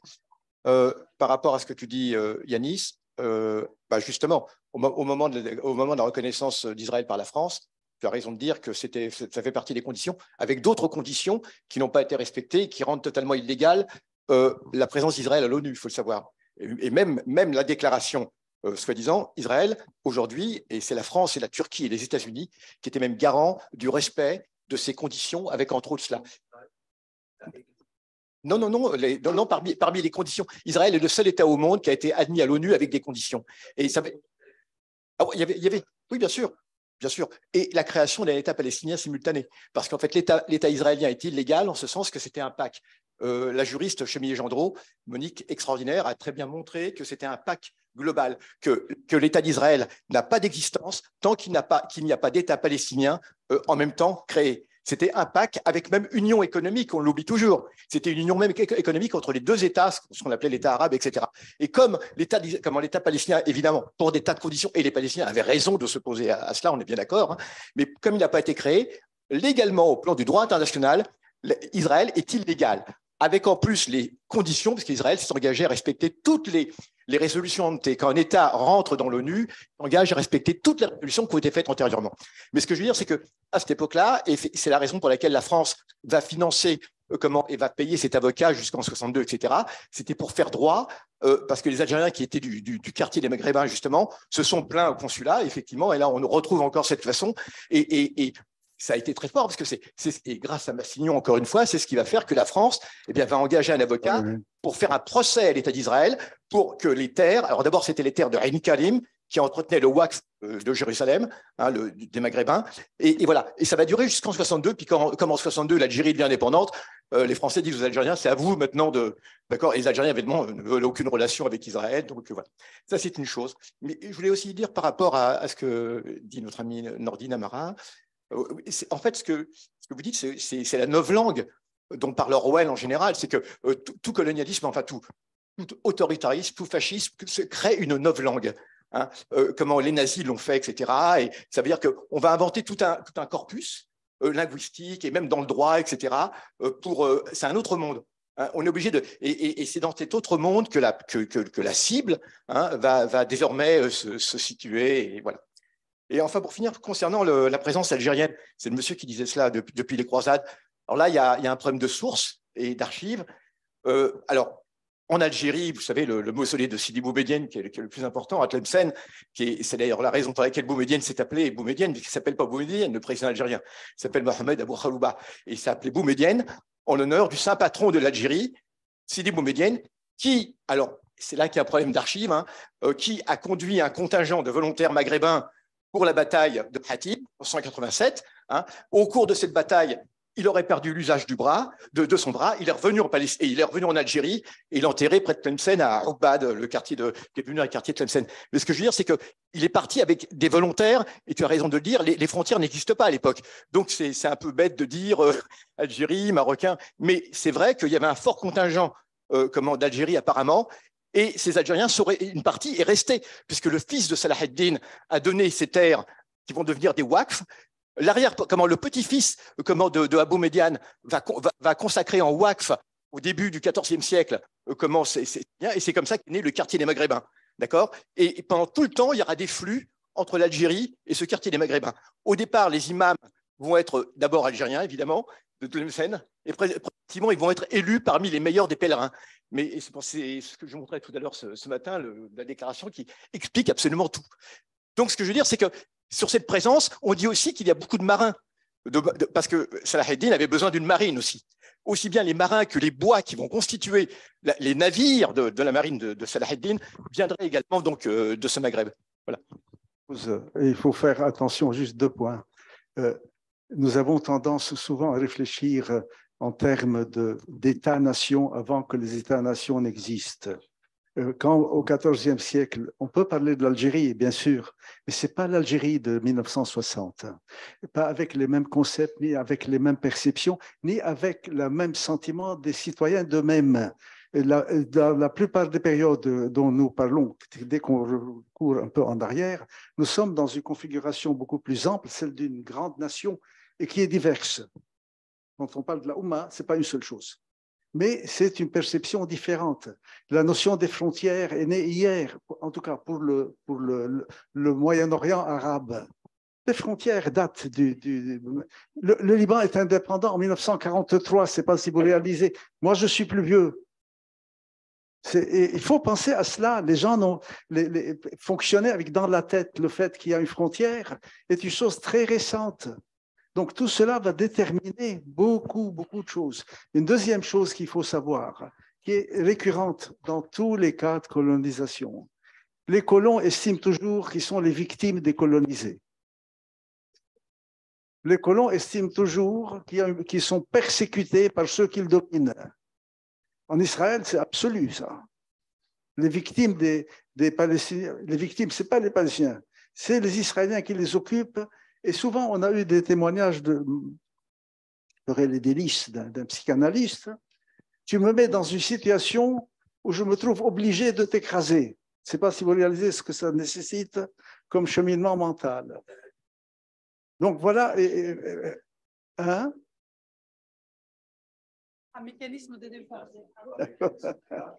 Euh, par rapport à ce que tu dis, euh, Yanis, euh, bah, justement, au, moment de, au, moment de la reconnaissance d'Israël par la France, tu as raison de dire que ça fait partie des conditions, avec d'autres conditions qui n'ont pas été respectées qui rendent totalement illégale la présence d'Israël à l'ONU, il faut le savoir. Et, même, même la déclaration soi-disant, Israël, aujourd'hui, et c'est la France et la Turquie et les États-Unis qui étaient même garants du respect de ces conditions avec entre autres cela. Non, non, non, non, parmi, parmi, les conditions. Israël est le seul État au monde qui a été admis à l'ONU avec des conditions. Et ça, ah, avait, il y avait, oui, bien sûr, bien sûr. Et la création d'un État palestinien simultané. Parce qu'en fait, l'État israélien est illégal en ce sens que c'était un pacte euh, la juriste Chemillé-Gendreau, Monique extraordinaire, a très bien montré que c'était un pacte global, que, l'État d'Israël n'a pas d'existence tant qu'il, n'y a pas d'État palestinien euh, en même temps créé. C'était un pacte avec même union économique, on l'oublie toujours. C'était une union même économique entre les deux États, ce qu'on appelait l'État arabe, etc. Et comme l'État, palestinien, évidemment, pour des tas de conditions, et les Palestiniens avaient raison de s'opposer à, à, cela, on est bien d'accord, hein, mais comme il n'a pas été créé, légalement, au plan du droit international, Israël est illégal avec en plus les conditions, parce qu'Israël s'est engagé à respecter toutes les, résolutions Quand un État rentre dans l'ONU, il s'engage à respecter toutes les résolutions qui ont été faites antérieurement. Mais ce que je veux dire, c'est que cette époque-là, et c'est la raison pour laquelle la France va financer euh, comment et va payer cet avocat jusqu'en 62, etc. C'était pour faire droit, euh, parce que les Algériens qui étaient du, quartier des Maghrébins, justement, se sont plaints au consulat, effectivement, et là, on retrouve encore cette façon. et ça a été très fort parce que c'est, et grâce à Massignon encore une fois, c'est ce qui va faire que la France, eh bien, va engager un avocat pour faire un procès à l'État d'Israël pour que les terres, alors d'abord c'était les terres de Rein Kalim qui entretenait le wax euh, de Jérusalem, hein, des Maghrébins, et, voilà. Et ça va durer jusqu'en 62. Puis comme en 62 l'Algérie devient indépendante, euh, les Français disent aux Algériens, c'est à vous maintenant de, d'accord. les Algériens évidemment ne veulent aucune relation avec Israël, donc voilà. Ça c'est une chose. Mais je voulais aussi dire par rapport à, ce que dit notre ami Nordine Amara, euh, en fait, ce que, vous dites, c'est la langue dont parle Orwell en général, c'est que euh, tout colonialisme, enfin tout, tout autoritarisme, tout fascisme se crée une langue langue. Hein. Euh, comment les nazis l'ont fait, etc. Et ça veut dire qu'on va inventer tout un, corpus linguistique et même dans le droit, etc. pour c'est un autre monde. Hein. on est obligé de et, c'est dans cet autre monde que la cible hein, va, désormais se, se, situer. Et voilà. Et enfin, pour finir, concernant la présence algérienne, c'est le monsieur qui disait cela depuis les croisades. Alors là, il y, a, un problème de sources et d'archives. Euh, alors, en Algérie, vous savez, le, mausolée de Sidi Boumediene, qui, est, le plus important, à Tlemcen, qui c'est d'ailleurs la raison pour laquelle Boumediene s'est appelé Boumediene, puisqu'il ne s'appelle pas Boumediene, le président algérien, il s'appelle Mohamed Abou Khalouba, et il s'appelait Boumediene en l'honneur du saint patron de l'Algérie, Sidi Boumediene, qui, alors c'est là qu'il y a un problème d'archives, hein, euh, qui a conduit un contingent de volontaires maghrébins pour la bataille de Hatib en 187. Hein. Au cours de cette bataille, il aurait perdu l'usage du bras, de, son bras. Il est revenu en Palestine, et il est revenu en Algérie et il est enterré près de Tlemcen à Roubad, le quartier de, qui est devenu un quartier de Tlemcen. Mais ce que je veux dire, c'est qu'il est parti avec des volontaires. Et tu as raison de le dire, les, frontières n'existent pas à l'époque. Donc c'est un peu bête de dire euh, Algérie, Marocain. Mais c'est vrai qu'il y avait un fort contingent euh, d'Algérie apparemment et ces Algériens, seraient, une partie est restée, puisque le fils de Salah a donné ces terres qui vont devenir des wakfs. L'arrière, comment le petit-fils comment de, de Abou mediane va, consacrer en wakf au début du XIVe siècle, euh, comment c'est, et c'est comme ça qu'est né le quartier des Maghrébins. D'accord et pendant tout le temps, il y aura des flux entre l'Algérie et ce quartier des Maghrébins. Au départ, les imams vont être d'abord algériens, évidemment, de Tlemcen. Et pratiquement, ils vont être élus parmi les meilleurs des pèlerins. Mais c'est ce que je montrais tout à l'heure ce, matin, la déclaration qui explique absolument tout. Donc, ce que je veux dire, c'est que sur cette présence, on dit aussi qu'il y a beaucoup de marins. parce que Salah avait besoin d'une marine aussi. Aussi bien les marins que les bois qui vont constituer les navires de, la marine de, de Salah viendraient également donc, euh, de ce Maghreb. Voilà. Euh, il faut faire attention juste deux points. Euh, nous avons tendance souvent à réfléchir euh, en termes détats nation avant que les États-nations n'existent. Euh, quand au XIVe siècle, on peut parler de l'Algérie, bien sûr, mais ce n'est pas l'Algérie de 1960, pas avec les mêmes concepts, ni avec les mêmes perceptions, ni avec le même sentiment des citoyens d'eux-mêmes dans la plupart des périodes dont nous parlons, dès qu'on court un peu en arrière, nous sommes dans une configuration beaucoup plus ample, celle d'une grande nation et qui est diverse. Quand on parle de la Oumma, ce n'est pas une seule chose mais c'est une perception différente. La notion des frontières est née hier, en tout cas pour le, Moyen-Orient arabe. Les frontières datent du... le, Liban est indépendant en 1943, c'est pas si vous réalisez. Moi, je suis plus vieux il faut penser à cela. Les gens ont, les, avec dans la tête le fait qu'il y a une frontière est une chose très récente. Donc tout cela va déterminer beaucoup, beaucoup de choses. Une deuxième chose qu'il faut savoir, qui est récurrente dans tous les cas de colonisation, les colons estiment toujours qu'ils sont les victimes des colonisés. Les colons estiment toujours qu'ils sont persécutés par ceux qu'ils dominent. En Israël, c'est absolu, ça. Les victimes des, des Palestiniens, les victimes, c'est pas les Palestiniens, c'est les Israéliens qui les occupent. Et souvent, on a eu des témoignages de, les délices d'un psychanalyste. Tu me mets dans une situation où je me trouve obligé de t'écraser. Je ne sais pas si vous réalisez ce que ça nécessite comme cheminement mental. Donc voilà, et, hein un mécanisme de départ.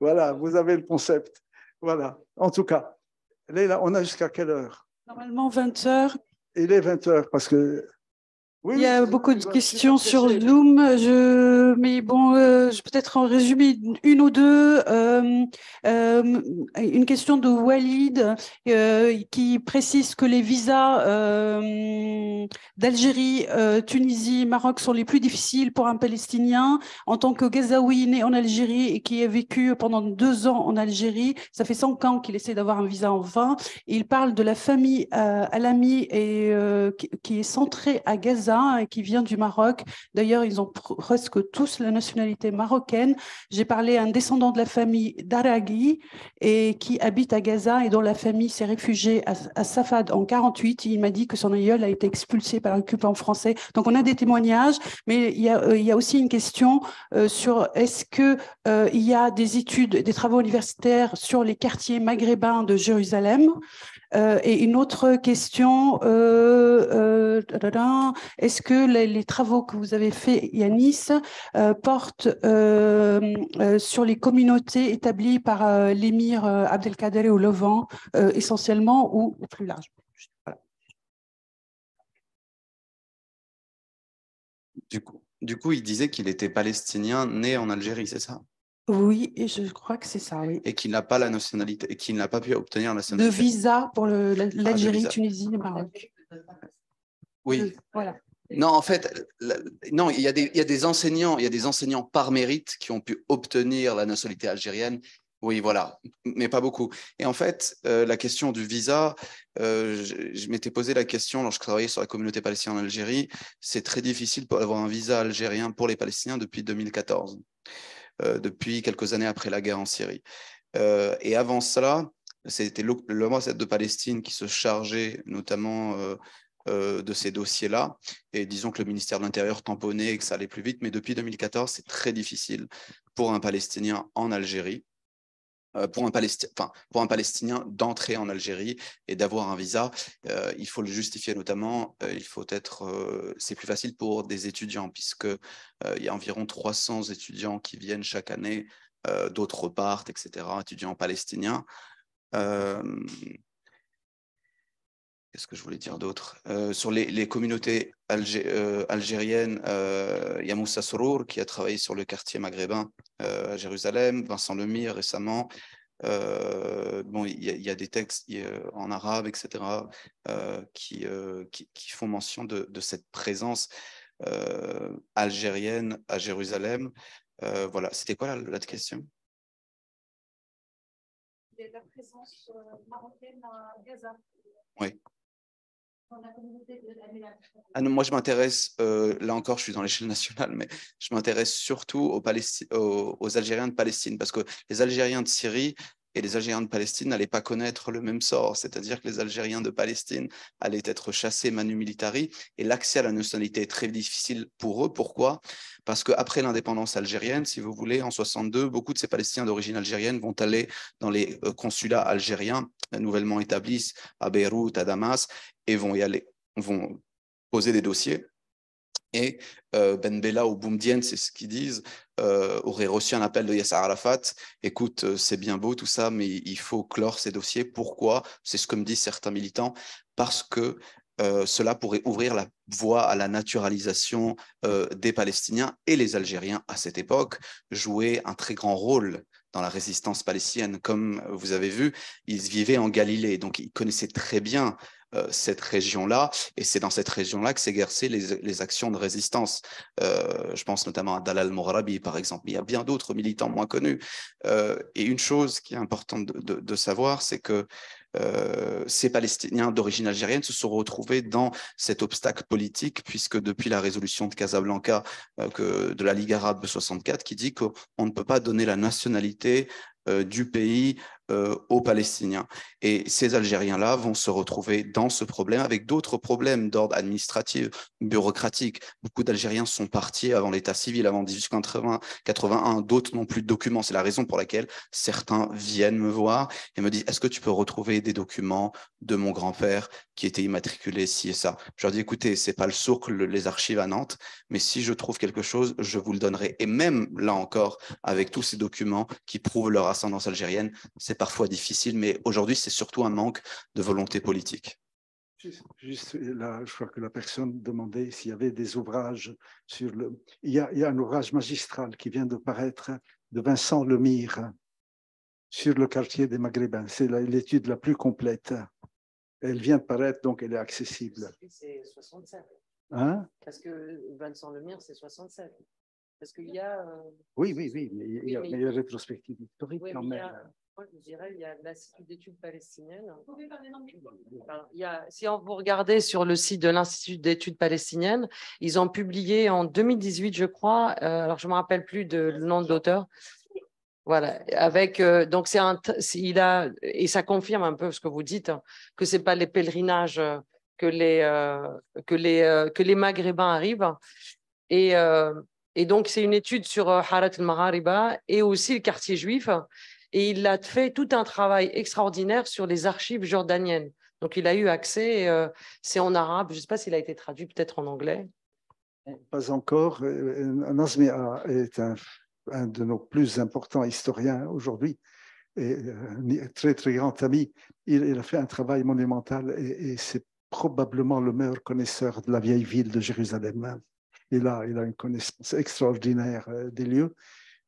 voilà, vous avez le concept. Voilà. En tout cas, là, on a jusqu'à quelle heure Normalement 20 h Il est 20 h parce que il y a beaucoup de questions sur Zoom, je, mais bon, euh, je je peut-être en résumer une ou deux. Euh, euh, une question de Walid qui précise que les visas d'Algérie, Tunisie, Maroc sont les plus difficiles pour un Palestinien. En tant que Gazaoui né en Algérie et qui a vécu pendant deux ans en Algérie, ça fait cinq ans qu'il essaie d'avoir un visa en vain. Il parle de la famille Alami et, qui est centrée à Gaza et hein, qui vient du Maroc. D'ailleurs, ils ont presque tous la nationalité marocaine. J'ai parlé à un descendant de la famille d'Araghi et qui habite à Gaza et dont la famille s'est réfugiée à, Safad en 48. Il m'a dit que son aïeul a été expulsé par l'occupant français. Donc on a des témoignages, mais il y a, euh, aussi une question euh, sur est-ce que euh, il y a des études, des travaux universitaires sur les quartiers maghrébins de Jérusalem. Euh, et une autre question, euh, euh, est-ce que les, travaux que vous avez faits, Yanis, portent sur les communautés établies par l'émir Abdelkader au Levant, essentiellement ou plus large du coup, il disait qu'il était palestinien né en Algérie, c'est ça oui, je crois que c'est ça, oui. Et qu'il n'a pas la nationalité, et n'a pas pu obtenir la nationalité. De visa pour ah, l'Algérie, Tunisie, le Maroc. Oui. Euh, voilà. Non, en fait, non, il y, a des, il y a des enseignants, il y a des enseignants par mérite qui ont pu obtenir la nationalité algérienne. Oui, voilà, mais pas beaucoup. Et en fait, euh, la question du visa, euh, je, m'étais posé la question lorsque je travaillais sur la communauté palestinienne en Algérie. C'est très difficile d'avoir un visa algérien pour les Palestiniens depuis 2014. Euh, depuis quelques années après la guerre en Syrie. Euh, et avant cela, c'était le roi de Palestine qui se chargeait notamment euh, de ces dossiers-là. Et disons que le ministère de l'Intérieur tamponnait et que ça allait plus vite. Mais depuis 2014, c'est très difficile pour un Palestinien en Algérie euh, pour un, pour un Palestinien d'entrer en Algérie et d'avoir un visa. Euh, il faut le justifier notamment, euh, il faut être, c'est plus facile pour des étudiants puisque il y a environ 300 étudiants qui viennent chaque année, d'autres partent, etc., étudiants palestiniens. Qu'est-ce que je voulais dire d'autre euh, Sur les, les communautés euh, algériennes, euh, Yamoussa Sorour, qui a travaillé sur le quartier maghrébin euh, à Jérusalem, Vincent Lemire récemment. bon, il y, a des textes en arabe, etc., qui, qui, font mention de, de cette présence algérienne à Jérusalem. voilà, c'était quoi la, la question La présence marocaine à Gaza. Oui. Ah moi, je m'intéresse, euh, là encore, je suis dans l'échelle nationale, mais je m'intéresse surtout aux, aux, aux, Algériens de Palestine, parce que les Algériens de Syrie et les Algériens de Palestine n'allaient pas connaître le même sort, c'est-à-dire que les Algériens de Palestine allaient être chassés manu militari, et l'accès à la nationalité est très difficile pour eux. Pourquoi Parce qu'après l'indépendance algérienne, si vous voulez, en 62, beaucoup de ces Palestiniens d'origine algérienne vont aller dans les euh, consulats algériens nouvellement établissent à Beyrouth, à Damas, et vont y aller, vont poser des dossiers. Et euh, Ben Bella ou Boumdien, c'est ce qu'ils disent, euh, auraient aurait reçu un appel de Yasser Arafat. Écoute, euh, c'est bien beau tout ça, mais il faut clore ces dossiers. Pourquoi C'est ce que me disent certains militants. Parce que cela pourrait ouvrir la voie à la naturalisation des Palestiniens et les Algériens à cette époque jouaient un très grand rôle dans la résistance palestinienne. Comme vous avez vu, ils vivaient en Galilée, donc ils connaissaient très bien euh, cette région-là, et c'est dans cette région-là que s'exerçaient les, les, actions de résistance. Euh, je pense notamment à Dalal Morabi, par exemple, mais il y a bien d'autres militants moins connus. Euh, et une chose qui est importante de, de savoir, c'est que euh, ces Palestiniens d'origine algérienne se sont retrouvés dans cet obstacle politique, puisque depuis la résolution de Casablanca euh, que, de la Ligue arabe 64, qui dit qu'on ne peut pas donner la nationalité euh, du pays euh, aux Palestiniens. Et ces Algériens-là vont se retrouver dans ce problème avec d'autres problèmes d'ordre administratif, bureaucratique. Beaucoup d'Algériens sont partis avant l'état civil, avant 1881, d'autres n'ont plus de documents. C'est la raison pour laquelle certains viennent me voir et me disent, est-ce que tu peux retrouver des documents de mon grand-père qui était immatriculé ci et ça Je leur dis, écoutez, c'est pas le sourd les archives à Nantes, mais si je trouve quelque chose, je vous le donnerai. Et même là encore, avec tous ces documents qui prouvent leur ascendance algérienne, c'est parfois difficile, mais aujourd'hui, c'est surtout un manque de volonté politique. Juste, là, je crois que la personne demandait s'il y avait des ouvrages sur le. Il y, a, un ouvrage magistral qui vient de paraître de Vincent Lemire sur le quartier des Maghrébins. C'est l'étude la, plus complète. Elle vient de paraître, donc elle est accessible. C'est 67. Hein Parce que Vincent Lemire, c'est 67. Parce qu'il y a. Euh, oui, oui, oui, mais il y a, une rétrospective historique quand même je dirais, il y a l'Institut d'études palestiniennes. si vous regardez sur le site de l'Institut d'études palestiniennes, ils ont publié en 2018, je crois, euh, alors je ne me rappelle plus de, le nom de l'auteur, voilà, avec euh, donc c'est un il a et ça confirme un peu ce que vous dites que hein, que c'est pas les pèlerinages euh, que les que les que les maghrébins arrivent et et donc c'est une étude sur Harat el-Marariba et aussi le quartier juif et il a fait tout un travail extraordinaire sur les archives jordaniennes. Donc il a eu accès, euh, c'est en arabe, je ne sais pas s'il a été traduit peut-être en anglais. Pas encore. Euh, euh, Nazmi est un, de nos plus importants historiens aujourd'hui, et très très grand ami. Il, a fait un travail monumental et, c'est probablement le meilleur connaisseur de la vieille ville de Jérusalem. et là il a une connaissance extraordinaire des lieux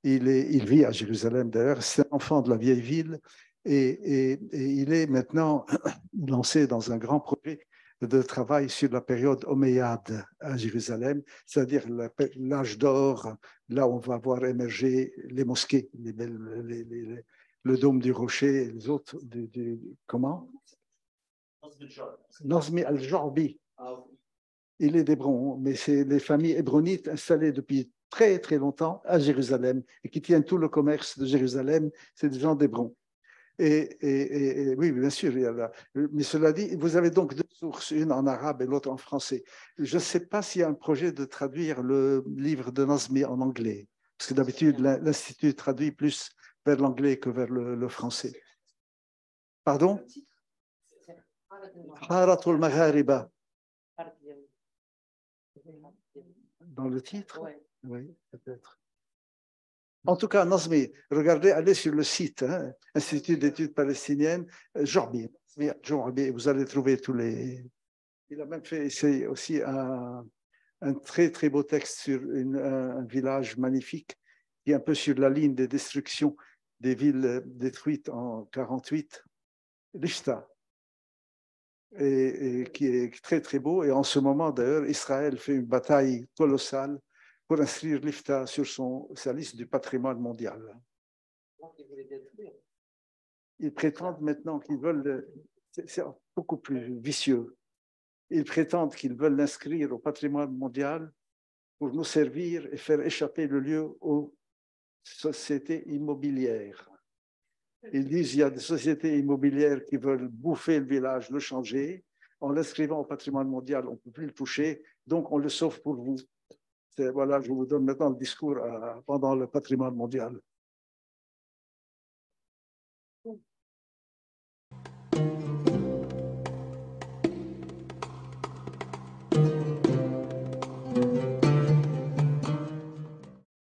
il, vit à Jérusalem d'ailleurs, c'est un enfant de la vieille ville et, il est maintenant lancé dans un grand projet de travail sur la période Omeyyade à Jérusalem, c'est-à-dire l'âge d'or, là on va voir émerger les mosquées, les, le dôme du rocher et les autres. comment Nazmi al-Jorbi. Ah il est d'Hébron, mais c'est les familles hébronites installées depuis très très longtemps à Jérusalem et qui tiennent tout le commerce de Jérusalem, c'est des gens d'Hébron. Et, et, oui, bien sûr, il y a mais cela dit, vous avez donc deux sources, une en arabe et l'autre en français. Je ne sais pas s'il y a un projet de traduire le livre de Nazmi en anglais, parce que d'habitude, l'Institut traduit plus vers l'anglais que vers le, français. Pardon Dans le titre oui, peut-être. Mm. En tout cas, Nazmi, regardez, allez sur le site, hein, Institut d'études palestiniennes, euh, Jorbi. Vous allez trouver tous les. Il a même fait aussi un, très, très beau texte sur un, village magnifique qui est un peu sur la ligne des destructions des villes euh, détruites en 48, Lishta, et qui est très, très beau. Et en ce moment, d'ailleurs, Israël fait une bataille colossale pour inscrire l'IFTA sur son, sa liste du patrimoine mondial. Ils prétendent maintenant qu'ils veulent, c'est beaucoup plus vicieux, ils prétendent qu'ils veulent l'inscrire au patrimoine mondial pour nous servir et faire échapper le lieu aux sociétés immobilières. Ils disent qu'il y a des sociétés immobilières qui veulent bouffer le village, le changer. En l'inscrivant au patrimoine mondial, on ne peut plus le toucher, donc on le sauve pour vous voilà, je vous donne maintenant le discours euh, pendant le patrimoine mondial.